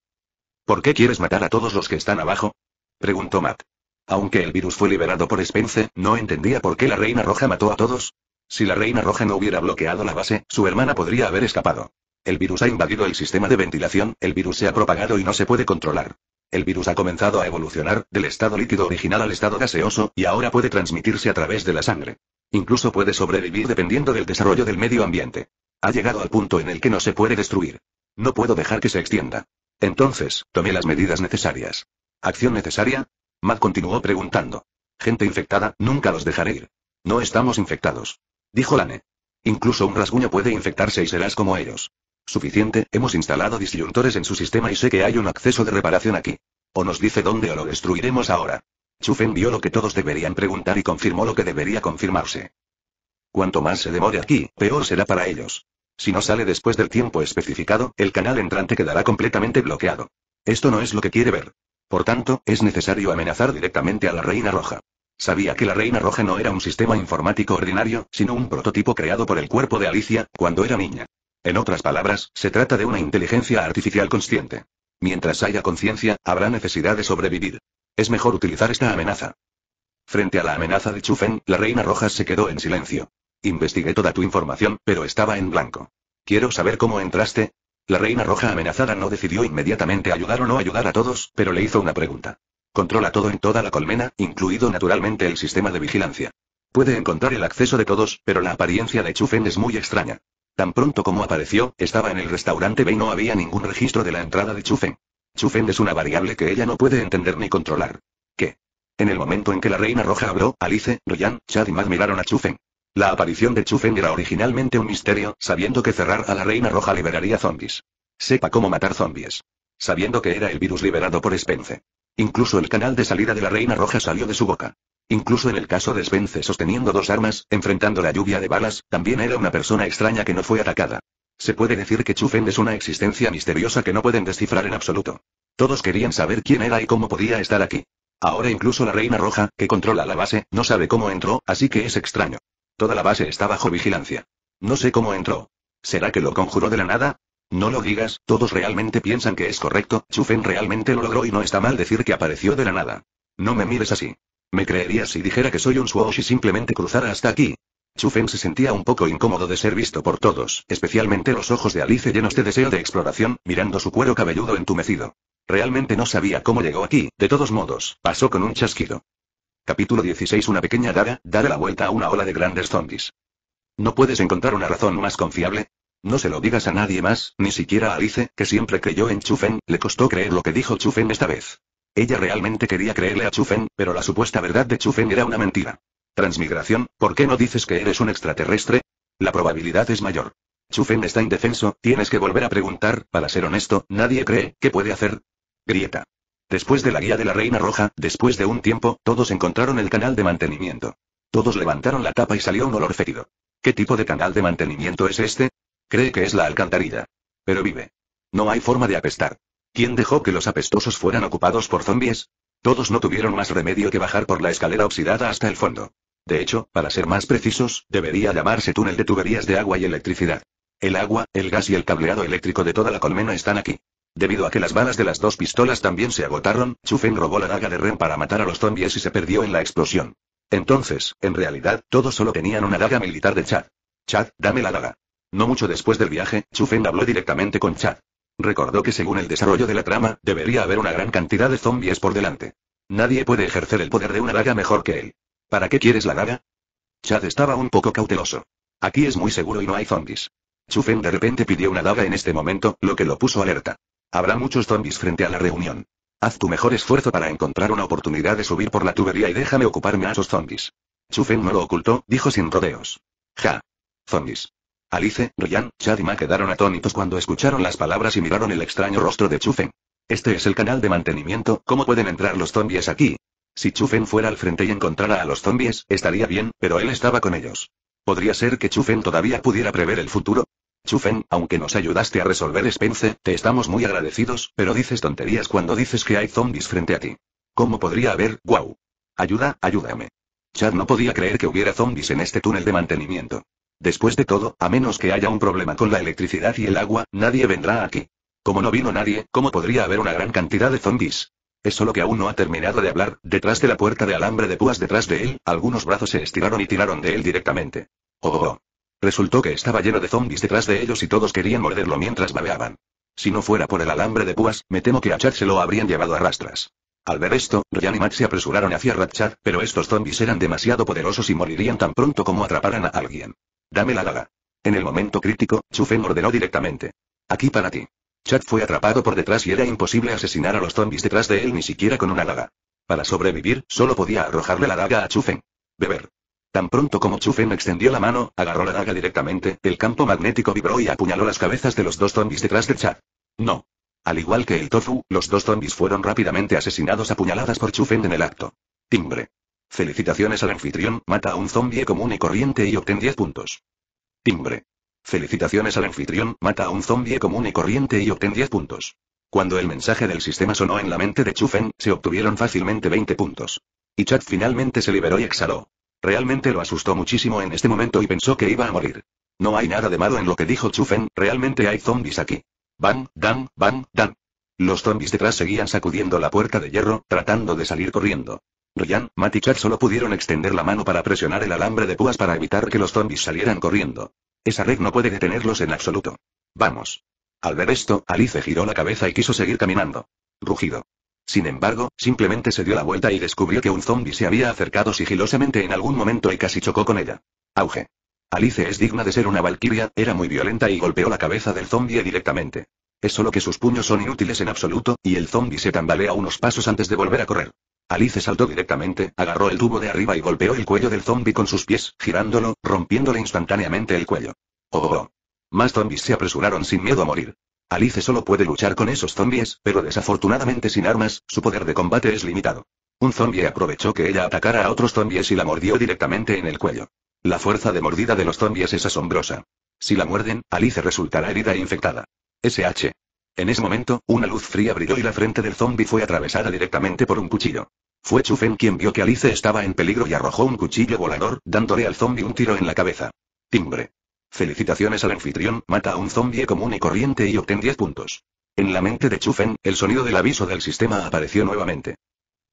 ¿Por qué quieres matar a todos los que están abajo? preguntó Matt. Aunque el virus fue liberado por Spence, no entendía por qué la Reina Roja mató a todos. Si la Reina Roja no hubiera bloqueado la base, su hermana podría haber escapado. El virus ha invadido el sistema de ventilación, el virus se ha propagado y no se puede controlar. El virus ha comenzado a evolucionar, del estado líquido original al estado gaseoso, y ahora puede transmitirse a través de la sangre. Incluso puede sobrevivir dependiendo del desarrollo del medio ambiente. Ha llegado al punto en el que no se puede destruir. No puedo dejar que se extienda. Entonces, tomé las medidas necesarias. ¿Acción necesaria? Matt continuó preguntando. Gente infectada, nunca los dejaré ir. No estamos infectados. Dijo Lane. Incluso un rasguño puede infectarse y serás como ellos. Suficiente, hemos instalado disyuntores en su sistema y sé que hay un acceso de reparación aquí. O nos dice dónde o lo destruiremos ahora. Chufen vio lo que todos deberían preguntar y confirmó lo que debería confirmarse. Cuanto más se demore aquí, peor será para ellos. Si no sale después del tiempo especificado, el canal entrante quedará completamente bloqueado. Esto no es lo que quiere ver. Por tanto, es necesario amenazar directamente a la Reina Roja. Sabía que la Reina Roja no era un sistema informático ordinario, sino un prototipo creado por el cuerpo de Alicia, cuando era niña. En otras palabras, se trata de una inteligencia artificial consciente. Mientras haya conciencia, habrá necesidad de sobrevivir. Es mejor utilizar esta amenaza. Frente a la amenaza de Chufen, la reina roja se quedó en silencio. Investigué toda tu información, pero estaba en blanco. Quiero saber cómo entraste. La reina roja amenazada no decidió inmediatamente ayudar o no ayudar a todos, pero le hizo una pregunta. Controla todo en toda la colmena, incluido naturalmente el sistema de vigilancia. Puede encontrar el acceso de todos, pero la apariencia de Chufen es muy extraña. Tan pronto como apareció, estaba en el restaurante B y no había ningún registro de la entrada de Chufen. Chufen es una variable que ella no puede entender ni controlar. ¿Qué? En el momento en que la Reina Roja habló, Alice, royan, Chad y Mad miraron a Chufen. La aparición de Chufen era originalmente un misterio, sabiendo que cerrar a la Reina Roja liberaría zombies. Sepa cómo matar zombies. Sabiendo que era el virus liberado por Spence. Incluso el canal de salida de la Reina Roja salió de su boca. Incluso en el caso de Spence sosteniendo dos armas, enfrentando la lluvia de balas, también era una persona extraña que no fue atacada. Se puede decir que Chufen es una existencia misteriosa que no pueden descifrar en absoluto. Todos querían saber quién era y cómo podía estar aquí. Ahora incluso la Reina Roja, que controla la base, no sabe cómo entró, así que es extraño. Toda la base está bajo vigilancia. No sé cómo entró. ¿Será que lo conjuró de la nada? No lo digas, todos realmente piensan que es correcto, Chufen realmente lo logró y no está mal decir que apareció de la nada. No me mires así. Me creería si dijera que soy un Swoosh y simplemente cruzara hasta aquí. Chufen se sentía un poco incómodo de ser visto por todos, especialmente los ojos de Alice llenos de deseo de exploración, mirando su cuero cabelludo entumecido. Realmente no sabía cómo llegó aquí, de todos modos, pasó con un chasquido. Capítulo 16 Una pequeña dara, dará la vuelta a una ola de grandes zombies. ¿No puedes encontrar una razón más confiable? No se lo digas a nadie más, ni siquiera a Alice, que siempre creyó en Chufen, le costó creer lo que dijo Chufen esta vez. Ella realmente quería creerle a Chufen, pero la supuesta verdad de Chufen era una mentira. Transmigración, ¿por qué no dices que eres un extraterrestre? La probabilidad es mayor. Chufen está indefenso, tienes que volver a preguntar, para ser honesto, nadie cree, ¿qué puede hacer? Grieta. Después de la guía de la Reina Roja, después de un tiempo, todos encontraron el canal de mantenimiento. Todos levantaron la tapa y salió un olor fétido. ¿Qué tipo de canal de mantenimiento es este? Cree que es la alcantarilla. Pero vive. No hay forma de apestar. ¿Quién dejó que los apestosos fueran ocupados por zombies? Todos no tuvieron más remedio que bajar por la escalera oxidada hasta el fondo. De hecho, para ser más precisos, debería llamarse túnel de tuberías de agua y electricidad. El agua, el gas y el cableado eléctrico de toda la colmena están aquí. Debido a que las balas de las dos pistolas también se agotaron, Chufen robó la daga de Ren para matar a los zombies y se perdió en la explosión. Entonces, en realidad, todos solo tenían una daga militar de Chad. Chad, dame la daga. No mucho después del viaje, Chufen habló directamente con Chad. Recordó que según el desarrollo de la trama, debería haber una gran cantidad de zombies por delante. Nadie puede ejercer el poder de una daga mejor que él. ¿Para qué quieres la daga? Chad estaba un poco cauteloso. Aquí es muy seguro y no hay zombies. Chufen de repente pidió una daga en este momento, lo que lo puso alerta. Habrá muchos zombies frente a la reunión. Haz tu mejor esfuerzo para encontrar una oportunidad de subir por la tubería y déjame ocuparme a esos zombies. Chufen no lo ocultó, dijo sin rodeos. Ja. Zombies. Alice, Ryan, Chad y Ma quedaron atónitos cuando escucharon las palabras y miraron el extraño rostro de Chufen. Este es el canal de mantenimiento, ¿cómo pueden entrar los zombies aquí? Si Chufen fuera al frente y encontrara a los zombies, estaría bien, pero él estaba con ellos. ¿Podría ser que Chufen todavía pudiera prever el futuro? Chufen, aunque nos ayudaste a resolver Spence, te estamos muy agradecidos, pero dices tonterías cuando dices que hay zombies frente a ti. ¿Cómo podría haber, ¡Guau! Ayuda, ayúdame. Chad no podía creer que hubiera zombies en este túnel de mantenimiento. Después de todo, a menos que haya un problema con la electricidad y el agua, nadie vendrá aquí. Como no vino nadie, ¿cómo podría haber una gran cantidad de zombies? Es solo que aún no ha terminado de hablar, detrás de la puerta de alambre de púas detrás de él, algunos brazos se estiraron y tiraron de él directamente. Oh, oh, oh. Resultó que estaba lleno de zombies detrás de ellos y todos querían morderlo mientras babeaban. Si no fuera por el alambre de púas, me temo que a Chad se lo habrían llevado a rastras. Al ver esto, Ryan y Matt se apresuraron hacia Ratchet, pero estos zombies eran demasiado poderosos y morirían tan pronto como atraparan a alguien. Dame la daga. En el momento crítico, Chufen ordenó directamente. Aquí para ti. Chad fue atrapado por detrás y era imposible asesinar a los zombies detrás de él ni siquiera con una daga. Para sobrevivir, solo podía arrojarle la daga a Chufen. Beber. Tan pronto como Chufen extendió la mano, agarró la daga directamente, el campo magnético vibró y apuñaló las cabezas de los dos zombies detrás de Chad. No. Al igual que el tofu, los dos zombies fueron rápidamente asesinados apuñaladas por Chufen en el acto. Timbre. Felicitaciones al anfitrión, mata a un zombie común y corriente y obtén 10 puntos. Timbre. Felicitaciones al anfitrión, mata a un zombie común y corriente y obtén 10 puntos. Cuando el mensaje del sistema sonó en la mente de Chufen, se obtuvieron fácilmente 20 puntos. Y Chat finalmente se liberó y exhaló. Realmente lo asustó muchísimo en este momento y pensó que iba a morir. No hay nada de malo en lo que dijo Chufen, realmente hay zombies aquí. Van, dan, van, dan. Los zombies detrás seguían sacudiendo la puerta de hierro, tratando de salir corriendo. Ryan, Matt y Chad solo pudieron extender la mano para presionar el alambre de púas para evitar que los zombies salieran corriendo. Esa red no puede detenerlos en absoluto. Vamos. Al ver esto, Alice giró la cabeza y quiso seguir caminando. Rugido. Sin embargo, simplemente se dio la vuelta y descubrió que un zombie se había acercado sigilosamente en algún momento y casi chocó con ella. Auge. Alice es digna de ser una valquiria, era muy violenta y golpeó la cabeza del zombie directamente. Es solo que sus puños son inútiles en absoluto, y el zombie se tambalea unos pasos antes de volver a correr. Alice saltó directamente, agarró el tubo de arriba y golpeó el cuello del zombie con sus pies, girándolo, rompiéndole instantáneamente el cuello. Oh, oh, oh, Más zombies se apresuraron sin miedo a morir. Alice solo puede luchar con esos zombies, pero desafortunadamente sin armas, su poder de combate es limitado. Un zombie aprovechó que ella atacara a otros zombies y la mordió directamente en el cuello. La fuerza de mordida de los zombies es asombrosa. Si la muerden, Alice resultará herida e infectada. SH. En ese momento, una luz fría brilló y la frente del zombi fue atravesada directamente por un cuchillo. Fue Chufen quien vio que Alice estaba en peligro y arrojó un cuchillo volador, dándole al zombi un tiro en la cabeza. Timbre. Felicitaciones al anfitrión, mata a un zombie común y corriente y obtén 10 puntos. En la mente de Chufen, el sonido del aviso del sistema apareció nuevamente.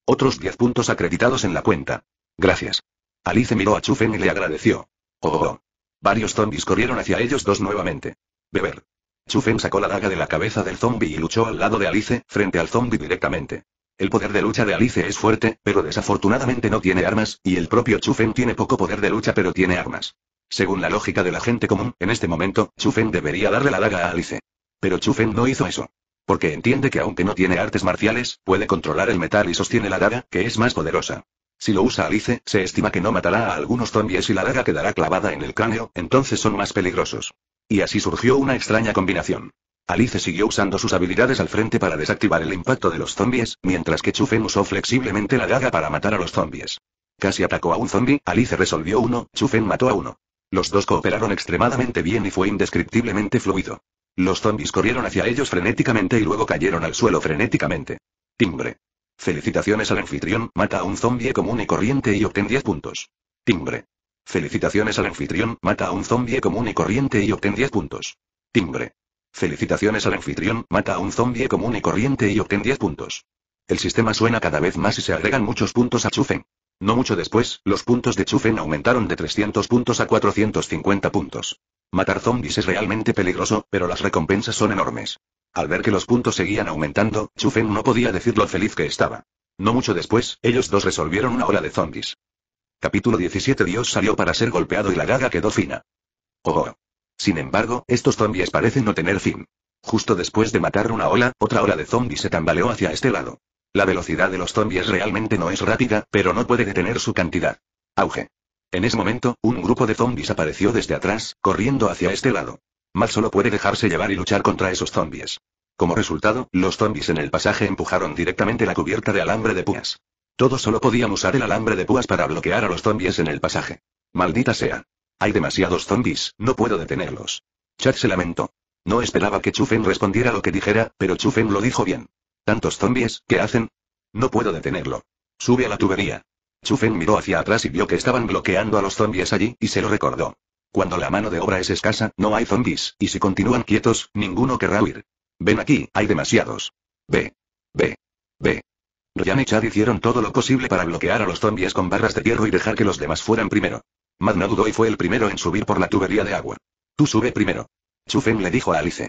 Otros 10 puntos acreditados en la cuenta. Gracias. Alice miró a Chufen y le agradeció. Oh, oh, oh. Varios zombis corrieron hacia ellos dos nuevamente. Beber. Chufen sacó la daga de la cabeza del zombie y luchó al lado de Alice, frente al zombie directamente. El poder de lucha de Alice es fuerte, pero desafortunadamente no tiene armas, y el propio Chufen tiene poco poder de lucha pero tiene armas. Según la lógica de la gente común, en este momento, Chufen debería darle la daga a Alice. Pero Chufen no hizo eso. Porque entiende que aunque no tiene artes marciales, puede controlar el metal y sostiene la daga, que es más poderosa. Si lo usa Alice, se estima que no matará a algunos zombies y la daga quedará clavada en el cráneo, entonces son más peligrosos. Y así surgió una extraña combinación. Alice siguió usando sus habilidades al frente para desactivar el impacto de los zombies, mientras que Chufen usó flexiblemente la daga para matar a los zombies. Casi atacó a un zombie, Alice resolvió uno, Chufen mató a uno. Los dos cooperaron extremadamente bien y fue indescriptiblemente fluido. Los zombies corrieron hacia ellos frenéticamente y luego cayeron al suelo frenéticamente. Timbre. Felicitaciones al anfitrión, mata a un zombie común y corriente y obtén 10 puntos. Timbre. Felicitaciones al anfitrión, mata a un zombie común y corriente y obtén 10 puntos. Timbre. Felicitaciones al anfitrión, mata a un zombie común y corriente y obtén 10 puntos. El sistema suena cada vez más y se agregan muchos puntos a Chufen. No mucho después, los puntos de Chufen aumentaron de 300 puntos a 450 puntos. Matar zombies es realmente peligroso, pero las recompensas son enormes. Al ver que los puntos seguían aumentando, Chufen no podía decir lo feliz que estaba. No mucho después, ellos dos resolvieron una ola de zombies. Capítulo 17 Dios salió para ser golpeado y la gaga quedó fina. Oh, oh. Sin embargo, estos zombies parecen no tener fin. Justo después de matar una ola, otra ola de zombies se tambaleó hacia este lado. La velocidad de los zombies realmente no es rápida, pero no puede detener su cantidad. Auge. En ese momento, un grupo de zombies apareció desde atrás, corriendo hacia este lado. Mal solo puede dejarse llevar y luchar contra esos zombies. Como resultado, los zombies en el pasaje empujaron directamente la cubierta de alambre de púas. Todos solo podían usar el alambre de púas para bloquear a los zombies en el pasaje. Maldita sea. Hay demasiados zombies, no puedo detenerlos. Chad se lamentó. No esperaba que Chufen respondiera lo que dijera, pero Chufen lo dijo bien. ¿Tantos zombies, qué hacen? No puedo detenerlo. Sube a la tubería. Chufen miró hacia atrás y vio que estaban bloqueando a los zombies allí, y se lo recordó. Cuando la mano de obra es escasa, no hay zombies, y si continúan quietos, ninguno querrá huir. Ven aquí, hay demasiados. Ve. Ve. Ve. Ryan y Chad hicieron todo lo posible para bloquear a los zombies con barras de hierro y dejar que los demás fueran primero. Matt no dudó y fue el primero en subir por la tubería de agua. Tú sube primero. Chufen le dijo a Alice.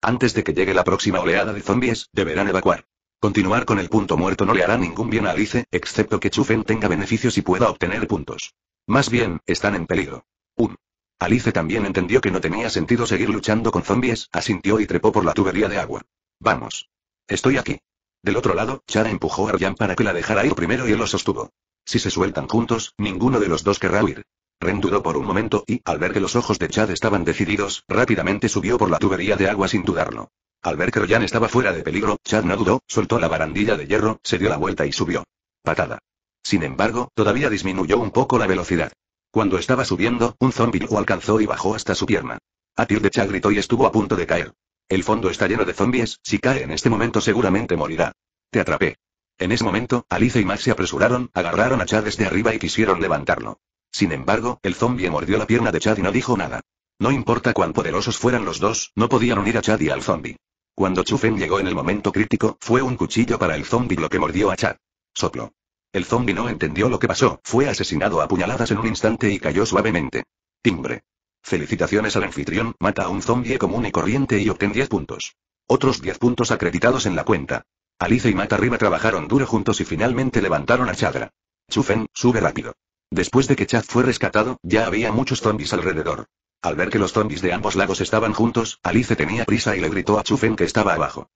Antes de que llegue la próxima oleada de zombies, deberán evacuar. Continuar con el punto muerto no le hará ningún bien a Alice, excepto que Chufen tenga beneficios y pueda obtener puntos. Más bien, están en peligro. Un. Alice también entendió que no tenía sentido seguir luchando con zombies, asintió y trepó por la tubería de agua. Vamos. Estoy aquí. Del otro lado, Chad empujó a Ryan para que la dejara ir primero y él lo sostuvo. Si se sueltan juntos, ninguno de los dos querrá huir. Ren dudó por un momento y, al ver que los ojos de Chad estaban decididos, rápidamente subió por la tubería de agua sin dudarlo. Al ver que Ryan estaba fuera de peligro, Chad no dudó, soltó la barandilla de hierro, se dio la vuelta y subió. Patada. Sin embargo, todavía disminuyó un poco la velocidad. Cuando estaba subiendo, un zombi lo alcanzó y bajó hasta su pierna. Atil de Chad gritó y estuvo a punto de caer. El fondo está lleno de zombies, si cae en este momento seguramente morirá. Te atrapé. En ese momento, Alice y Max se apresuraron, agarraron a Chad desde arriba y quisieron levantarlo. Sin embargo, el zombie mordió la pierna de Chad y no dijo nada. No importa cuán poderosos fueran los dos, no podían unir a Chad y al zombie. Cuando Chufen llegó en el momento crítico, fue un cuchillo para el zombie lo que mordió a Chad. Soplo. El zombie no entendió lo que pasó, fue asesinado a puñaladas en un instante y cayó suavemente. Timbre. Felicitaciones al anfitrión, mata a un zombie común y corriente y obtén 10 puntos. Otros 10 puntos acreditados en la cuenta. Alice y Mata arriba trabajaron duro juntos y finalmente levantaron a Chadra. Chufen, sube rápido. Después de que Chad fue rescatado, ya había muchos zombies alrededor. Al ver que los zombies de ambos lados estaban juntos, Alice tenía prisa y le gritó a Chufen que estaba abajo.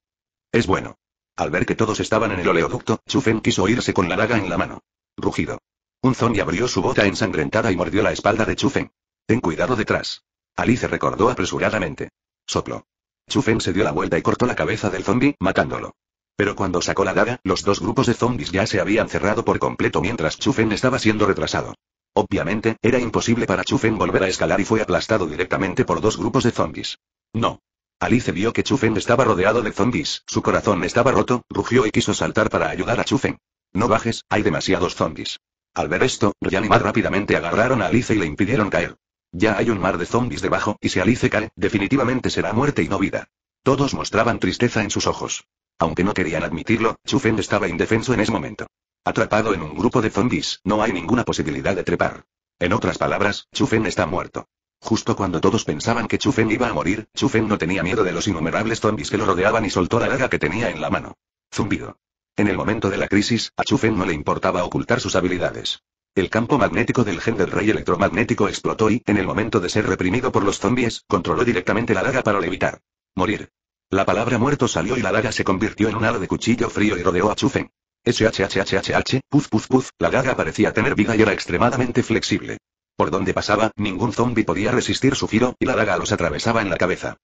Es bueno. Al ver que todos estaban en el oleoducto, Chufen quiso irse con la daga en la mano. Rugido. Un zombie abrió su bota ensangrentada y mordió la espalda de Chufen. Ten cuidado detrás. Alice recordó apresuradamente. Soplo. Chufen se dio la vuelta y cortó la cabeza del zombie, matándolo. Pero cuando sacó la daga, los dos grupos de zombies ya se habían cerrado por completo mientras Chufen estaba siendo retrasado. Obviamente, era imposible para Chufen volver a escalar y fue aplastado directamente por dos grupos de zombies. No. Alice vio que Chufen estaba rodeado de zombies, su corazón estaba roto, rugió y quiso saltar para ayudar a Chufen. No bajes, hay demasiados zombies. Al ver esto, Ryan y Mad rápidamente agarraron a Alice y le impidieron caer. Ya hay un mar de zombies debajo, y si Alice cae, definitivamente será muerte y no vida. Todos mostraban tristeza en sus ojos. Aunque no querían admitirlo, Chufen estaba indefenso en ese momento. Atrapado en un grupo de zombies, no hay ninguna posibilidad de trepar. En otras palabras, Chufen está muerto. Justo cuando todos pensaban que Chufen iba a morir, Chufen no tenía miedo de los innumerables zombies que lo rodeaban y soltó la daga que tenía en la mano. Zumbido. En el momento de la crisis, a Chufen no le importaba ocultar sus habilidades. El campo magnético del gen del rey electromagnético explotó y, en el momento de ser reprimido por los zombies, controló directamente la daga para levitar. Morir. La palabra muerto salió y la daga se convirtió en un halo de cuchillo frío y rodeó a Chufen. HHHHH, puz puz puz, la daga parecía tener vida y era extremadamente flexible. Por donde pasaba, ningún zombie podía resistir su filo, y la daga los atravesaba en la cabeza.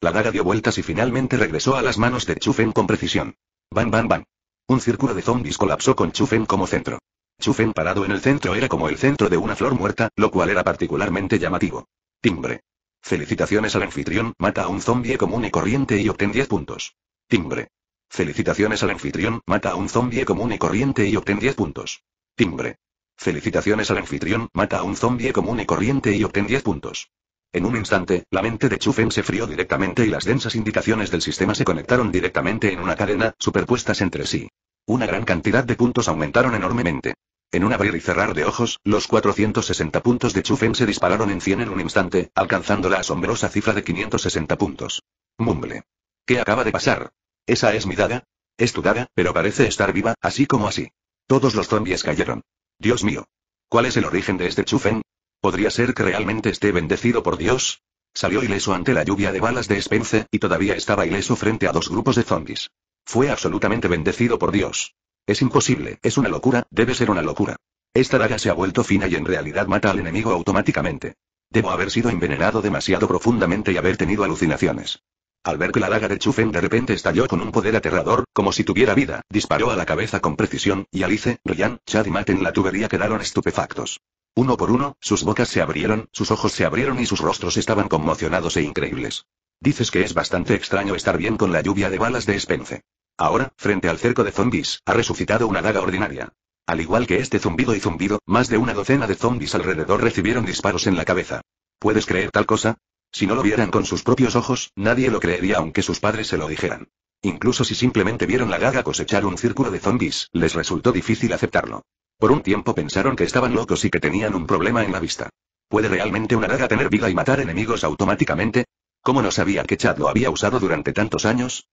La daga dio vueltas y finalmente regresó a las manos de Chufen con precisión. Bam bam bam. Un círculo de zombies colapsó con Chufen como centro. Chufen parado en el centro era como el centro de una flor muerta, lo cual era particularmente llamativo. Timbre. Felicitaciones al anfitrión, mata a un zombie común y corriente y obtén 10 puntos. Timbre. Felicitaciones al anfitrión, mata a un zombie común y corriente y obtén 10 puntos. Timbre. Felicitaciones al anfitrión, mata a un zombie común y corriente y obtén 10 puntos. En un instante, la mente de Chufen se frió directamente y las densas indicaciones del sistema se conectaron directamente en una cadena, superpuestas entre sí. Una gran cantidad de puntos aumentaron enormemente. En un abrir y cerrar de ojos, los 460 puntos de Chufen se dispararon en 100 en un instante, alcanzando la asombrosa cifra de 560 puntos. Mumble. ¿Qué acaba de pasar? ¿Esa es mi daga? Es tu dada, pero parece estar viva, así como así. Todos los zombies cayeron. Dios mío. ¿Cuál es el origen de este Chufen? ¿Podría ser que realmente esté bendecido por Dios? Salió ileso ante la lluvia de balas de Spence, y todavía estaba ileso frente a dos grupos de zombies. Fue absolutamente bendecido por Dios. Es imposible, es una locura, debe ser una locura. Esta daga se ha vuelto fina y en realidad mata al enemigo automáticamente. Debo haber sido envenenado demasiado profundamente y haber tenido alucinaciones. Al ver que la daga de Chufen de repente estalló con un poder aterrador, como si tuviera vida, disparó a la cabeza con precisión, y Alice, Ryan, Chad y Matt en la tubería quedaron estupefactos. Uno por uno, sus bocas se abrieron, sus ojos se abrieron y sus rostros estaban conmocionados e increíbles. Dices que es bastante extraño estar bien con la lluvia de balas de Spence. Ahora, frente al cerco de zombies, ha resucitado una daga ordinaria. Al igual que este zumbido y zumbido, más de una docena de zombies alrededor recibieron disparos en la cabeza. ¿Puedes creer tal cosa? Si no lo vieran con sus propios ojos, nadie lo creería aunque sus padres se lo dijeran. Incluso si simplemente vieron la daga cosechar un círculo de zombies, les resultó difícil aceptarlo. Por un tiempo pensaron que estaban locos y que tenían un problema en la vista. ¿Puede realmente una daga tener vida y matar enemigos automáticamente? ¿Cómo no sabía que Chad lo había usado durante tantos años?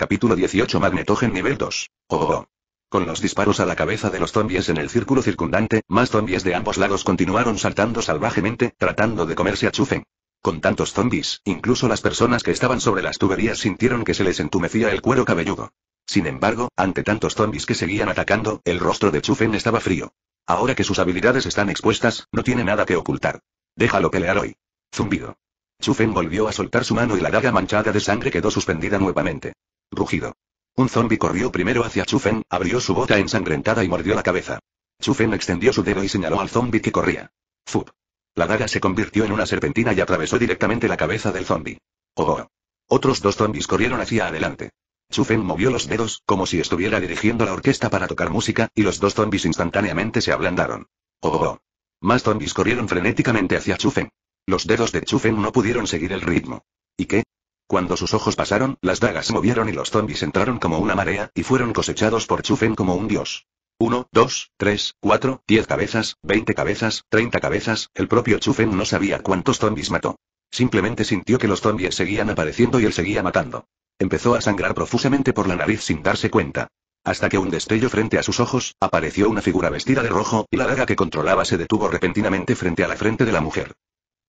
Capítulo 18 Magnetogen nivel 2. Oh, oh, Con los disparos a la cabeza de los zombies en el círculo circundante, más zombies de ambos lados continuaron saltando salvajemente, tratando de comerse a Chufen. Con tantos zombies, incluso las personas que estaban sobre las tuberías sintieron que se les entumecía el cuero cabelludo. Sin embargo, ante tantos zombies que seguían atacando, el rostro de Chufen estaba frío. Ahora que sus habilidades están expuestas, no tiene nada que ocultar. Déjalo pelear hoy. Zumbido. Chufen volvió a soltar su mano y la daga manchada de sangre quedó suspendida nuevamente. Rugido. Un zombi corrió primero hacia Chufen, abrió su bota ensangrentada y mordió la cabeza. Chufen extendió su dedo y señaló al zombi que corría. Fup. La daga se convirtió en una serpentina y atravesó directamente la cabeza del zombi. Oh, oh. Otros dos zombis corrieron hacia adelante. Chufen movió los dedos, como si estuviera dirigiendo la orquesta para tocar música, y los dos zombis instantáneamente se ablandaron. Oh. oh, oh. Más zombis corrieron frenéticamente hacia Chufen. Los dedos de Chufen no pudieron seguir el ritmo. ¿Y qué? Cuando sus ojos pasaron, las dagas se movieron y los zombies entraron como una marea, y fueron cosechados por Chufen como un dios. Uno, dos, tres, cuatro, diez cabezas, veinte cabezas, treinta cabezas, el propio Chufen no sabía cuántos zombies mató. Simplemente sintió que los zombies seguían apareciendo y él seguía matando. Empezó a sangrar profusamente por la nariz sin darse cuenta. Hasta que un destello frente a sus ojos, apareció una figura vestida de rojo, y la daga que controlaba se detuvo repentinamente frente a la frente de la mujer.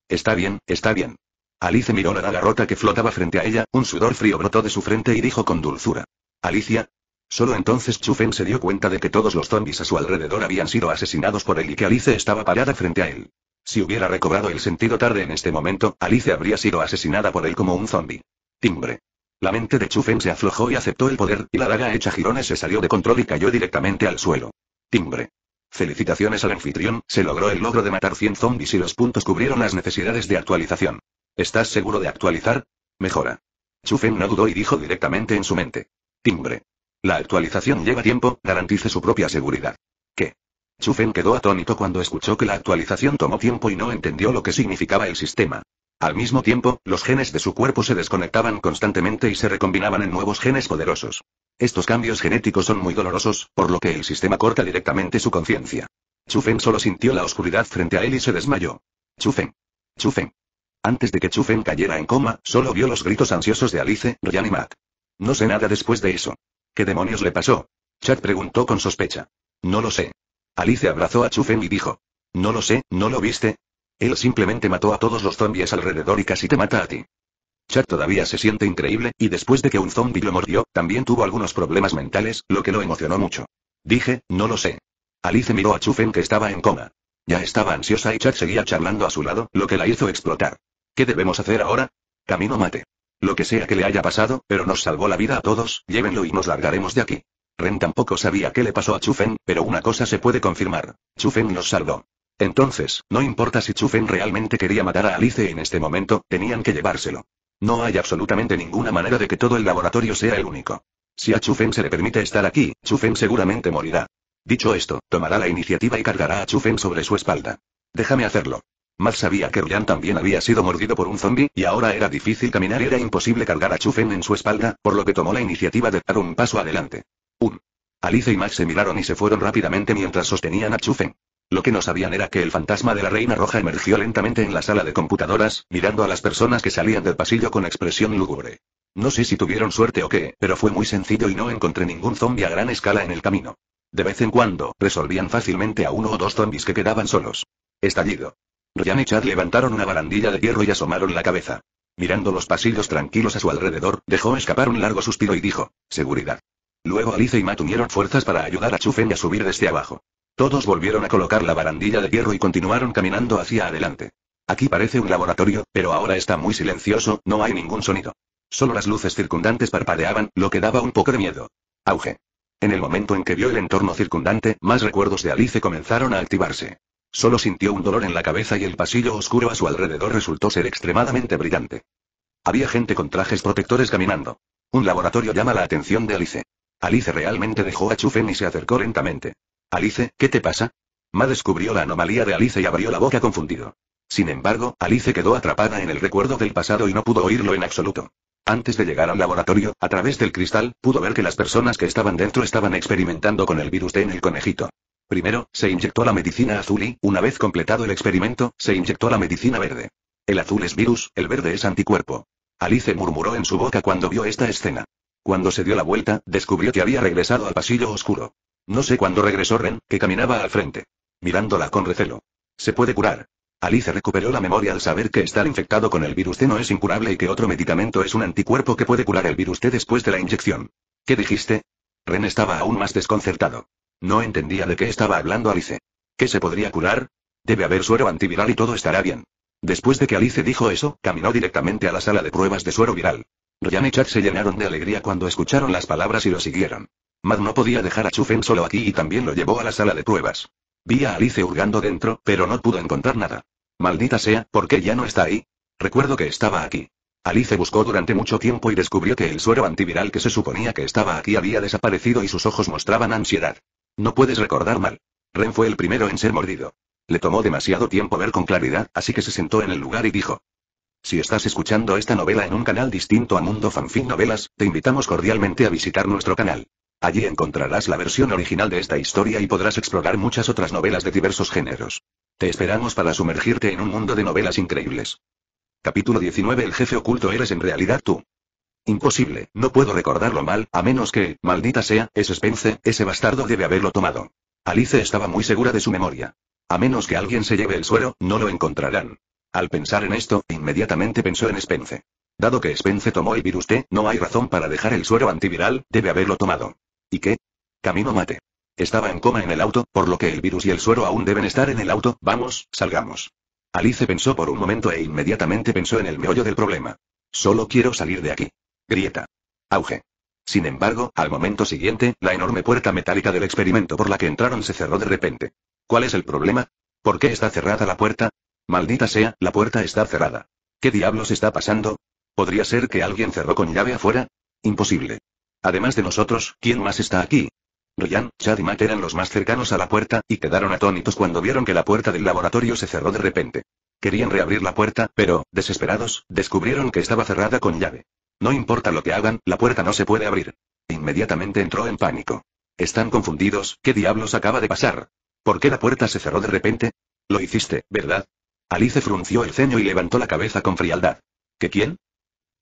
Está bien, está bien. Alice miró la daga rota que flotaba frente a ella, un sudor frío brotó de su frente y dijo con dulzura. Alicia. Solo entonces Chufen se dio cuenta de que todos los zombies a su alrededor habían sido asesinados por él y que Alice estaba parada frente a él. Si hubiera recobrado el sentido tarde en este momento, Alice habría sido asesinada por él como un zombi. Timbre. La mente de Chufen se aflojó y aceptó el poder, y la daga hecha girones se salió de control y cayó directamente al suelo. Timbre. Felicitaciones al anfitrión, se logró el logro de matar 100 zombies y los puntos cubrieron las necesidades de actualización. ¿Estás seguro de actualizar? Mejora. Chufen no dudó y dijo directamente en su mente. Timbre. La actualización lleva tiempo, garantice su propia seguridad. ¿Qué? Chufen quedó atónito cuando escuchó que la actualización tomó tiempo y no entendió lo que significaba el sistema. Al mismo tiempo, los genes de su cuerpo se desconectaban constantemente y se recombinaban en nuevos genes poderosos. Estos cambios genéticos son muy dolorosos, por lo que el sistema corta directamente su conciencia. Chufen solo sintió la oscuridad frente a él y se desmayó. Chufen. Chufen. Antes de que Chufen cayera en coma, solo vio los gritos ansiosos de Alice, Ryan y Mac. No sé nada después de eso. ¿Qué demonios le pasó? Chad preguntó con sospecha. No lo sé. Alice abrazó a Chufen y dijo. No lo sé, ¿no lo viste? Él simplemente mató a todos los zombies alrededor y casi te mata a ti. Chad todavía se siente increíble, y después de que un zombie lo mordió, también tuvo algunos problemas mentales, lo que lo emocionó mucho. Dije, no lo sé. Alice miró a Chufen que estaba en coma. Ya estaba ansiosa y Chad seguía charlando a su lado, lo que la hizo explotar. ¿Qué debemos hacer ahora? Camino mate. Lo que sea que le haya pasado, pero nos salvó la vida a todos, llévenlo y nos largaremos de aquí. Ren tampoco sabía qué le pasó a Chufen, pero una cosa se puede confirmar. Chufen nos salvó. Entonces, no importa si Chufen realmente quería matar a Alice en este momento, tenían que llevárselo. No hay absolutamente ninguna manera de que todo el laboratorio sea el único. Si a Chufen se le permite estar aquí, Chufen seguramente morirá. Dicho esto, tomará la iniciativa y cargará a Chufen sobre su espalda. Déjame hacerlo. Max sabía que Ryan también había sido mordido por un zombie, y ahora era difícil caminar, era imposible cargar a Chufen en su espalda, por lo que tomó la iniciativa de dar un paso adelante. Un. Alice y Max se miraron y se fueron rápidamente mientras sostenían a Chufen. Lo que no sabían era que el fantasma de la Reina Roja emergió lentamente en la sala de computadoras, mirando a las personas que salían del pasillo con expresión lúgubre. No sé si tuvieron suerte o qué, pero fue muy sencillo y no encontré ningún zombie a gran escala en el camino. De vez en cuando, resolvían fácilmente a uno o dos zombies que quedaban solos. Estallido. Ryan y Chad levantaron una barandilla de hierro y asomaron la cabeza. Mirando los pasillos tranquilos a su alrededor, dejó escapar un largo suspiro y dijo, seguridad. Luego Alice y Matt unieron fuerzas para ayudar a Chufen a subir desde abajo. Todos volvieron a colocar la barandilla de hierro y continuaron caminando hacia adelante. Aquí parece un laboratorio, pero ahora está muy silencioso, no hay ningún sonido. Solo las luces circundantes parpadeaban, lo que daba un poco de miedo. Auge. En el momento en que vio el entorno circundante, más recuerdos de Alice comenzaron a activarse. Solo sintió un dolor en la cabeza y el pasillo oscuro a su alrededor resultó ser extremadamente brillante. Había gente con trajes protectores caminando. Un laboratorio llama la atención de Alice. Alice realmente dejó a Chufen y se acercó lentamente. Alice, ¿qué te pasa? Ma descubrió la anomalía de Alice y abrió la boca confundido. Sin embargo, Alice quedó atrapada en el recuerdo del pasado y no pudo oírlo en absoluto. Antes de llegar al laboratorio, a través del cristal, pudo ver que las personas que estaban dentro estaban experimentando con el virus T en el conejito. Primero, se inyectó la medicina azul y, una vez completado el experimento, se inyectó la medicina verde. El azul es virus, el verde es anticuerpo. Alice murmuró en su boca cuando vio esta escena. Cuando se dio la vuelta, descubrió que había regresado al pasillo oscuro. No sé cuándo regresó Ren, que caminaba al frente. Mirándola con recelo. Se puede curar. Alice recuperó la memoria al saber que estar infectado con el virus T no es incurable y que otro medicamento es un anticuerpo que puede curar el virus T después de la inyección. ¿Qué dijiste? Ren estaba aún más desconcertado. No entendía de qué estaba hablando Alice. ¿Qué se podría curar? Debe haber suero antiviral y todo estará bien. Después de que Alice dijo eso, caminó directamente a la sala de pruebas de suero viral. Ryan y Chad se llenaron de alegría cuando escucharon las palabras y lo siguieron. Mad no podía dejar a Chufen solo aquí y también lo llevó a la sala de pruebas. Vi a Alice hurgando dentro, pero no pudo encontrar nada. Maldita sea, ¿por qué ya no está ahí? Recuerdo que estaba aquí. Alice buscó durante mucho tiempo y descubrió que el suero antiviral que se suponía que estaba aquí había desaparecido y sus ojos mostraban ansiedad. No puedes recordar mal. Ren fue el primero en ser mordido. Le tomó demasiado tiempo ver con claridad, así que se sentó en el lugar y dijo. Si estás escuchando esta novela en un canal distinto a Mundo Fanfic Novelas, te invitamos cordialmente a visitar nuestro canal. Allí encontrarás la versión original de esta historia y podrás explorar muchas otras novelas de diversos géneros. Te esperamos para sumergirte en un mundo de novelas increíbles. Capítulo 19 El jefe oculto eres en realidad tú. Imposible, no puedo recordarlo mal, a menos que, maldita sea, ese Spence, ese bastardo debe haberlo tomado. Alice estaba muy segura de su memoria. A menos que alguien se lleve el suero, no lo encontrarán. Al pensar en esto, inmediatamente pensó en Spence. Dado que Spence tomó el virus T, no hay razón para dejar el suero antiviral, debe haberlo tomado. ¿Y qué? Camino mate. Estaba en coma en el auto, por lo que el virus y el suero aún deben estar en el auto, vamos, salgamos. Alice pensó por un momento e inmediatamente pensó en el meollo del problema. Solo quiero salir de aquí. Grieta. Auge. Sin embargo, al momento siguiente, la enorme puerta metálica del experimento por la que entraron se cerró de repente. ¿Cuál es el problema? ¿Por qué está cerrada la puerta? Maldita sea, la puerta está cerrada. ¿Qué diablos está pasando? ¿Podría ser que alguien cerró con llave afuera? Imposible. Además de nosotros, ¿quién más está aquí? Ryan, Chad y Matt eran los más cercanos a la puerta, y quedaron atónitos cuando vieron que la puerta del laboratorio se cerró de repente. Querían reabrir la puerta, pero, desesperados, descubrieron que estaba cerrada con llave. No importa lo que hagan, la puerta no se puede abrir. Inmediatamente entró en pánico. Están confundidos, ¿qué diablos acaba de pasar? ¿Por qué la puerta se cerró de repente? Lo hiciste, ¿verdad? Alice frunció el ceño y levantó la cabeza con frialdad. ¿Qué quién?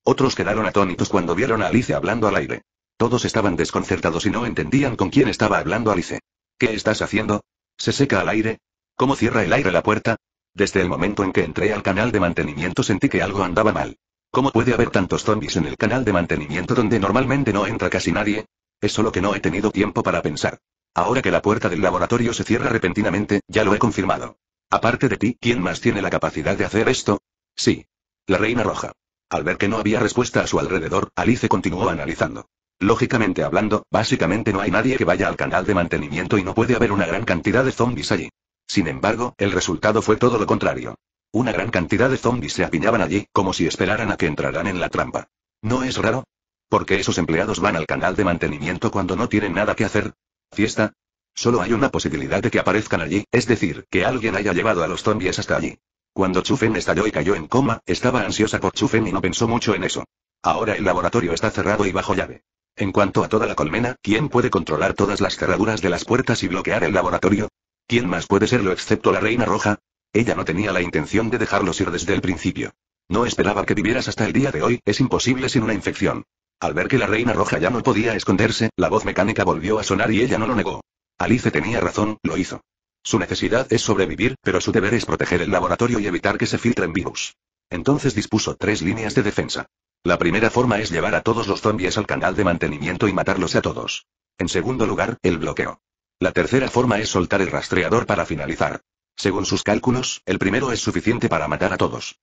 Otros quedaron atónitos cuando vieron a Alice hablando al aire. Todos estaban desconcertados y no entendían con quién estaba hablando Alice. ¿Qué estás haciendo? ¿Se seca al aire? ¿Cómo cierra el aire la puerta? Desde el momento en que entré al canal de mantenimiento sentí que algo andaba mal. ¿Cómo puede haber tantos zombies en el canal de mantenimiento donde normalmente no entra casi nadie? Es solo que no he tenido tiempo para pensar. Ahora que la puerta del laboratorio se cierra repentinamente, ya lo he confirmado. Aparte de ti, ¿quién más tiene la capacidad de hacer esto? Sí. La Reina Roja. Al ver que no había respuesta a su alrededor, Alice continuó analizando. Lógicamente hablando, básicamente no hay nadie que vaya al canal de mantenimiento y no puede haber una gran cantidad de zombies allí. Sin embargo, el resultado fue todo lo contrario. Una gran cantidad de zombies se apiñaban allí, como si esperaran a que entraran en la trampa. ¿No es raro? Porque esos empleados van al canal de mantenimiento cuando no tienen nada que hacer. ¿Fiesta? Solo hay una posibilidad de que aparezcan allí, es decir, que alguien haya llevado a los zombies hasta allí. Cuando Chufen estalló y cayó en coma, estaba ansiosa por Chufen y no pensó mucho en eso. Ahora el laboratorio está cerrado y bajo llave. En cuanto a toda la colmena, ¿quién puede controlar todas las cerraduras de las puertas y bloquear el laboratorio? ¿Quién más puede serlo excepto la Reina Roja? Ella no tenía la intención de dejarlos ir desde el principio. No esperaba que vivieras hasta el día de hoy, es imposible sin una infección. Al ver que la reina roja ya no podía esconderse, la voz mecánica volvió a sonar y ella no lo negó. Alice tenía razón, lo hizo. Su necesidad es sobrevivir, pero su deber es proteger el laboratorio y evitar que se filtren virus. Entonces dispuso tres líneas de defensa. La primera forma es llevar a todos los zombies al canal de mantenimiento y matarlos a todos. En segundo lugar, el bloqueo. La tercera forma es soltar el rastreador para finalizar. Según sus cálculos, el primero es suficiente para matar a todos.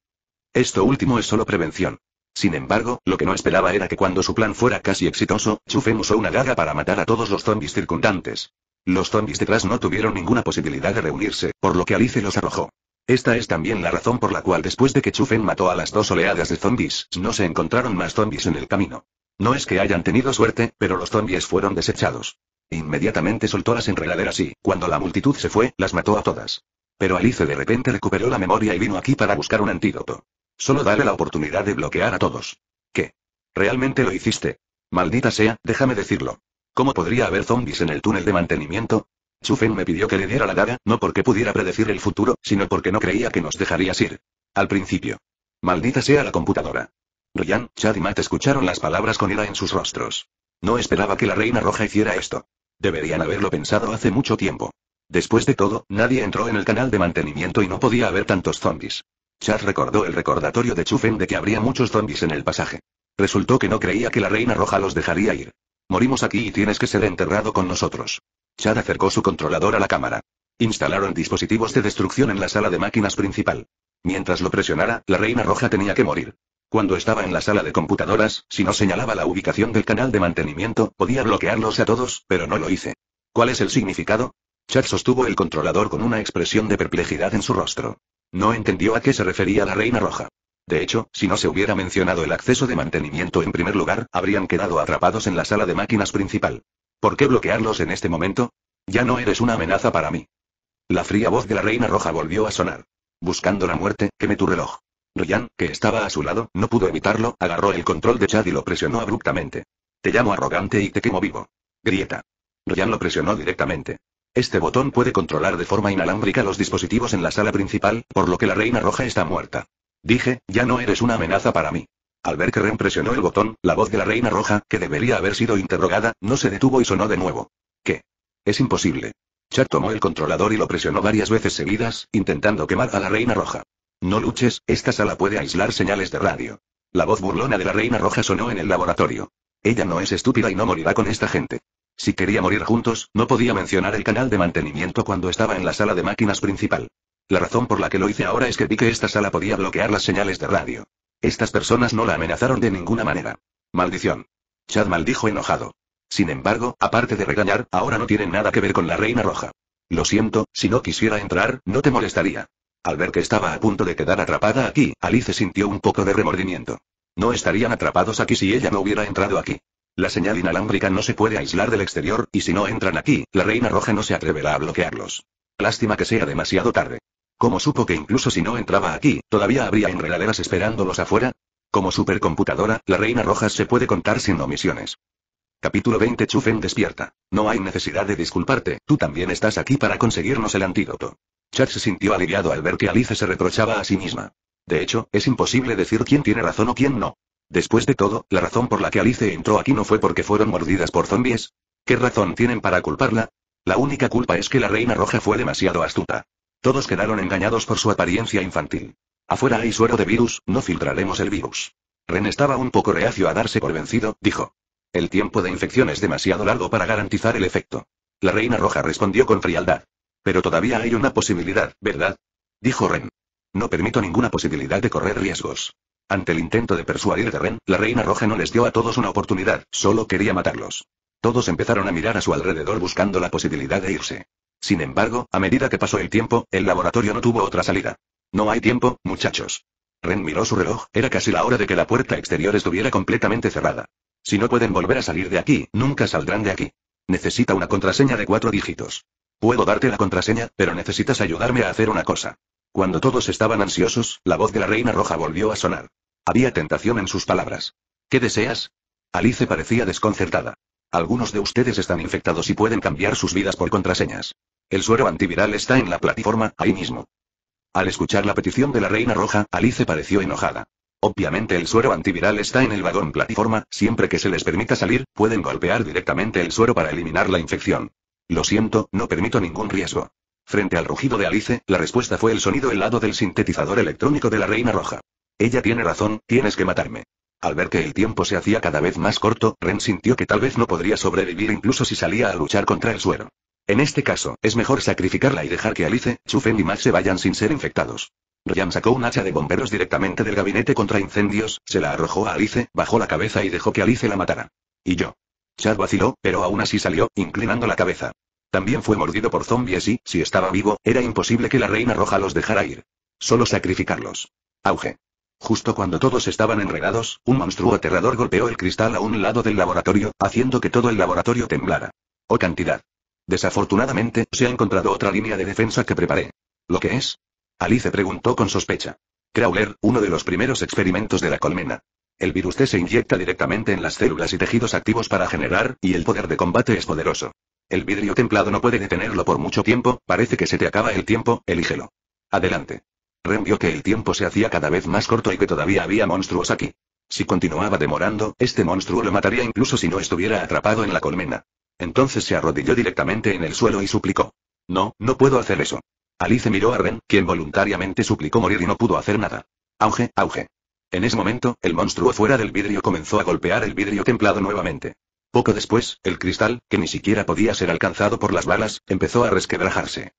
Esto último es solo prevención. Sin embargo, lo que no esperaba era que cuando su plan fuera casi exitoso, Chufen usó una daga para matar a todos los zombies circundantes. Los zombies detrás no tuvieron ninguna posibilidad de reunirse, por lo que Alice los arrojó. Esta es también la razón por la cual después de que Chufen mató a las dos oleadas de zombies, no se encontraron más zombies en el camino. No es que hayan tenido suerte, pero los zombies fueron desechados. Inmediatamente soltó las enredaderas y, cuando la multitud se fue, las mató a todas. Pero Alice de repente recuperó la memoria y vino aquí para buscar un antídoto. Solo dale la oportunidad de bloquear a todos. ¿Qué? ¿Realmente lo hiciste? Maldita sea, déjame decirlo. ¿Cómo podría haber zombies en el túnel de mantenimiento? Chufen me pidió que le diera la daga, no porque pudiera predecir el futuro, sino porque no creía que nos dejarías ir. Al principio. Maldita sea la computadora. Ryan, Chad y Matt escucharon las palabras con ira en sus rostros. No esperaba que la Reina Roja hiciera esto. Deberían haberlo pensado hace mucho tiempo. Después de todo, nadie entró en el canal de mantenimiento y no podía haber tantos zombies. Chad recordó el recordatorio de Chufen de que habría muchos zombies en el pasaje. Resultó que no creía que la Reina Roja los dejaría ir. Morimos aquí y tienes que ser enterrado con nosotros. Chad acercó su controlador a la cámara. Instalaron dispositivos de destrucción en la sala de máquinas principal. Mientras lo presionara, la Reina Roja tenía que morir. Cuando estaba en la sala de computadoras, si no señalaba la ubicación del canal de mantenimiento, podía bloquearlos a todos, pero no lo hice. ¿Cuál es el significado? Chad sostuvo el controlador con una expresión de perplejidad en su rostro. No entendió a qué se refería la Reina Roja. De hecho, si no se hubiera mencionado el acceso de mantenimiento en primer lugar, habrían quedado atrapados en la sala de máquinas principal. ¿Por qué bloquearlos en este momento? Ya no eres una amenaza para mí. La fría voz de la Reina Roja volvió a sonar. Buscando la muerte, queme tu reloj. Ryan, que estaba a su lado, no pudo evitarlo, agarró el control de Chad y lo presionó abruptamente. Te llamo arrogante y te quemo vivo. Grieta. Ryan lo presionó directamente. Este botón puede controlar de forma inalámbrica los dispositivos en la sala principal, por lo que la reina roja está muerta. Dije, ya no eres una amenaza para mí. Al ver que Ren presionó el botón, la voz de la reina roja, que debería haber sido interrogada, no se detuvo y sonó de nuevo. ¿Qué? Es imposible. Chat tomó el controlador y lo presionó varias veces seguidas, intentando quemar a la reina roja. No luches, esta sala puede aislar señales de radio. La voz burlona de la reina roja sonó en el laboratorio. Ella no es estúpida y no morirá con esta gente. Si quería morir juntos, no podía mencionar el canal de mantenimiento cuando estaba en la sala de máquinas principal. La razón por la que lo hice ahora es que vi que esta sala podía bloquear las señales de radio. Estas personas no la amenazaron de ninguna manera. Maldición. Chad maldijo enojado. Sin embargo, aparte de regañar, ahora no tienen nada que ver con la Reina Roja. Lo siento, si no quisiera entrar, no te molestaría. Al ver que estaba a punto de quedar atrapada aquí, Alice sintió un poco de remordimiento. No estarían atrapados aquí si ella no hubiera entrado aquí. La señal inalámbrica no se puede aislar del exterior, y si no entran aquí, la Reina Roja no se atreverá a bloquearlos. Lástima que sea demasiado tarde. ¿Cómo supo que incluso si no entraba aquí, todavía habría enredaderas esperándolos afuera? Como supercomputadora, la Reina Roja se puede contar sin omisiones. Capítulo 20 Chufen despierta. No hay necesidad de disculparte, tú también estás aquí para conseguirnos el antídoto. Chad se sintió aliviado al ver que Alice se reprochaba a sí misma. De hecho, es imposible decir quién tiene razón o quién no. Después de todo, la razón por la que Alice entró aquí no fue porque fueron mordidas por zombies. ¿Qué razón tienen para culparla? La única culpa es que la reina roja fue demasiado astuta. Todos quedaron engañados por su apariencia infantil. Afuera hay suero de virus, no filtraremos el virus. Ren estaba un poco reacio a darse por vencido, dijo. El tiempo de infección es demasiado largo para garantizar el efecto. La reina roja respondió con frialdad. Pero todavía hay una posibilidad, ¿verdad? Dijo Ren. No permito ninguna posibilidad de correr riesgos. Ante el intento de persuadir de Ren, la Reina Roja no les dio a todos una oportunidad, solo quería matarlos. Todos empezaron a mirar a su alrededor buscando la posibilidad de irse. Sin embargo, a medida que pasó el tiempo, el laboratorio no tuvo otra salida. No hay tiempo, muchachos. Ren miró su reloj, era casi la hora de que la puerta exterior estuviera completamente cerrada. Si no pueden volver a salir de aquí, nunca saldrán de aquí. Necesita una contraseña de cuatro dígitos. Puedo darte la contraseña, pero necesitas ayudarme a hacer una cosa. Cuando todos estaban ansiosos, la voz de la reina roja volvió a sonar. Había tentación en sus palabras. ¿Qué deseas? Alice parecía desconcertada. Algunos de ustedes están infectados y pueden cambiar sus vidas por contraseñas. El suero antiviral está en la plataforma, ahí mismo. Al escuchar la petición de la reina roja, Alice pareció enojada. Obviamente el suero antiviral está en el vagón plataforma, siempre que se les permita salir, pueden golpear directamente el suero para eliminar la infección. Lo siento, no permito ningún riesgo. Frente al rugido de Alice, la respuesta fue el sonido helado del sintetizador electrónico de la Reina Roja. Ella tiene razón, tienes que matarme. Al ver que el tiempo se hacía cada vez más corto, Ren sintió que tal vez no podría sobrevivir incluso si salía a luchar contra el suero. En este caso, es mejor sacrificarla y dejar que Alice, Chufen y Max se vayan sin ser infectados. Ryan sacó un hacha de bomberos directamente del gabinete contra incendios, se la arrojó a Alice, bajó la cabeza y dejó que Alice la matara. Y yo. Chad vaciló, pero aún así salió, inclinando la cabeza. También fue mordido por zombies y, si estaba vivo, era imposible que la reina roja los dejara ir. Solo sacrificarlos. Auge. Justo cuando todos estaban enredados, un monstruo aterrador golpeó el cristal a un lado del laboratorio, haciendo que todo el laboratorio temblara. Oh cantidad. Desafortunadamente, se ha encontrado otra línea de defensa que preparé. ¿Lo que es? Alice preguntó con sospecha. Crawler, uno de los primeros experimentos de la colmena. El virus T se inyecta directamente en las células y tejidos activos para generar, y el poder de combate es poderoso. El vidrio templado no puede detenerlo por mucho tiempo, parece que se te acaba el tiempo, elígelo. Adelante. Ren vio que el tiempo se hacía cada vez más corto y que todavía había monstruos aquí. Si continuaba demorando, este monstruo lo mataría incluso si no estuviera atrapado en la colmena. Entonces se arrodilló directamente en el suelo y suplicó. No, no puedo hacer eso. Alice miró a Ren, quien voluntariamente suplicó morir y no pudo hacer nada. Auge, auge. En ese momento, el monstruo fuera del vidrio comenzó a golpear el vidrio templado nuevamente. Poco después, el cristal, que ni siquiera podía ser alcanzado por las balas, empezó a resquebrajarse.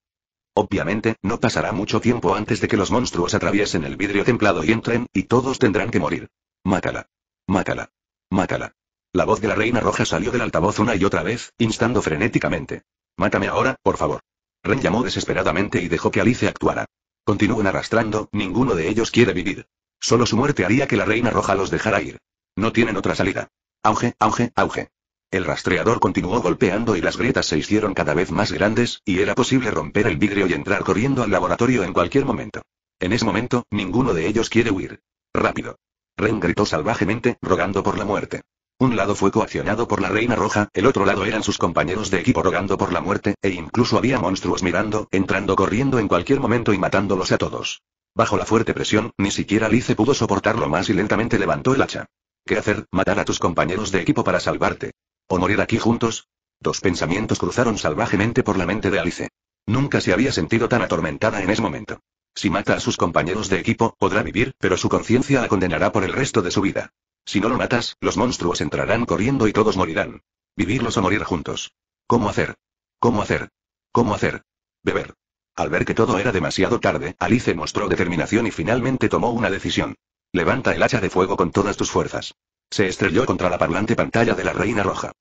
Obviamente, no pasará mucho tiempo antes de que los monstruos atraviesen el vidrio templado y entren, y todos tendrán que morir. Mátala. Mátala. Mátala. La voz de la reina roja salió del altavoz una y otra vez, instando frenéticamente. Mátame ahora, por favor. Ren llamó desesperadamente y dejó que Alice actuara. Continúan arrastrando, ninguno de ellos quiere vivir. Solo su muerte haría que la reina roja los dejara ir. No tienen otra salida. Auge, auge, auge. El rastreador continuó golpeando y las grietas se hicieron cada vez más grandes, y era posible romper el vidrio y entrar corriendo al laboratorio en cualquier momento. En ese momento, ninguno de ellos quiere huir. Rápido. Ren gritó salvajemente, rogando por la muerte. Un lado fue coaccionado por la Reina Roja, el otro lado eran sus compañeros de equipo rogando por la muerte, e incluso había monstruos mirando, entrando corriendo en cualquier momento y matándolos a todos. Bajo la fuerte presión, ni siquiera Lice pudo soportarlo más y lentamente levantó el hacha. ¿Qué hacer? Matar a tus compañeros de equipo para salvarte. ¿O morir aquí juntos? Dos pensamientos cruzaron salvajemente por la mente de Alice. Nunca se había sentido tan atormentada en ese momento. Si mata a sus compañeros de equipo, podrá vivir, pero su conciencia la condenará por el resto de su vida. Si no lo matas, los monstruos entrarán corriendo y todos morirán. Vivirlos o morir juntos. ¿Cómo hacer? ¿Cómo hacer? ¿Cómo hacer? Beber. Al ver que todo era demasiado tarde, Alice mostró determinación y finalmente tomó una decisión. Levanta el hacha de fuego con todas tus fuerzas. Se estrelló contra la parlante pantalla de la Reina Roja.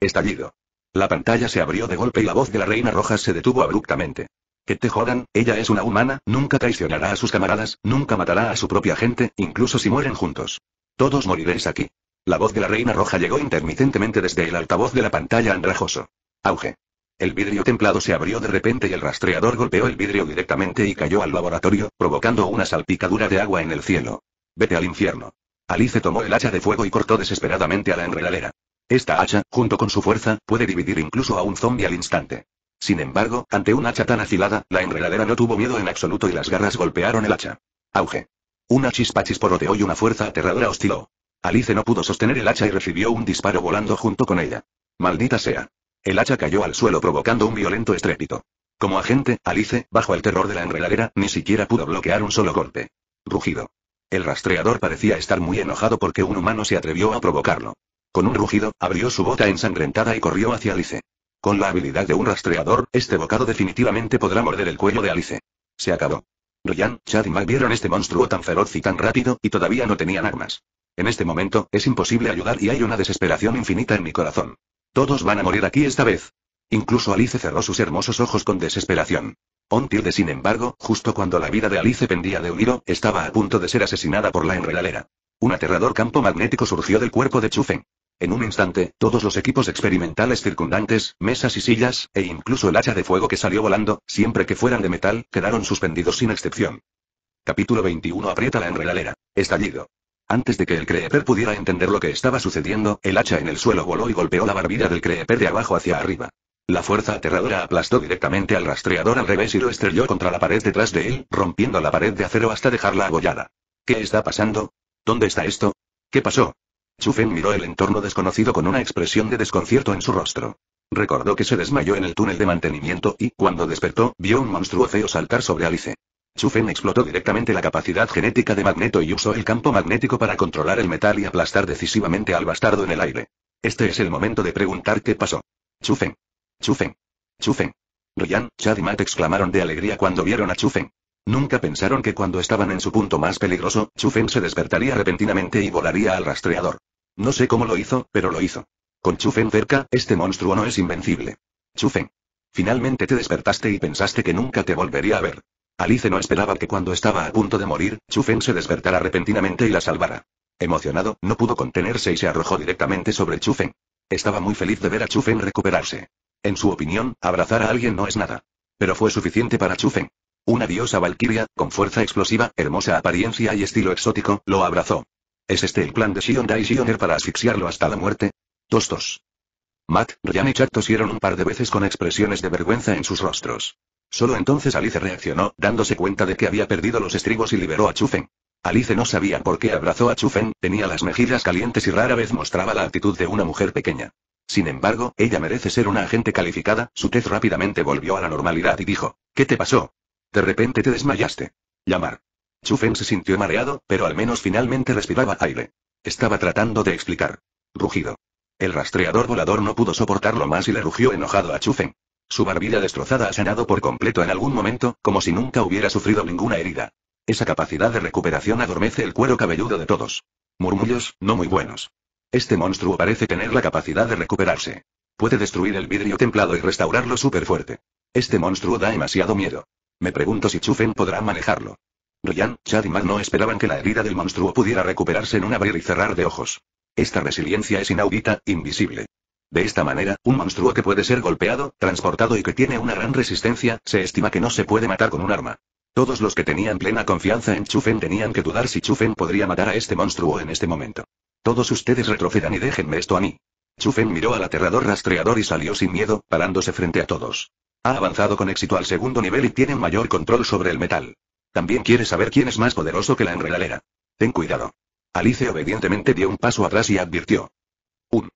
Estallido. La pantalla se abrió de golpe y la voz de la Reina Roja se detuvo abruptamente. Que te jodan, ella es una humana, nunca traicionará a sus camaradas, nunca matará a su propia gente, incluso si mueren juntos. Todos moriréis aquí. La voz de la Reina Roja llegó intermitentemente desde el altavoz de la pantalla andrajoso. Auge. El vidrio templado se abrió de repente y el rastreador golpeó el vidrio directamente y cayó al laboratorio, provocando una salpicadura de agua en el cielo. Vete al infierno. Alice tomó el hacha de fuego y cortó desesperadamente a la enredadera. Esta hacha, junto con su fuerza, puede dividir incluso a un zombie al instante. Sin embargo, ante un hacha tan afilada, la enredadera no tuvo miedo en absoluto y las garras golpearon el hacha. Auge. Una chispa chisporoteó y una fuerza aterradora osciló. Alice no pudo sostener el hacha y recibió un disparo volando junto con ella. Maldita sea. El hacha cayó al suelo provocando un violento estrépito. Como agente, Alice, bajo el terror de la enredadera, ni siquiera pudo bloquear un solo golpe. Rugido. El rastreador parecía estar muy enojado porque un humano se atrevió a provocarlo. Con un rugido, abrió su bota ensangrentada y corrió hacia Alice. Con la habilidad de un rastreador, este bocado definitivamente podrá morder el cuello de Alice. Se acabó. Ryan, Chad y Mac vieron este monstruo tan feroz y tan rápido, y todavía no tenían armas. En este momento, es imposible ayudar y hay una desesperación infinita en mi corazón. Todos van a morir aquí esta vez. Incluso Alice cerró sus hermosos ojos con desesperación. Ontilde, sin embargo, justo cuando la vida de Alice pendía de un hilo, estaba a punto de ser asesinada por la enredalera. Un aterrador campo magnético surgió del cuerpo de Chufen. En un instante, todos los equipos experimentales circundantes, mesas y sillas, e incluso el hacha de fuego que salió volando, siempre que fueran de metal, quedaron suspendidos sin excepción. Capítulo 21 Aprieta la enredalera. Estallido. Antes de que el creeper pudiera entender lo que estaba sucediendo, el hacha en el suelo voló y golpeó la barbilla del creeper de abajo hacia arriba. La fuerza aterradora aplastó directamente al rastreador al revés y lo estrelló contra la pared detrás de él, rompiendo la pared de acero hasta dejarla abollada. ¿Qué está pasando? ¿Dónde está esto? ¿Qué pasó? Chufen miró el entorno desconocido con una expresión de desconcierto en su rostro. Recordó que se desmayó en el túnel de mantenimiento y, cuando despertó, vio un monstruo feo saltar sobre Alice. Chufen explotó directamente la capacidad genética de Magneto y usó el campo magnético para controlar el metal y aplastar decisivamente al bastardo en el aire. Este es el momento de preguntar qué pasó. Chufen. Chufen. Chufen. Ryan, Chad y Matt exclamaron de alegría cuando vieron a Chufen. Nunca pensaron que cuando estaban en su punto más peligroso, Chufen se despertaría repentinamente y volaría al rastreador. No sé cómo lo hizo, pero lo hizo. Con Chufen cerca, este monstruo no es invencible. Chufen. Finalmente te despertaste y pensaste que nunca te volvería a ver. Alice no esperaba que cuando estaba a punto de morir, Chufen se despertara repentinamente y la salvara. Emocionado, no pudo contenerse y se arrojó directamente sobre Chufen. Estaba muy feliz de ver a Chufen recuperarse. En su opinión, abrazar a alguien no es nada. Pero fue suficiente para Chufen. Una diosa valquiria, con fuerza explosiva, hermosa apariencia y estilo exótico, lo abrazó. ¿Es este el plan de Shion Dai Shioner para asfixiarlo hasta la muerte? Tostos. Matt, Ryan y Chad tosieron un par de veces con expresiones de vergüenza en sus rostros. Solo entonces Alice reaccionó, dándose cuenta de que había perdido los estribos y liberó a Chufen. Alice no sabía por qué abrazó a Chufen, tenía las mejillas calientes y rara vez mostraba la actitud de una mujer pequeña. Sin embargo, ella merece ser una agente calificada, su tez rápidamente volvió a la normalidad y dijo, ¿qué te pasó? De repente te desmayaste. Llamar. Chufen se sintió mareado, pero al menos finalmente respiraba aire. Estaba tratando de explicar. Rugido. El rastreador volador no pudo soportarlo más y le rugió enojado a Chufen. Su barbilla destrozada ha sanado por completo en algún momento, como si nunca hubiera sufrido ninguna herida. Esa capacidad de recuperación adormece el cuero cabelludo de todos. Murmullos, no muy buenos. Este monstruo parece tener la capacidad de recuperarse. Puede destruir el vidrio templado y restaurarlo súper fuerte. Este monstruo da demasiado miedo. Me pregunto si Chufen podrá manejarlo. Ryan, Chad y Matt no esperaban que la herida del monstruo pudiera recuperarse en un abrir y cerrar de ojos. Esta resiliencia es inaudita, invisible. De esta manera, un monstruo que puede ser golpeado, transportado y que tiene una gran resistencia, se estima que no se puede matar con un arma. Todos los que tenían plena confianza en Chufen tenían que dudar si Chufen podría matar a este monstruo en este momento. Todos ustedes retrocedan y déjenme esto a mí. Chufen miró al aterrador rastreador y salió sin miedo, parándose frente a todos. Ha avanzado con éxito al segundo nivel y tiene mayor control sobre el metal. También quiere saber quién es más poderoso que la enredalera. Ten cuidado. Alice obedientemente dio un paso atrás y advirtió. Un.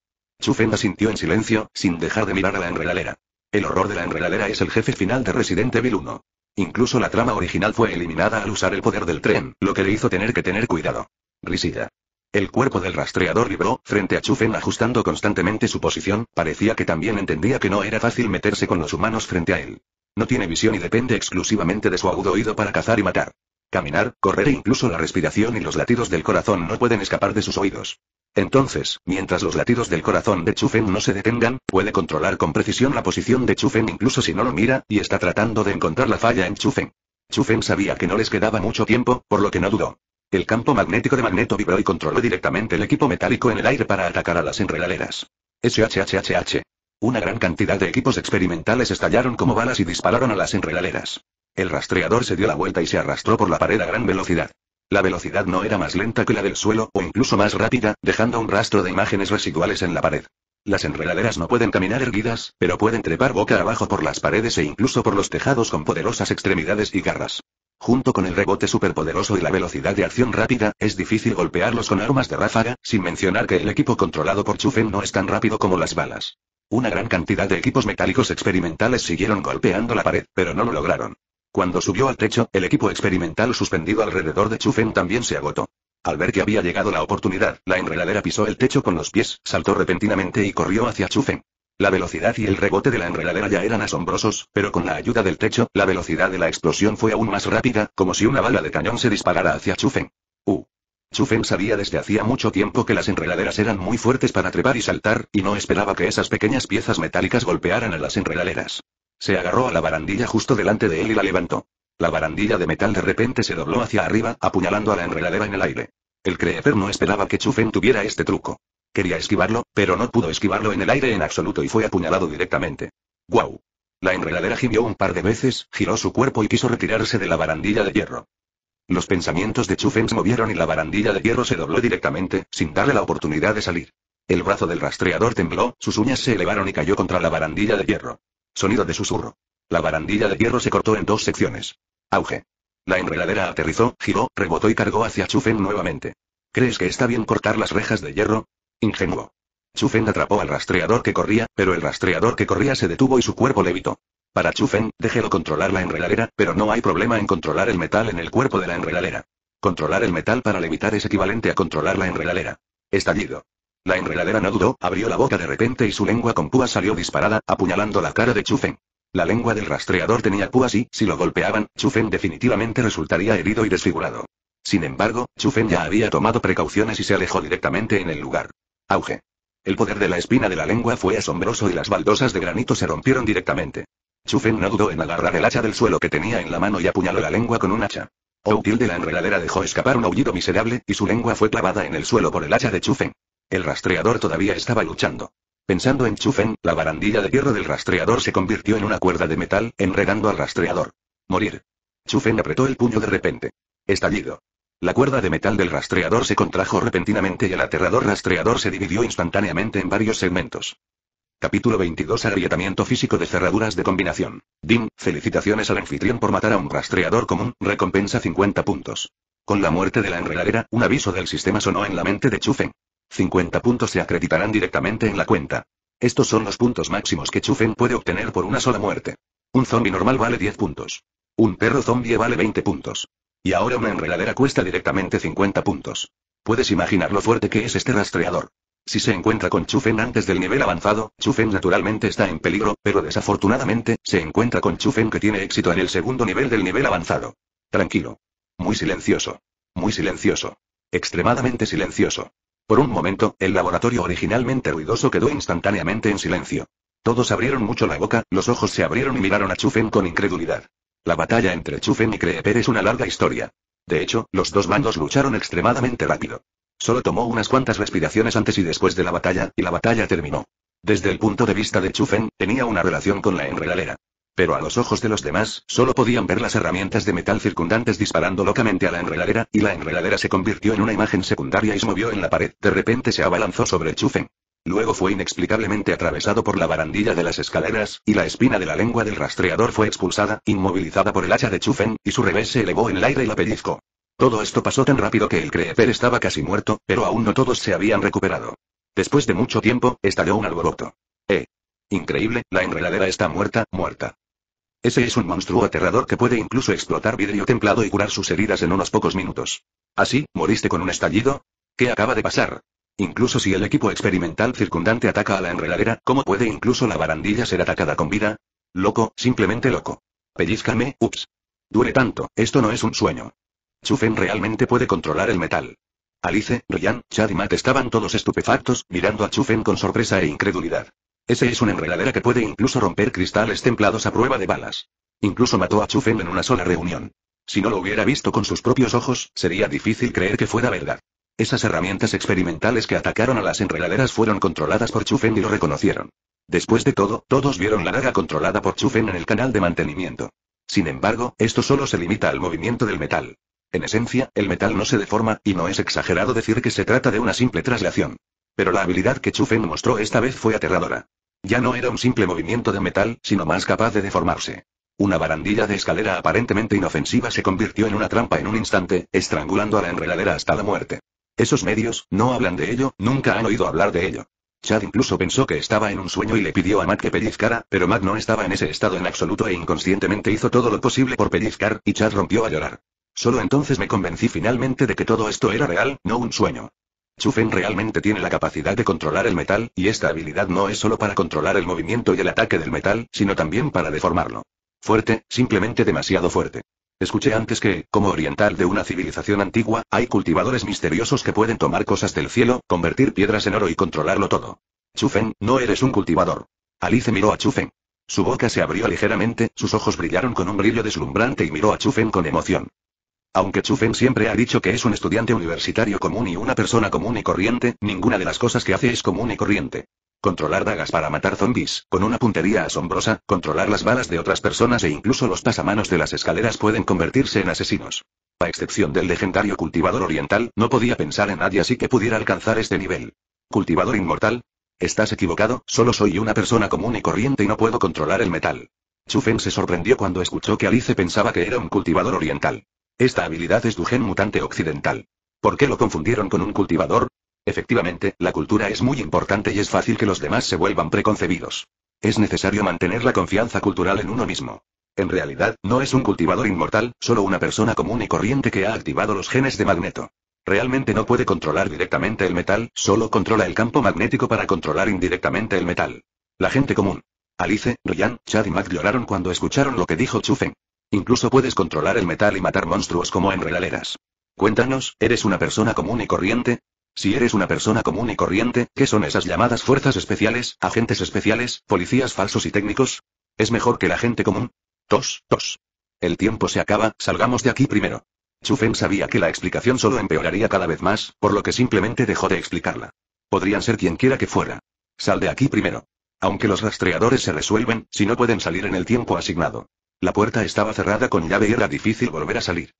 Chufen asintió en silencio, sin dejar de mirar a la enredalera. El horror de la enredalera es el jefe final de Resident Evil 1. Incluso la trama original fue eliminada al usar el poder del tren, lo que le hizo tener que tener cuidado. Risida. El cuerpo del rastreador vibró frente a Chufen ajustando constantemente su posición, parecía que también entendía que no era fácil meterse con los humanos frente a él. No tiene visión y depende exclusivamente de su agudo oído para cazar y matar. Caminar, correr e incluso la respiración y los latidos del corazón no pueden escapar de sus oídos. Entonces, mientras los latidos del corazón de Chufen no se detengan, puede controlar con precisión la posición de Chufen incluso si no lo mira, y está tratando de encontrar la falla en Chufen. Chufen sabía que no les quedaba mucho tiempo, por lo que no dudó. El campo magnético de Magneto vibró y controló directamente el equipo metálico en el aire para atacar a las enredaderas. SHHHH. Una gran cantidad de equipos experimentales estallaron como balas y dispararon a las enredaleras. El rastreador se dio la vuelta y se arrastró por la pared a gran velocidad. La velocidad no era más lenta que la del suelo, o incluso más rápida, dejando un rastro de imágenes residuales en la pared. Las enredaderas no pueden caminar erguidas, pero pueden trepar boca abajo por las paredes e incluso por los tejados con poderosas extremidades y garras. Junto con el rebote superpoderoso y la velocidad de acción rápida, es difícil golpearlos con armas de ráfaga, sin mencionar que el equipo controlado por Chufen no es tan rápido como las balas. Una gran cantidad de equipos metálicos experimentales siguieron golpeando la pared, pero no lo lograron. Cuando subió al techo, el equipo experimental suspendido alrededor de Chufen también se agotó. Al ver que había llegado la oportunidad, la enredadera pisó el techo con los pies, saltó repentinamente y corrió hacia Chufen. La velocidad y el rebote de la enredadera ya eran asombrosos, pero con la ayuda del techo, la velocidad de la explosión fue aún más rápida, como si una bala de cañón se disparara hacia Chufen. Uh. Chufen sabía desde hacía mucho tiempo que las enredaderas eran muy fuertes para trepar y saltar, y no esperaba que esas pequeñas piezas metálicas golpearan a las enredaderas. Se agarró a la barandilla justo delante de él y la levantó. La barandilla de metal de repente se dobló hacia arriba, apuñalando a la enredadera en el aire. El creeper no esperaba que Chufen tuviera este truco. Quería esquivarlo, pero no pudo esquivarlo en el aire en absoluto y fue apuñalado directamente. ¡Guau! La enredadera gimió un par de veces, giró su cuerpo y quiso retirarse de la barandilla de hierro. Los pensamientos de Chufen se movieron y la barandilla de hierro se dobló directamente, sin darle la oportunidad de salir. El brazo del rastreador tembló, sus uñas se elevaron y cayó contra la barandilla de hierro. Sonido de susurro. La barandilla de hierro se cortó en dos secciones. Auge. La enredadera aterrizó, giró, rebotó y cargó hacia Chufen nuevamente. ¿Crees que está bien cortar las rejas de hierro? Ingenuo. Chufen atrapó al rastreador que corría, pero el rastreador que corría se detuvo y su cuerpo levitó. Para Chufen, déjelo controlar la enredadera, pero no hay problema en controlar el metal en el cuerpo de la enredadera. Controlar el metal para levitar es equivalente a controlar la enredadera. Estallido. La enredadera no dudó, abrió la boca de repente y su lengua con púas salió disparada, apuñalando la cara de Chufen. La lengua del rastreador tenía púas y, si lo golpeaban, Chufen definitivamente resultaría herido y desfigurado. Sin embargo, Chufen ya había tomado precauciones y se alejó directamente en el lugar. Auge. El poder de la espina de la lengua fue asombroso y las baldosas de granito se rompieron directamente. Chufen no dudó en agarrar el hacha del suelo que tenía en la mano y apuñaló la lengua con un hacha. Outil de la enredadera dejó escapar un aullido miserable, y su lengua fue clavada en el suelo por el hacha de Chufen. El rastreador todavía estaba luchando. Pensando en Chufen, la barandilla de hierro del rastreador se convirtió en una cuerda de metal, enredando al rastreador. Morir. Chufen apretó el puño de repente. Estallido. La cuerda de metal del rastreador se contrajo repentinamente y el aterrador rastreador se dividió instantáneamente en varios segmentos. Capítulo 22 Agrietamiento físico de cerraduras de combinación. Dim, felicitaciones al anfitrión por matar a un rastreador común, recompensa 50 puntos. Con la muerte de la enredadera, un aviso del sistema sonó en la mente de Chufen. 50 puntos se acreditarán directamente en la cuenta. Estos son los puntos máximos que Chufen puede obtener por una sola muerte. Un zombie normal vale 10 puntos. Un perro zombie vale 20 puntos. Y ahora una enredadera cuesta directamente 50 puntos. Puedes imaginar lo fuerte que es este rastreador. Si se encuentra con Chufen antes del nivel avanzado, Chufen naturalmente está en peligro, pero desafortunadamente, se encuentra con Chufen que tiene éxito en el segundo nivel del nivel avanzado. Tranquilo. Muy silencioso. Muy silencioso. Extremadamente silencioso. Por un momento, el laboratorio originalmente ruidoso quedó instantáneamente en silencio. Todos abrieron mucho la boca, los ojos se abrieron y miraron a Chufen con incredulidad. La batalla entre Chufen y Creeper es una larga historia. De hecho, los dos bandos lucharon extremadamente rápido. Solo tomó unas cuantas respiraciones antes y después de la batalla, y la batalla terminó. Desde el punto de vista de Chufen, tenía una relación con la enredadera. Pero a los ojos de los demás, solo podían ver las herramientas de metal circundantes disparando locamente a la enredadera, y la enredadera se convirtió en una imagen secundaria y se movió en la pared. De repente se abalanzó sobre Chufen. Luego fue inexplicablemente atravesado por la barandilla de las escaleras, y la espina de la lengua del rastreador fue expulsada, inmovilizada por el hacha de Chufen, y su revés se elevó en el aire y la pellizcó. Todo esto pasó tan rápido que el Creeper estaba casi muerto, pero aún no todos se habían recuperado. Después de mucho tiempo, estalló un alboroto. ¡Eh! Increíble, la enredadera está muerta, muerta. Ese es un monstruo aterrador que puede incluso explotar vidrio templado y curar sus heridas en unos pocos minutos. ¿Así, moriste con un estallido? ¿Qué acaba de pasar? Incluso si el equipo experimental circundante ataca a la enredadera, ¿cómo puede incluso la barandilla ser atacada con vida? Loco, simplemente loco. Pellizcame, ups. Duele tanto, esto no es un sueño. Chufen realmente puede controlar el metal. Alice, Ryan, Chad y Matt estaban todos estupefactos, mirando a Chufen con sorpresa e incredulidad. Ese es una enredadera que puede incluso romper cristales templados a prueba de balas. Incluso mató a Chufen en una sola reunión. Si no lo hubiera visto con sus propios ojos, sería difícil creer que fuera verdad. Esas herramientas experimentales que atacaron a las enredaderas fueron controladas por Chufen y lo reconocieron. Después de todo, todos vieron la daga controlada por Chufen en el canal de mantenimiento. Sin embargo, esto solo se limita al movimiento del metal. En esencia, el metal no se deforma, y no es exagerado decir que se trata de una simple traslación. Pero la habilidad que Chufen mostró esta vez fue aterradora. Ya no era un simple movimiento de metal, sino más capaz de deformarse. Una barandilla de escalera aparentemente inofensiva se convirtió en una trampa en un instante, estrangulando a la enredadera hasta la muerte. Esos medios, no hablan de ello, nunca han oído hablar de ello. Chad incluso pensó que estaba en un sueño y le pidió a Matt que pellizcara, pero Matt no estaba en ese estado en absoluto e inconscientemente hizo todo lo posible por pellizcar, y Chad rompió a llorar. Solo entonces me convencí finalmente de que todo esto era real, no un sueño. Chufen realmente tiene la capacidad de controlar el metal, y esta habilidad no es solo para controlar el movimiento y el ataque del metal, sino también para deformarlo. Fuerte, simplemente demasiado fuerte. Escuché antes que, como oriental de una civilización antigua, hay cultivadores misteriosos que pueden tomar cosas del cielo, convertir piedras en oro y controlarlo todo. Chufen, no eres un cultivador. Alice miró a Chufen. Su boca se abrió ligeramente, sus ojos brillaron con un brillo deslumbrante y miró a Chufen con emoción. Aunque Chufen siempre ha dicho que es un estudiante universitario común y una persona común y corriente, ninguna de las cosas que hace es común y corriente. Controlar dagas para matar zombies, con una puntería asombrosa, controlar las balas de otras personas e incluso los pasamanos de las escaleras pueden convertirse en asesinos. A excepción del legendario cultivador oriental, no podía pensar en nadie así que pudiera alcanzar este nivel. ¿Cultivador inmortal? Estás equivocado, solo soy una persona común y corriente y no puedo controlar el metal. Chufen se sorprendió cuando escuchó que Alice pensaba que era un cultivador oriental. Esta habilidad es du gen mutante occidental. ¿Por qué lo confundieron con un cultivador? Efectivamente, la cultura es muy importante y es fácil que los demás se vuelvan preconcebidos. Es necesario mantener la confianza cultural en uno mismo. En realidad, no es un cultivador inmortal, solo una persona común y corriente que ha activado los genes de Magneto. Realmente no puede controlar directamente el metal, solo controla el campo magnético para controlar indirectamente el metal. La gente común. Alice, Ryan, Chad y Mac lloraron cuando escucharon lo que dijo Chufen. Incluso puedes controlar el metal y matar monstruos como en regaleras. Cuéntanos, ¿eres una persona común y corriente? Si eres una persona común y corriente, ¿qué son esas llamadas fuerzas especiales, agentes especiales, policías falsos y técnicos? ¿Es mejor que la gente común? Tos, tos. El tiempo se acaba, salgamos de aquí primero. Chufen sabía que la explicación solo empeoraría cada vez más, por lo que simplemente dejó de explicarla. Podrían ser quien quiera que fuera. Sal de aquí primero. Aunque los rastreadores se resuelven, si no pueden salir en el tiempo asignado. La puerta estaba cerrada con llave y era difícil volver a salir.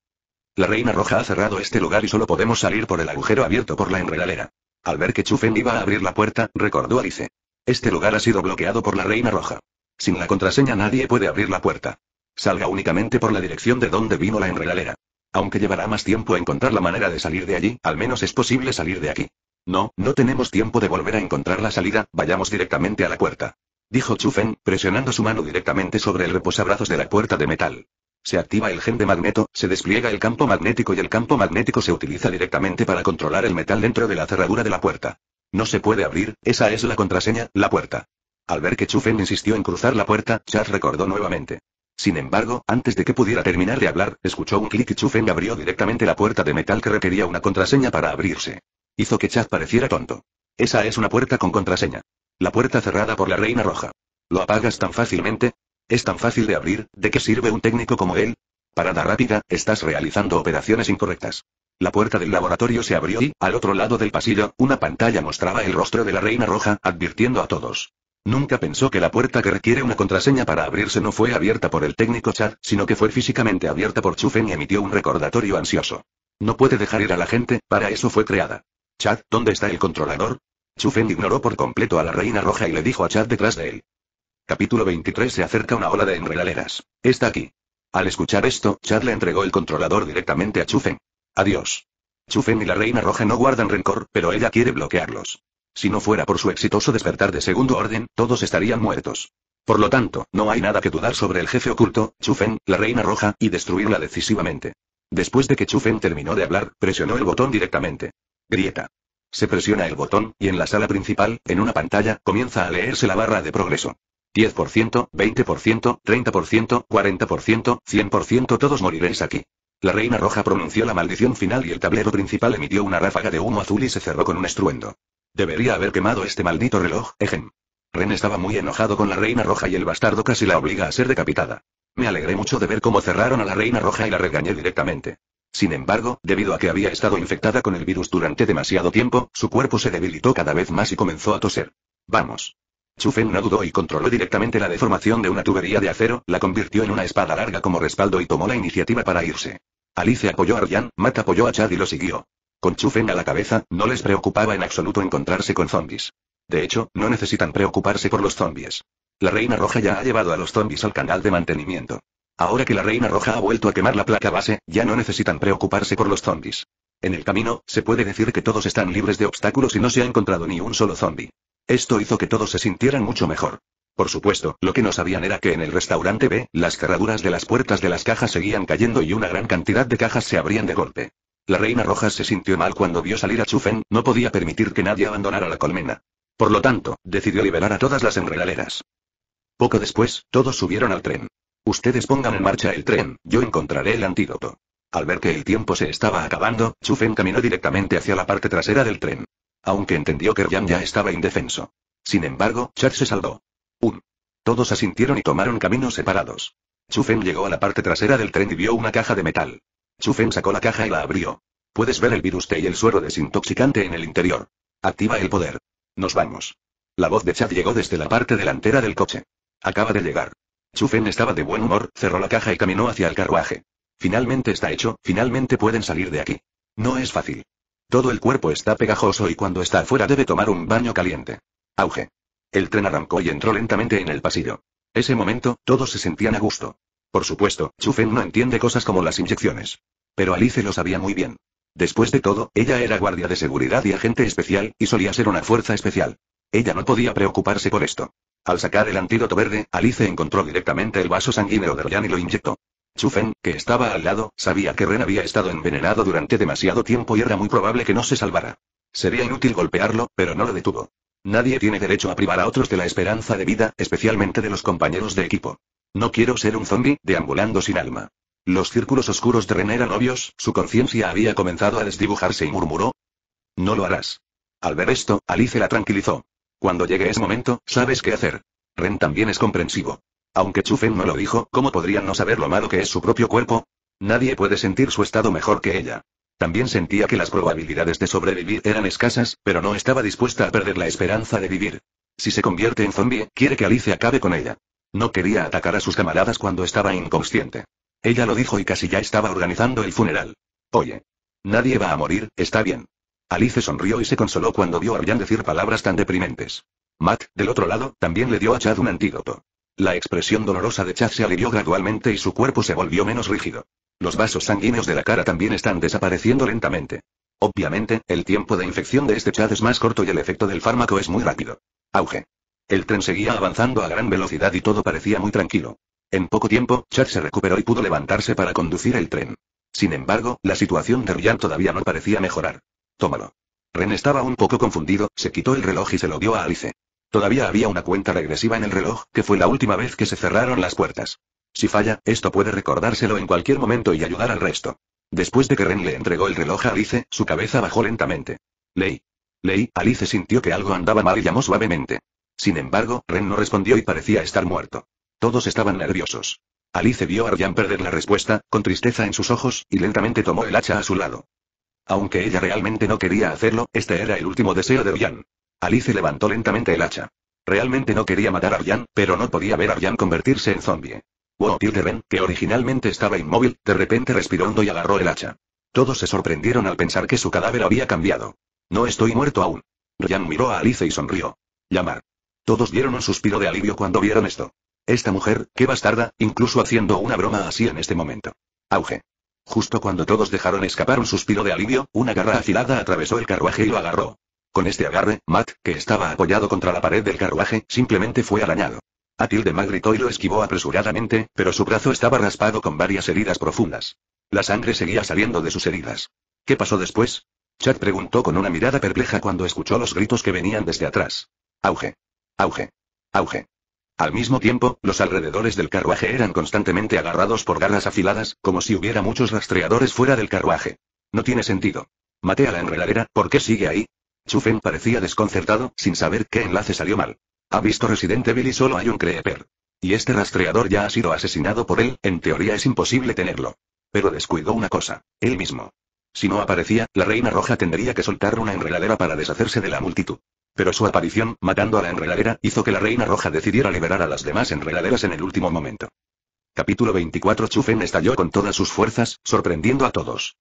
La reina roja ha cerrado este lugar y solo podemos salir por el agujero abierto por la enredalera. Al ver que Chufen iba a abrir la puerta, recordó Alice. Este lugar ha sido bloqueado por la reina roja. Sin la contraseña nadie puede abrir la puerta. Salga únicamente por la dirección de donde vino la enredalera. Aunque llevará más tiempo encontrar la manera de salir de allí, al menos es posible salir de aquí. No, no tenemos tiempo de volver a encontrar la salida, vayamos directamente a la puerta. Dijo Chufen, presionando su mano directamente sobre el reposabrazos de la puerta de metal. Se activa el gen de magneto, se despliega el campo magnético y el campo magnético se utiliza directamente para controlar el metal dentro de la cerradura de la puerta. No se puede abrir, esa es la contraseña, la puerta. Al ver que Chufen insistió en cruzar la puerta, Chad recordó nuevamente. Sin embargo, antes de que pudiera terminar de hablar, escuchó un clic y Chufen abrió directamente la puerta de metal que requería una contraseña para abrirse. Hizo que Chad pareciera tonto. Esa es una puerta con contraseña. La puerta cerrada por la Reina Roja. ¿Lo apagas tan fácilmente? Es tan fácil de abrir, ¿de qué sirve un técnico como él? Parada rápida, estás realizando operaciones incorrectas. La puerta del laboratorio se abrió y, al otro lado del pasillo, una pantalla mostraba el rostro de la reina roja, advirtiendo a todos. Nunca pensó que la puerta que requiere una contraseña para abrirse no fue abierta por el técnico Chad, sino que fue físicamente abierta por Chufen y emitió un recordatorio ansioso. No puede dejar ir a la gente, para eso fue creada. Chad, ¿dónde está el controlador? Chufen ignoró por completo a la reina roja y le dijo a Chad detrás de él. Capítulo 23 Se acerca una ola de enredaleras. Está aquí. Al escuchar esto, Chad le entregó el controlador directamente a Chufen. Adiós. Chufen y la Reina Roja no guardan rencor, pero ella quiere bloquearlos. Si no fuera por su exitoso despertar de segundo orden, todos estarían muertos. Por lo tanto, no hay nada que dudar sobre el jefe oculto, Chufen, la Reina Roja, y destruirla decisivamente. Después de que Chufen terminó de hablar, presionó el botón directamente. Grieta. Se presiona el botón, y en la sala principal, en una pantalla, comienza a leerse la barra de progreso. 10%, 20%, 30%, 40%, 100% todos moriréis aquí. La reina roja pronunció la maldición final y el tablero principal emitió una ráfaga de humo azul y se cerró con un estruendo. Debería haber quemado este maldito reloj, Ejen. Ren estaba muy enojado con la reina roja y el bastardo casi la obliga a ser decapitada. Me alegré mucho de ver cómo cerraron a la reina roja y la regañé directamente. Sin embargo, debido a que había estado infectada con el virus durante demasiado tiempo, su cuerpo se debilitó cada vez más y comenzó a toser. Vamos. Chufen no dudó y controló directamente la deformación de una tubería de acero, la convirtió en una espada larga como respaldo y tomó la iniciativa para irse. Alice apoyó a Ryan, Matt apoyó a Chad y lo siguió. Con Chufen a la cabeza, no les preocupaba en absoluto encontrarse con zombies. De hecho, no necesitan preocuparse por los zombies. La Reina Roja ya ha llevado a los zombies al canal de mantenimiento. Ahora que la Reina Roja ha vuelto a quemar la placa base, ya no necesitan preocuparse por los zombies. En el camino, se puede decir que todos están libres de obstáculos y no se ha encontrado ni un solo zombie. Esto hizo que todos se sintieran mucho mejor. Por supuesto, lo que no sabían era que en el restaurante B, las cerraduras de las puertas de las cajas seguían cayendo y una gran cantidad de cajas se abrían de golpe. La reina roja se sintió mal cuando vio salir a Chufen, no podía permitir que nadie abandonara la colmena. Por lo tanto, decidió liberar a todas las enredaderas. Poco después, todos subieron al tren. Ustedes pongan en marcha el tren, yo encontraré el antídoto. Al ver que el tiempo se estaba acabando, Chufen caminó directamente hacia la parte trasera del tren aunque entendió que Ryan ya estaba indefenso. Sin embargo, Chad se saldó. Un. Todos asintieron y tomaron caminos separados. Chufen llegó a la parte trasera del tren y vio una caja de metal. Chufen sacó la caja y la abrió. Puedes ver el virus T y el suero desintoxicante en el interior. Activa el poder. Nos vamos. La voz de Chad llegó desde la parte delantera del coche. Acaba de llegar. Chufen estaba de buen humor, cerró la caja y caminó hacia el carruaje. Finalmente está hecho, finalmente pueden salir de aquí. No es fácil. Todo el cuerpo está pegajoso y cuando está afuera debe tomar un baño caliente. Auge. El tren arrancó y entró lentamente en el pasillo. Ese momento, todos se sentían a gusto. Por supuesto, Chufen no entiende cosas como las inyecciones. Pero Alice lo sabía muy bien. Después de todo, ella era guardia de seguridad y agente especial, y solía ser una fuerza especial. Ella no podía preocuparse por esto. Al sacar el antídoto verde, Alice encontró directamente el vaso sanguíneo de Royan y lo inyectó. Chufen, que estaba al lado, sabía que Ren había estado envenenado durante demasiado tiempo y era muy probable que no se salvara. Sería inútil golpearlo, pero no lo detuvo. Nadie tiene derecho a privar a otros de la esperanza de vida, especialmente de los compañeros de equipo. No quiero ser un zombi, deambulando sin alma. Los círculos oscuros de Ren eran obvios, su conciencia había comenzado a desdibujarse y murmuró. No lo harás. Al ver esto, Alice la tranquilizó. Cuando llegue ese momento, sabes qué hacer. Ren también es comprensivo. Aunque Chufen no lo dijo, ¿cómo podrían no saber lo malo que es su propio cuerpo? Nadie puede sentir su estado mejor que ella. También sentía que las probabilidades de sobrevivir eran escasas, pero no estaba dispuesta a perder la esperanza de vivir. Si se convierte en zombie, quiere que Alice acabe con ella. No quería atacar a sus camaradas cuando estaba inconsciente. Ella lo dijo y casi ya estaba organizando el funeral. Oye. Nadie va a morir, está bien. Alice sonrió y se consoló cuando vio a Ryan decir palabras tan deprimentes. Matt, del otro lado, también le dio a Chad un antídoto. La expresión dolorosa de Chad se alivió gradualmente y su cuerpo se volvió menos rígido. Los vasos sanguíneos de la cara también están desapareciendo lentamente. Obviamente, el tiempo de infección de este Chad es más corto y el efecto del fármaco es muy rápido. Auge. El tren seguía avanzando a gran velocidad y todo parecía muy tranquilo. En poco tiempo, Chad se recuperó y pudo levantarse para conducir el tren. Sin embargo, la situación de Ryan todavía no parecía mejorar. Tómalo. Ren estaba un poco confundido, se quitó el reloj y se lo dio a Alice. Todavía había una cuenta regresiva en el reloj, que fue la última vez que se cerraron las puertas. Si falla, esto puede recordárselo en cualquier momento y ayudar al resto. Después de que Ren le entregó el reloj a Alice, su cabeza bajó lentamente. Ley. Ley, Alice sintió que algo andaba mal y llamó suavemente. Sin embargo, Ren no respondió y parecía estar muerto. Todos estaban nerviosos. Alice vio a Ryan perder la respuesta, con tristeza en sus ojos, y lentamente tomó el hacha a su lado. Aunque ella realmente no quería hacerlo, este era el último deseo de Ryan. Alice levantó lentamente el hacha. Realmente no quería matar a Ryan, pero no podía ver a Ryan convertirse en zombie. Wow Tilderben, que originalmente estaba inmóvil, de repente respiró hondo y agarró el hacha. Todos se sorprendieron al pensar que su cadáver había cambiado. No estoy muerto aún. Ryan miró a Alice y sonrió. Llamar. Todos dieron un suspiro de alivio cuando vieron esto. Esta mujer, qué bastarda, incluso haciendo una broma así en este momento. Auge. Justo cuando todos dejaron escapar un suspiro de alivio, una garra afilada atravesó el carruaje y lo agarró. Con este agarre, Matt, que estaba apoyado contra la pared del carruaje, simplemente fue arañado. gritó y lo esquivó apresuradamente, pero su brazo estaba raspado con varias heridas profundas. La sangre seguía saliendo de sus heridas. ¿Qué pasó después? Chad preguntó con una mirada perpleja cuando escuchó los gritos que venían desde atrás. Auge. Auge. Auge. Al mismo tiempo, los alrededores del carruaje eran constantemente agarrados por garras afiladas, como si hubiera muchos rastreadores fuera del carruaje. No tiene sentido. Mate a la enredadera, ¿por qué sigue ahí? Chufen parecía desconcertado, sin saber qué enlace salió mal. Ha visto residente Billy solo hay un Creeper. Y este rastreador ya ha sido asesinado por él, en teoría es imposible tenerlo. Pero descuidó una cosa, él mismo. Si no aparecía, la Reina Roja tendría que soltar una enredadera para deshacerse de la multitud. Pero su aparición, matando a la enredadera, hizo que la Reina Roja decidiera liberar a las demás enredaderas en el último momento. Capítulo 24 Chufen estalló con todas sus fuerzas, sorprendiendo a todos.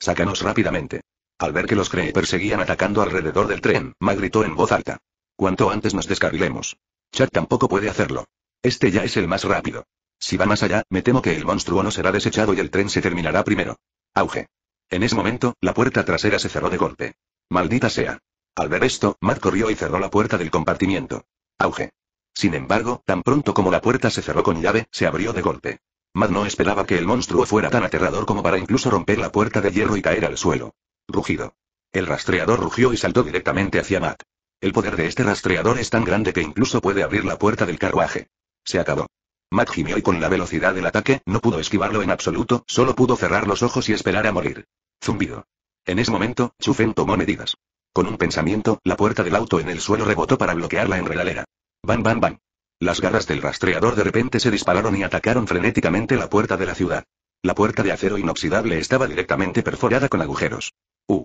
Sácanos rápidamente. Al ver que los Creepers seguían atacando alrededor del tren, Matt gritó en voz alta. Cuanto antes nos descarrilemos. Chat tampoco puede hacerlo. Este ya es el más rápido. Si va más allá, me temo que el monstruo no será desechado y el tren se terminará primero. Auge. En ese momento, la puerta trasera se cerró de golpe. Maldita sea. Al ver esto, Matt corrió y cerró la puerta del compartimiento. Auge. Sin embargo, tan pronto como la puerta se cerró con llave, se abrió de golpe. Matt no esperaba que el monstruo fuera tan aterrador como para incluso romper la puerta de hierro y caer al suelo. Rugido. El rastreador rugió y saltó directamente hacia Matt. El poder de este rastreador es tan grande que incluso puede abrir la puerta del carruaje. Se acabó. Matt gimió y con la velocidad del ataque, no pudo esquivarlo en absoluto, solo pudo cerrar los ojos y esperar a morir. Zumbido. En ese momento, Chufen tomó medidas. Con un pensamiento, la puerta del auto en el suelo rebotó para bloquearla en regalera. Bam, bam, bam. Las garras del rastreador de repente se dispararon y atacaron frenéticamente la puerta de la ciudad. La puerta de acero inoxidable estaba directamente perforada con agujeros. Uh.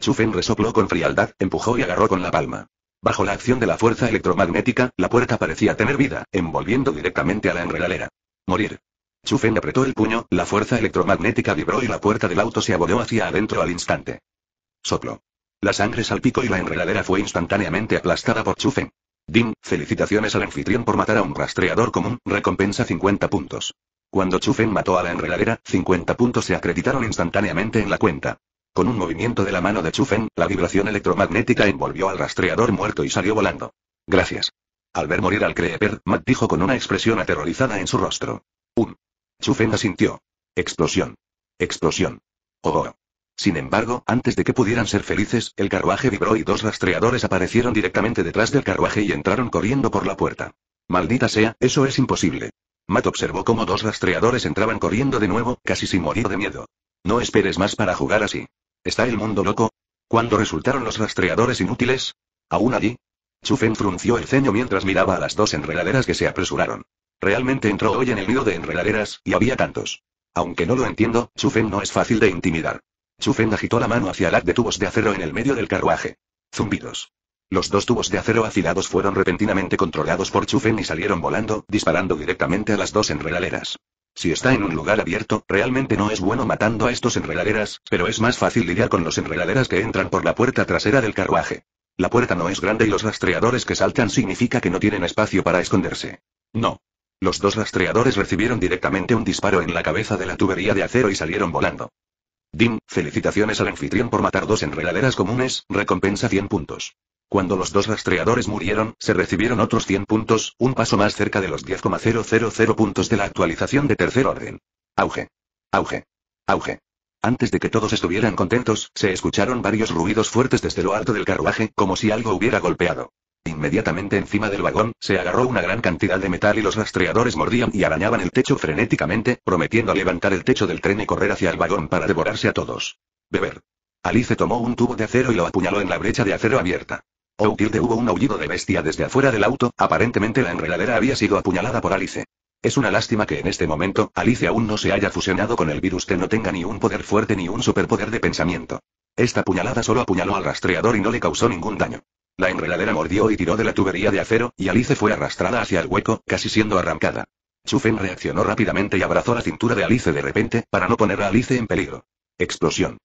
Chufen resopló con frialdad, empujó y agarró con la palma. Bajo la acción de la fuerza electromagnética, la puerta parecía tener vida, envolviendo directamente a la enredadera. Morir. Chufen apretó el puño, la fuerza electromagnética vibró y la puerta del auto se abolló hacia adentro al instante. Soplo. La sangre salpicó y la enredadera fue instantáneamente aplastada por Chufen. Dim, felicitaciones al anfitrión por matar a un rastreador común, recompensa 50 puntos. Cuando Chufen mató a la enredadera, 50 puntos se acreditaron instantáneamente en la cuenta. Con un movimiento de la mano de Chufen, la vibración electromagnética envolvió al rastreador muerto y salió volando. Gracias. Al ver morir al Creeper, Matt dijo con una expresión aterrorizada en su rostro. Un. Chufen asintió. Explosión. Explosión. Oh, oh. Sin embargo, antes de que pudieran ser felices, el carruaje vibró y dos rastreadores aparecieron directamente detrás del carruaje y entraron corriendo por la puerta. Maldita sea, eso es imposible. Matt observó cómo dos rastreadores entraban corriendo de nuevo, casi sin morir de miedo. No esperes más para jugar así. ¿Está el mundo loco? ¿Cuándo resultaron los rastreadores inútiles? ¿Aún allí? Chufen frunció el ceño mientras miraba a las dos enredaderas que se apresuraron. Realmente entró hoy en el nido de enredaderas, y había tantos. Aunque no lo entiendo, Chufen no es fácil de intimidar. Chufen agitó la mano hacia el de tubos de acero en el medio del carruaje. Zumbidos. Los dos tubos de acero afilados fueron repentinamente controlados por Chufen y salieron volando, disparando directamente a las dos enredaderas. Si está en un lugar abierto, realmente no es bueno matando a estos enredaderas, pero es más fácil lidiar con los enredaderas que entran por la puerta trasera del carruaje. La puerta no es grande y los rastreadores que saltan significa que no tienen espacio para esconderse. No. Los dos rastreadores recibieron directamente un disparo en la cabeza de la tubería de acero y salieron volando. Dim, felicitaciones al anfitrión por matar dos enredaderas comunes, recompensa 100 puntos. Cuando los dos rastreadores murieron, se recibieron otros 100 puntos, un paso más cerca de los 10,000 puntos de la actualización de tercer orden. Auge. Auge. Auge. Antes de que todos estuvieran contentos, se escucharon varios ruidos fuertes desde lo alto del carruaje, como si algo hubiera golpeado. Inmediatamente encima del vagón, se agarró una gran cantidad de metal y los rastreadores mordían y arañaban el techo frenéticamente, prometiendo levantar el techo del tren y correr hacia el vagón para devorarse a todos. Beber. Alice tomó un tubo de acero y lo apuñaló en la brecha de acero abierta. Oh, hubo un aullido de bestia desde afuera del auto, aparentemente la enredadera había sido apuñalada por Alice. Es una lástima que en este momento, Alice aún no se haya fusionado con el virus que no tenga ni un poder fuerte ni un superpoder de pensamiento. Esta puñalada solo apuñaló al rastreador y no le causó ningún daño. La enredadera mordió y tiró de la tubería de acero, y Alice fue arrastrada hacia el hueco, casi siendo arrancada. Chufen reaccionó rápidamente y abrazó la cintura de Alice de repente, para no poner a Alice en peligro. Explosión.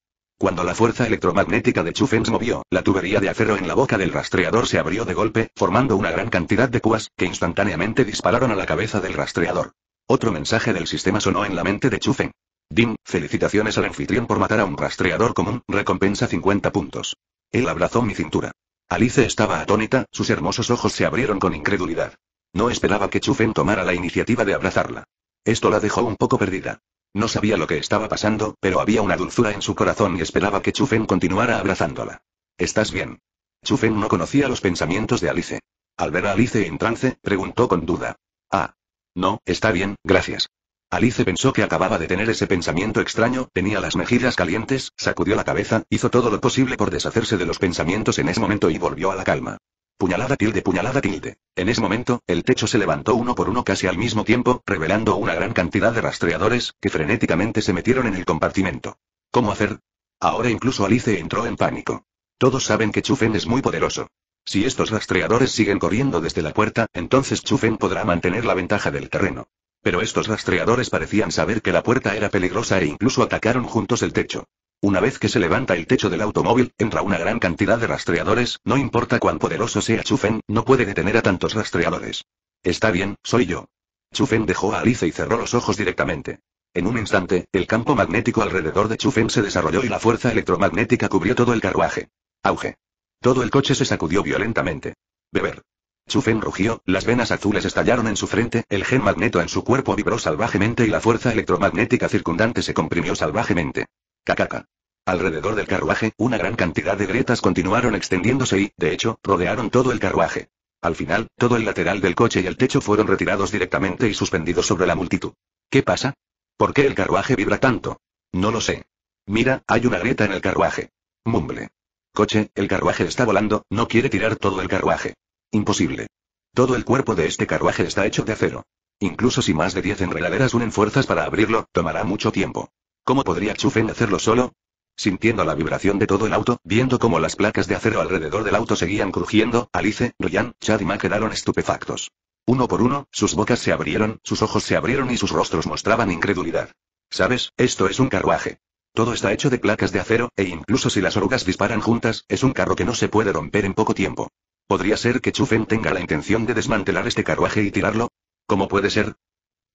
Cuando la fuerza electromagnética de se movió, la tubería de acero en la boca del rastreador se abrió de golpe, formando una gran cantidad de cuas, que instantáneamente dispararon a la cabeza del rastreador. Otro mensaje del sistema sonó en la mente de Chufen. Dim, felicitaciones al anfitrión por matar a un rastreador común, recompensa 50 puntos. Él abrazó mi cintura. Alice estaba atónita, sus hermosos ojos se abrieron con incredulidad. No esperaba que Chufen tomara la iniciativa de abrazarla. Esto la dejó un poco perdida. No sabía lo que estaba pasando, pero había una dulzura en su corazón y esperaba que Chufen continuara abrazándola. ¿Estás bien? Chufen no conocía los pensamientos de Alice. Al ver a Alice en trance, preguntó con duda. Ah. No, está bien, gracias. Alice pensó que acababa de tener ese pensamiento extraño, tenía las mejillas calientes, sacudió la cabeza, hizo todo lo posible por deshacerse de los pensamientos en ese momento y volvió a la calma. Puñalada tilde, puñalada tilde. En ese momento, el techo se levantó uno por uno casi al mismo tiempo, revelando una gran cantidad de rastreadores, que frenéticamente se metieron en el compartimento. ¿Cómo hacer? Ahora incluso Alice entró en pánico. Todos saben que Chufen es muy poderoso. Si estos rastreadores siguen corriendo desde la puerta, entonces Chufen podrá mantener la ventaja del terreno. Pero estos rastreadores parecían saber que la puerta era peligrosa e incluso atacaron juntos el techo. Una vez que se levanta el techo del automóvil, entra una gran cantidad de rastreadores, no importa cuán poderoso sea Chufen, no puede detener a tantos rastreadores. Está bien, soy yo. Chufen dejó a Alice y cerró los ojos directamente. En un instante, el campo magnético alrededor de Chufen se desarrolló y la fuerza electromagnética cubrió todo el carruaje. Auge. Todo el coche se sacudió violentamente. Beber. Chufen rugió, las venas azules estallaron en su frente, el gen magneto en su cuerpo vibró salvajemente y la fuerza electromagnética circundante se comprimió salvajemente. Cacaca. Alrededor del carruaje, una gran cantidad de grietas continuaron extendiéndose y, de hecho, rodearon todo el carruaje. Al final, todo el lateral del coche y el techo fueron retirados directamente y suspendidos sobre la multitud. ¿Qué pasa? ¿Por qué el carruaje vibra tanto? No lo sé. Mira, hay una grieta en el carruaje. Mumble. Coche, el carruaje está volando, no quiere tirar todo el carruaje. Imposible. Todo el cuerpo de este carruaje está hecho de acero. Incluso si más de 10 enredaderas unen fuerzas para abrirlo, tomará mucho tiempo. ¿Cómo podría Chufen hacerlo solo? Sintiendo la vibración de todo el auto, viendo cómo las placas de acero alrededor del auto seguían crujiendo, Alice, Ryan, Chad y Ma quedaron estupefactos. Uno por uno, sus bocas se abrieron, sus ojos se abrieron y sus rostros mostraban incredulidad. ¿Sabes? Esto es un carruaje. Todo está hecho de placas de acero, e incluso si las orugas disparan juntas, es un carro que no se puede romper en poco tiempo. ¿Podría ser que Chufen tenga la intención de desmantelar este carruaje y tirarlo? ¿Cómo puede ser?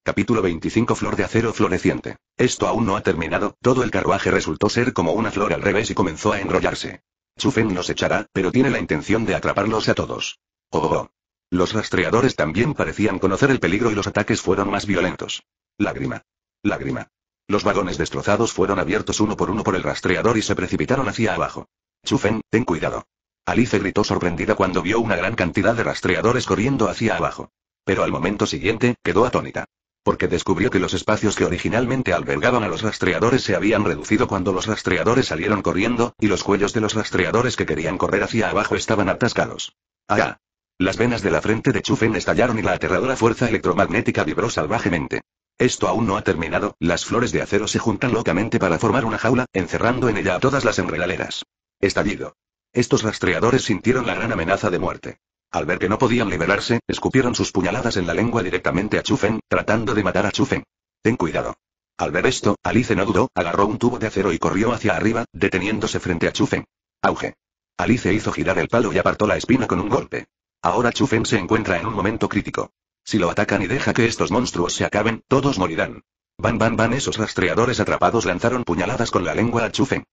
Capítulo 25 Flor de acero floreciente. Esto aún no ha terminado, todo el carruaje resultó ser como una flor al revés y comenzó a enrollarse. Chufen los echará, pero tiene la intención de atraparlos a todos. Oh, oh, oh. Los rastreadores también parecían conocer el peligro y los ataques fueron más violentos. Lágrima. Lágrima. Los vagones destrozados fueron abiertos uno por uno por el rastreador y se precipitaron hacia abajo. Chufen, ten cuidado. Alice gritó sorprendida cuando vio una gran cantidad de rastreadores corriendo hacia abajo. Pero al momento siguiente, quedó atónita porque descubrió que los espacios que originalmente albergaban a los rastreadores se habían reducido cuando los rastreadores salieron corriendo, y los cuellos de los rastreadores que querían correr hacia abajo estaban atascados. ¡Ah! Las venas de la frente de Chufen estallaron y la aterradora fuerza electromagnética vibró salvajemente. Esto aún no ha terminado, las flores de acero se juntan locamente para formar una jaula, encerrando en ella a todas las enredaderas. Estallido. Estos rastreadores sintieron la gran amenaza de muerte. Al ver que no podían liberarse, escupieron sus puñaladas en la lengua directamente a Chufen, tratando de matar a Chufen. Ten cuidado. Al ver esto, Alice no dudó, agarró un tubo de acero y corrió hacia arriba, deteniéndose frente a Chufen. Auge. Alice hizo girar el palo y apartó la espina con un golpe. Ahora Chufen se encuentra en un momento crítico. Si lo atacan y deja que estos monstruos se acaben, todos morirán. Van, van, van, esos rastreadores atrapados lanzaron puñaladas con la lengua a Chufen.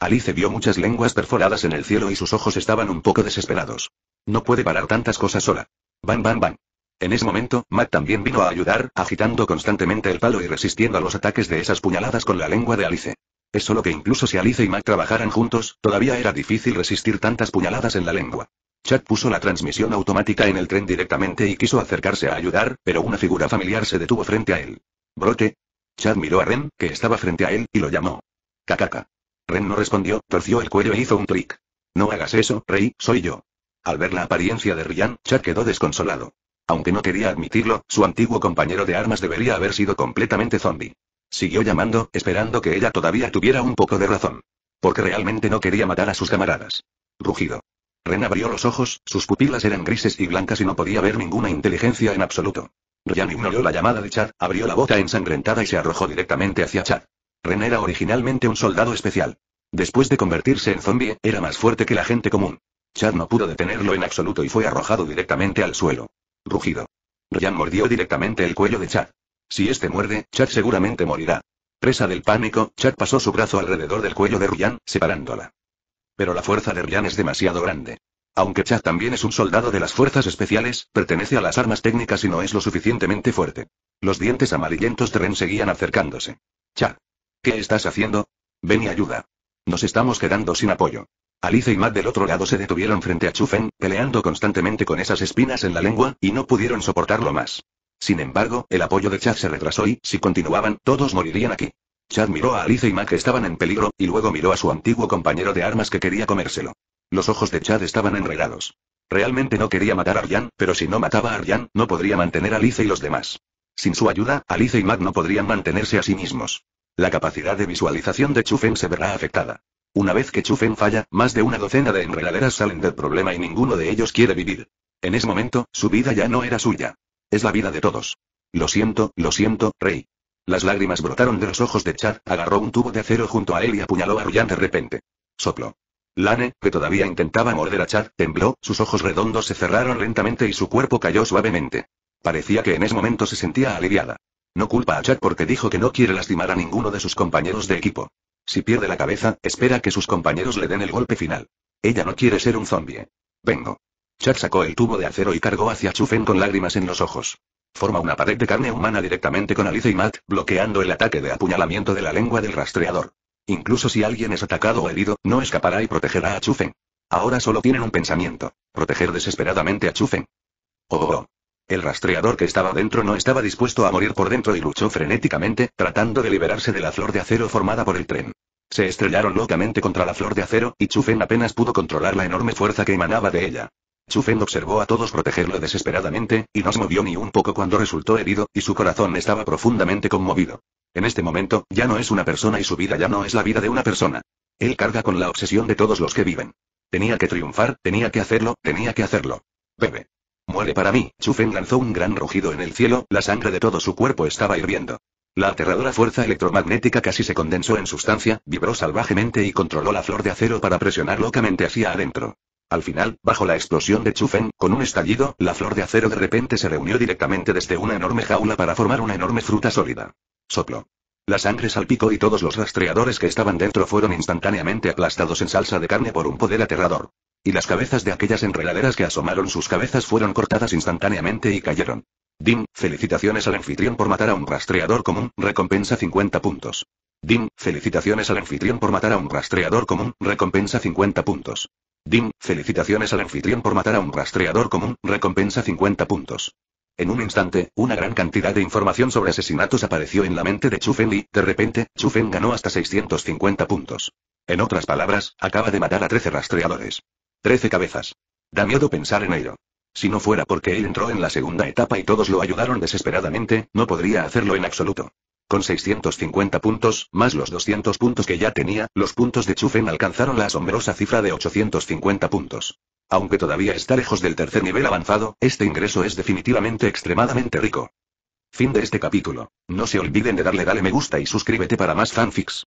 Alice vio muchas lenguas perforadas en el cielo y sus ojos estaban un poco desesperados. No puede parar tantas cosas sola. Bam, bam, bam. En ese momento, Matt también vino a ayudar, agitando constantemente el palo y resistiendo a los ataques de esas puñaladas con la lengua de Alice. Es solo que incluso si Alice y Matt trabajaran juntos, todavía era difícil resistir tantas puñaladas en la lengua. Chad puso la transmisión automática en el tren directamente y quiso acercarse a ayudar, pero una figura familiar se detuvo frente a él. ¿Brote? Chad miró a Ren, que estaba frente a él, y lo llamó. Kakaka. Ren no respondió, torció el cuello e hizo un trick. No hagas eso, Rey, soy yo. Al ver la apariencia de Ryan, Chad quedó desconsolado. Aunque no quería admitirlo, su antiguo compañero de armas debería haber sido completamente zombie. Siguió llamando, esperando que ella todavía tuviera un poco de razón. Porque realmente no quería matar a sus camaradas. Rugido. Ren abrió los ojos, sus pupilas eran grises y blancas y no podía ver ninguna inteligencia en absoluto. Ryan ignoró la llamada de Chad, abrió la boca ensangrentada y se arrojó directamente hacia Chad. Ren era originalmente un soldado especial. Después de convertirse en zombie, era más fuerte que la gente común. Chad no pudo detenerlo en absoluto y fue arrojado directamente al suelo. Rugido. Ryan mordió directamente el cuello de Chad. Si este muerde, Chad seguramente morirá. Presa del pánico, Chad pasó su brazo alrededor del cuello de Ryan, separándola. Pero la fuerza de Ryan es demasiado grande. Aunque Chad también es un soldado de las fuerzas especiales, pertenece a las armas técnicas y no es lo suficientemente fuerte. Los dientes amarillentos de Ren seguían acercándose. Chad. ¿Qué estás haciendo? Ven y ayuda. Nos estamos quedando sin apoyo. Alice y Matt del otro lado se detuvieron frente a Chufen, peleando constantemente con esas espinas en la lengua, y no pudieron soportarlo más. Sin embargo, el apoyo de Chad se retrasó y, si continuaban, todos morirían aquí. Chad miró a Alice y Matt que estaban en peligro, y luego miró a su antiguo compañero de armas que quería comérselo. Los ojos de Chad estaban enredados. Realmente no quería matar a Arjan, pero si no mataba a Arjan, no podría mantener a Alice y los demás. Sin su ayuda, Alice y Matt no podrían mantenerse a sí mismos. La capacidad de visualización de Chufen se verá afectada. Una vez que Chufen falla, más de una docena de enredaderas salen del problema y ninguno de ellos quiere vivir. En ese momento, su vida ya no era suya. Es la vida de todos. Lo siento, lo siento, rey. Las lágrimas brotaron de los ojos de Chad, agarró un tubo de acero junto a él y apuñaló a Ryan de repente. Sopló. Lane, que todavía intentaba morder a Chad, tembló, sus ojos redondos se cerraron lentamente y su cuerpo cayó suavemente. Parecía que en ese momento se sentía aliviada. No culpa a Chad porque dijo que no quiere lastimar a ninguno de sus compañeros de equipo. Si pierde la cabeza, espera que sus compañeros le den el golpe final. Ella no quiere ser un zombie. Vengo. Chuck sacó el tubo de acero y cargó hacia Chufen con lágrimas en los ojos. Forma una pared de carne humana directamente con Alice y Matt, bloqueando el ataque de apuñalamiento de la lengua del rastreador. Incluso si alguien es atacado o herido, no escapará y protegerá a Chufen. Ahora solo tienen un pensamiento. Proteger desesperadamente a Chufen. oh, oh. oh. El rastreador que estaba dentro no estaba dispuesto a morir por dentro y luchó frenéticamente, tratando de liberarse de la flor de acero formada por el tren. Se estrellaron locamente contra la flor de acero, y Chufen apenas pudo controlar la enorme fuerza que emanaba de ella. Chufen observó a todos protegerlo desesperadamente, y no se movió ni un poco cuando resultó herido, y su corazón estaba profundamente conmovido. En este momento, ya no es una persona y su vida ya no es la vida de una persona. Él carga con la obsesión de todos los que viven. Tenía que triunfar, tenía que hacerlo, tenía que hacerlo. Bebe. Muere para mí. Chufen lanzó un gran rugido en el cielo, la sangre de todo su cuerpo estaba hirviendo. La aterradora fuerza electromagnética casi se condensó en sustancia, vibró salvajemente y controló la flor de acero para presionar locamente hacia adentro. Al final, bajo la explosión de Chufen, con un estallido, la flor de acero de repente se reunió directamente desde una enorme jaula para formar una enorme fruta sólida. Soplo. La sangre salpicó y todos los rastreadores que estaban dentro fueron instantáneamente aplastados en salsa de carne por un poder aterrador. Y las cabezas de aquellas enredaderas que asomaron sus cabezas fueron cortadas instantáneamente y cayeron. Dim, felicitaciones al anfitrión por matar a un rastreador común, recompensa 50 puntos. Dim, felicitaciones al anfitrión por matar a un rastreador común, recompensa 50 puntos. Dim, felicitaciones al anfitrión por matar a un rastreador común, recompensa 50 puntos. En un instante, una gran cantidad de información sobre asesinatos apareció en la mente de Chufen y, de repente, Chufen ganó hasta 650 puntos. En otras palabras, acaba de matar a 13 rastreadores. Trece cabezas. Da miedo pensar en ello. Si no fuera porque él entró en la segunda etapa y todos lo ayudaron desesperadamente, no podría hacerlo en absoluto. Con 650 puntos, más los 200 puntos que ya tenía, los puntos de Chufen alcanzaron la asombrosa cifra de 850 puntos. Aunque todavía está lejos del tercer nivel avanzado, este ingreso es definitivamente extremadamente rico. Fin de este capítulo. No se olviden de darle dale me gusta y suscríbete para más fanfics.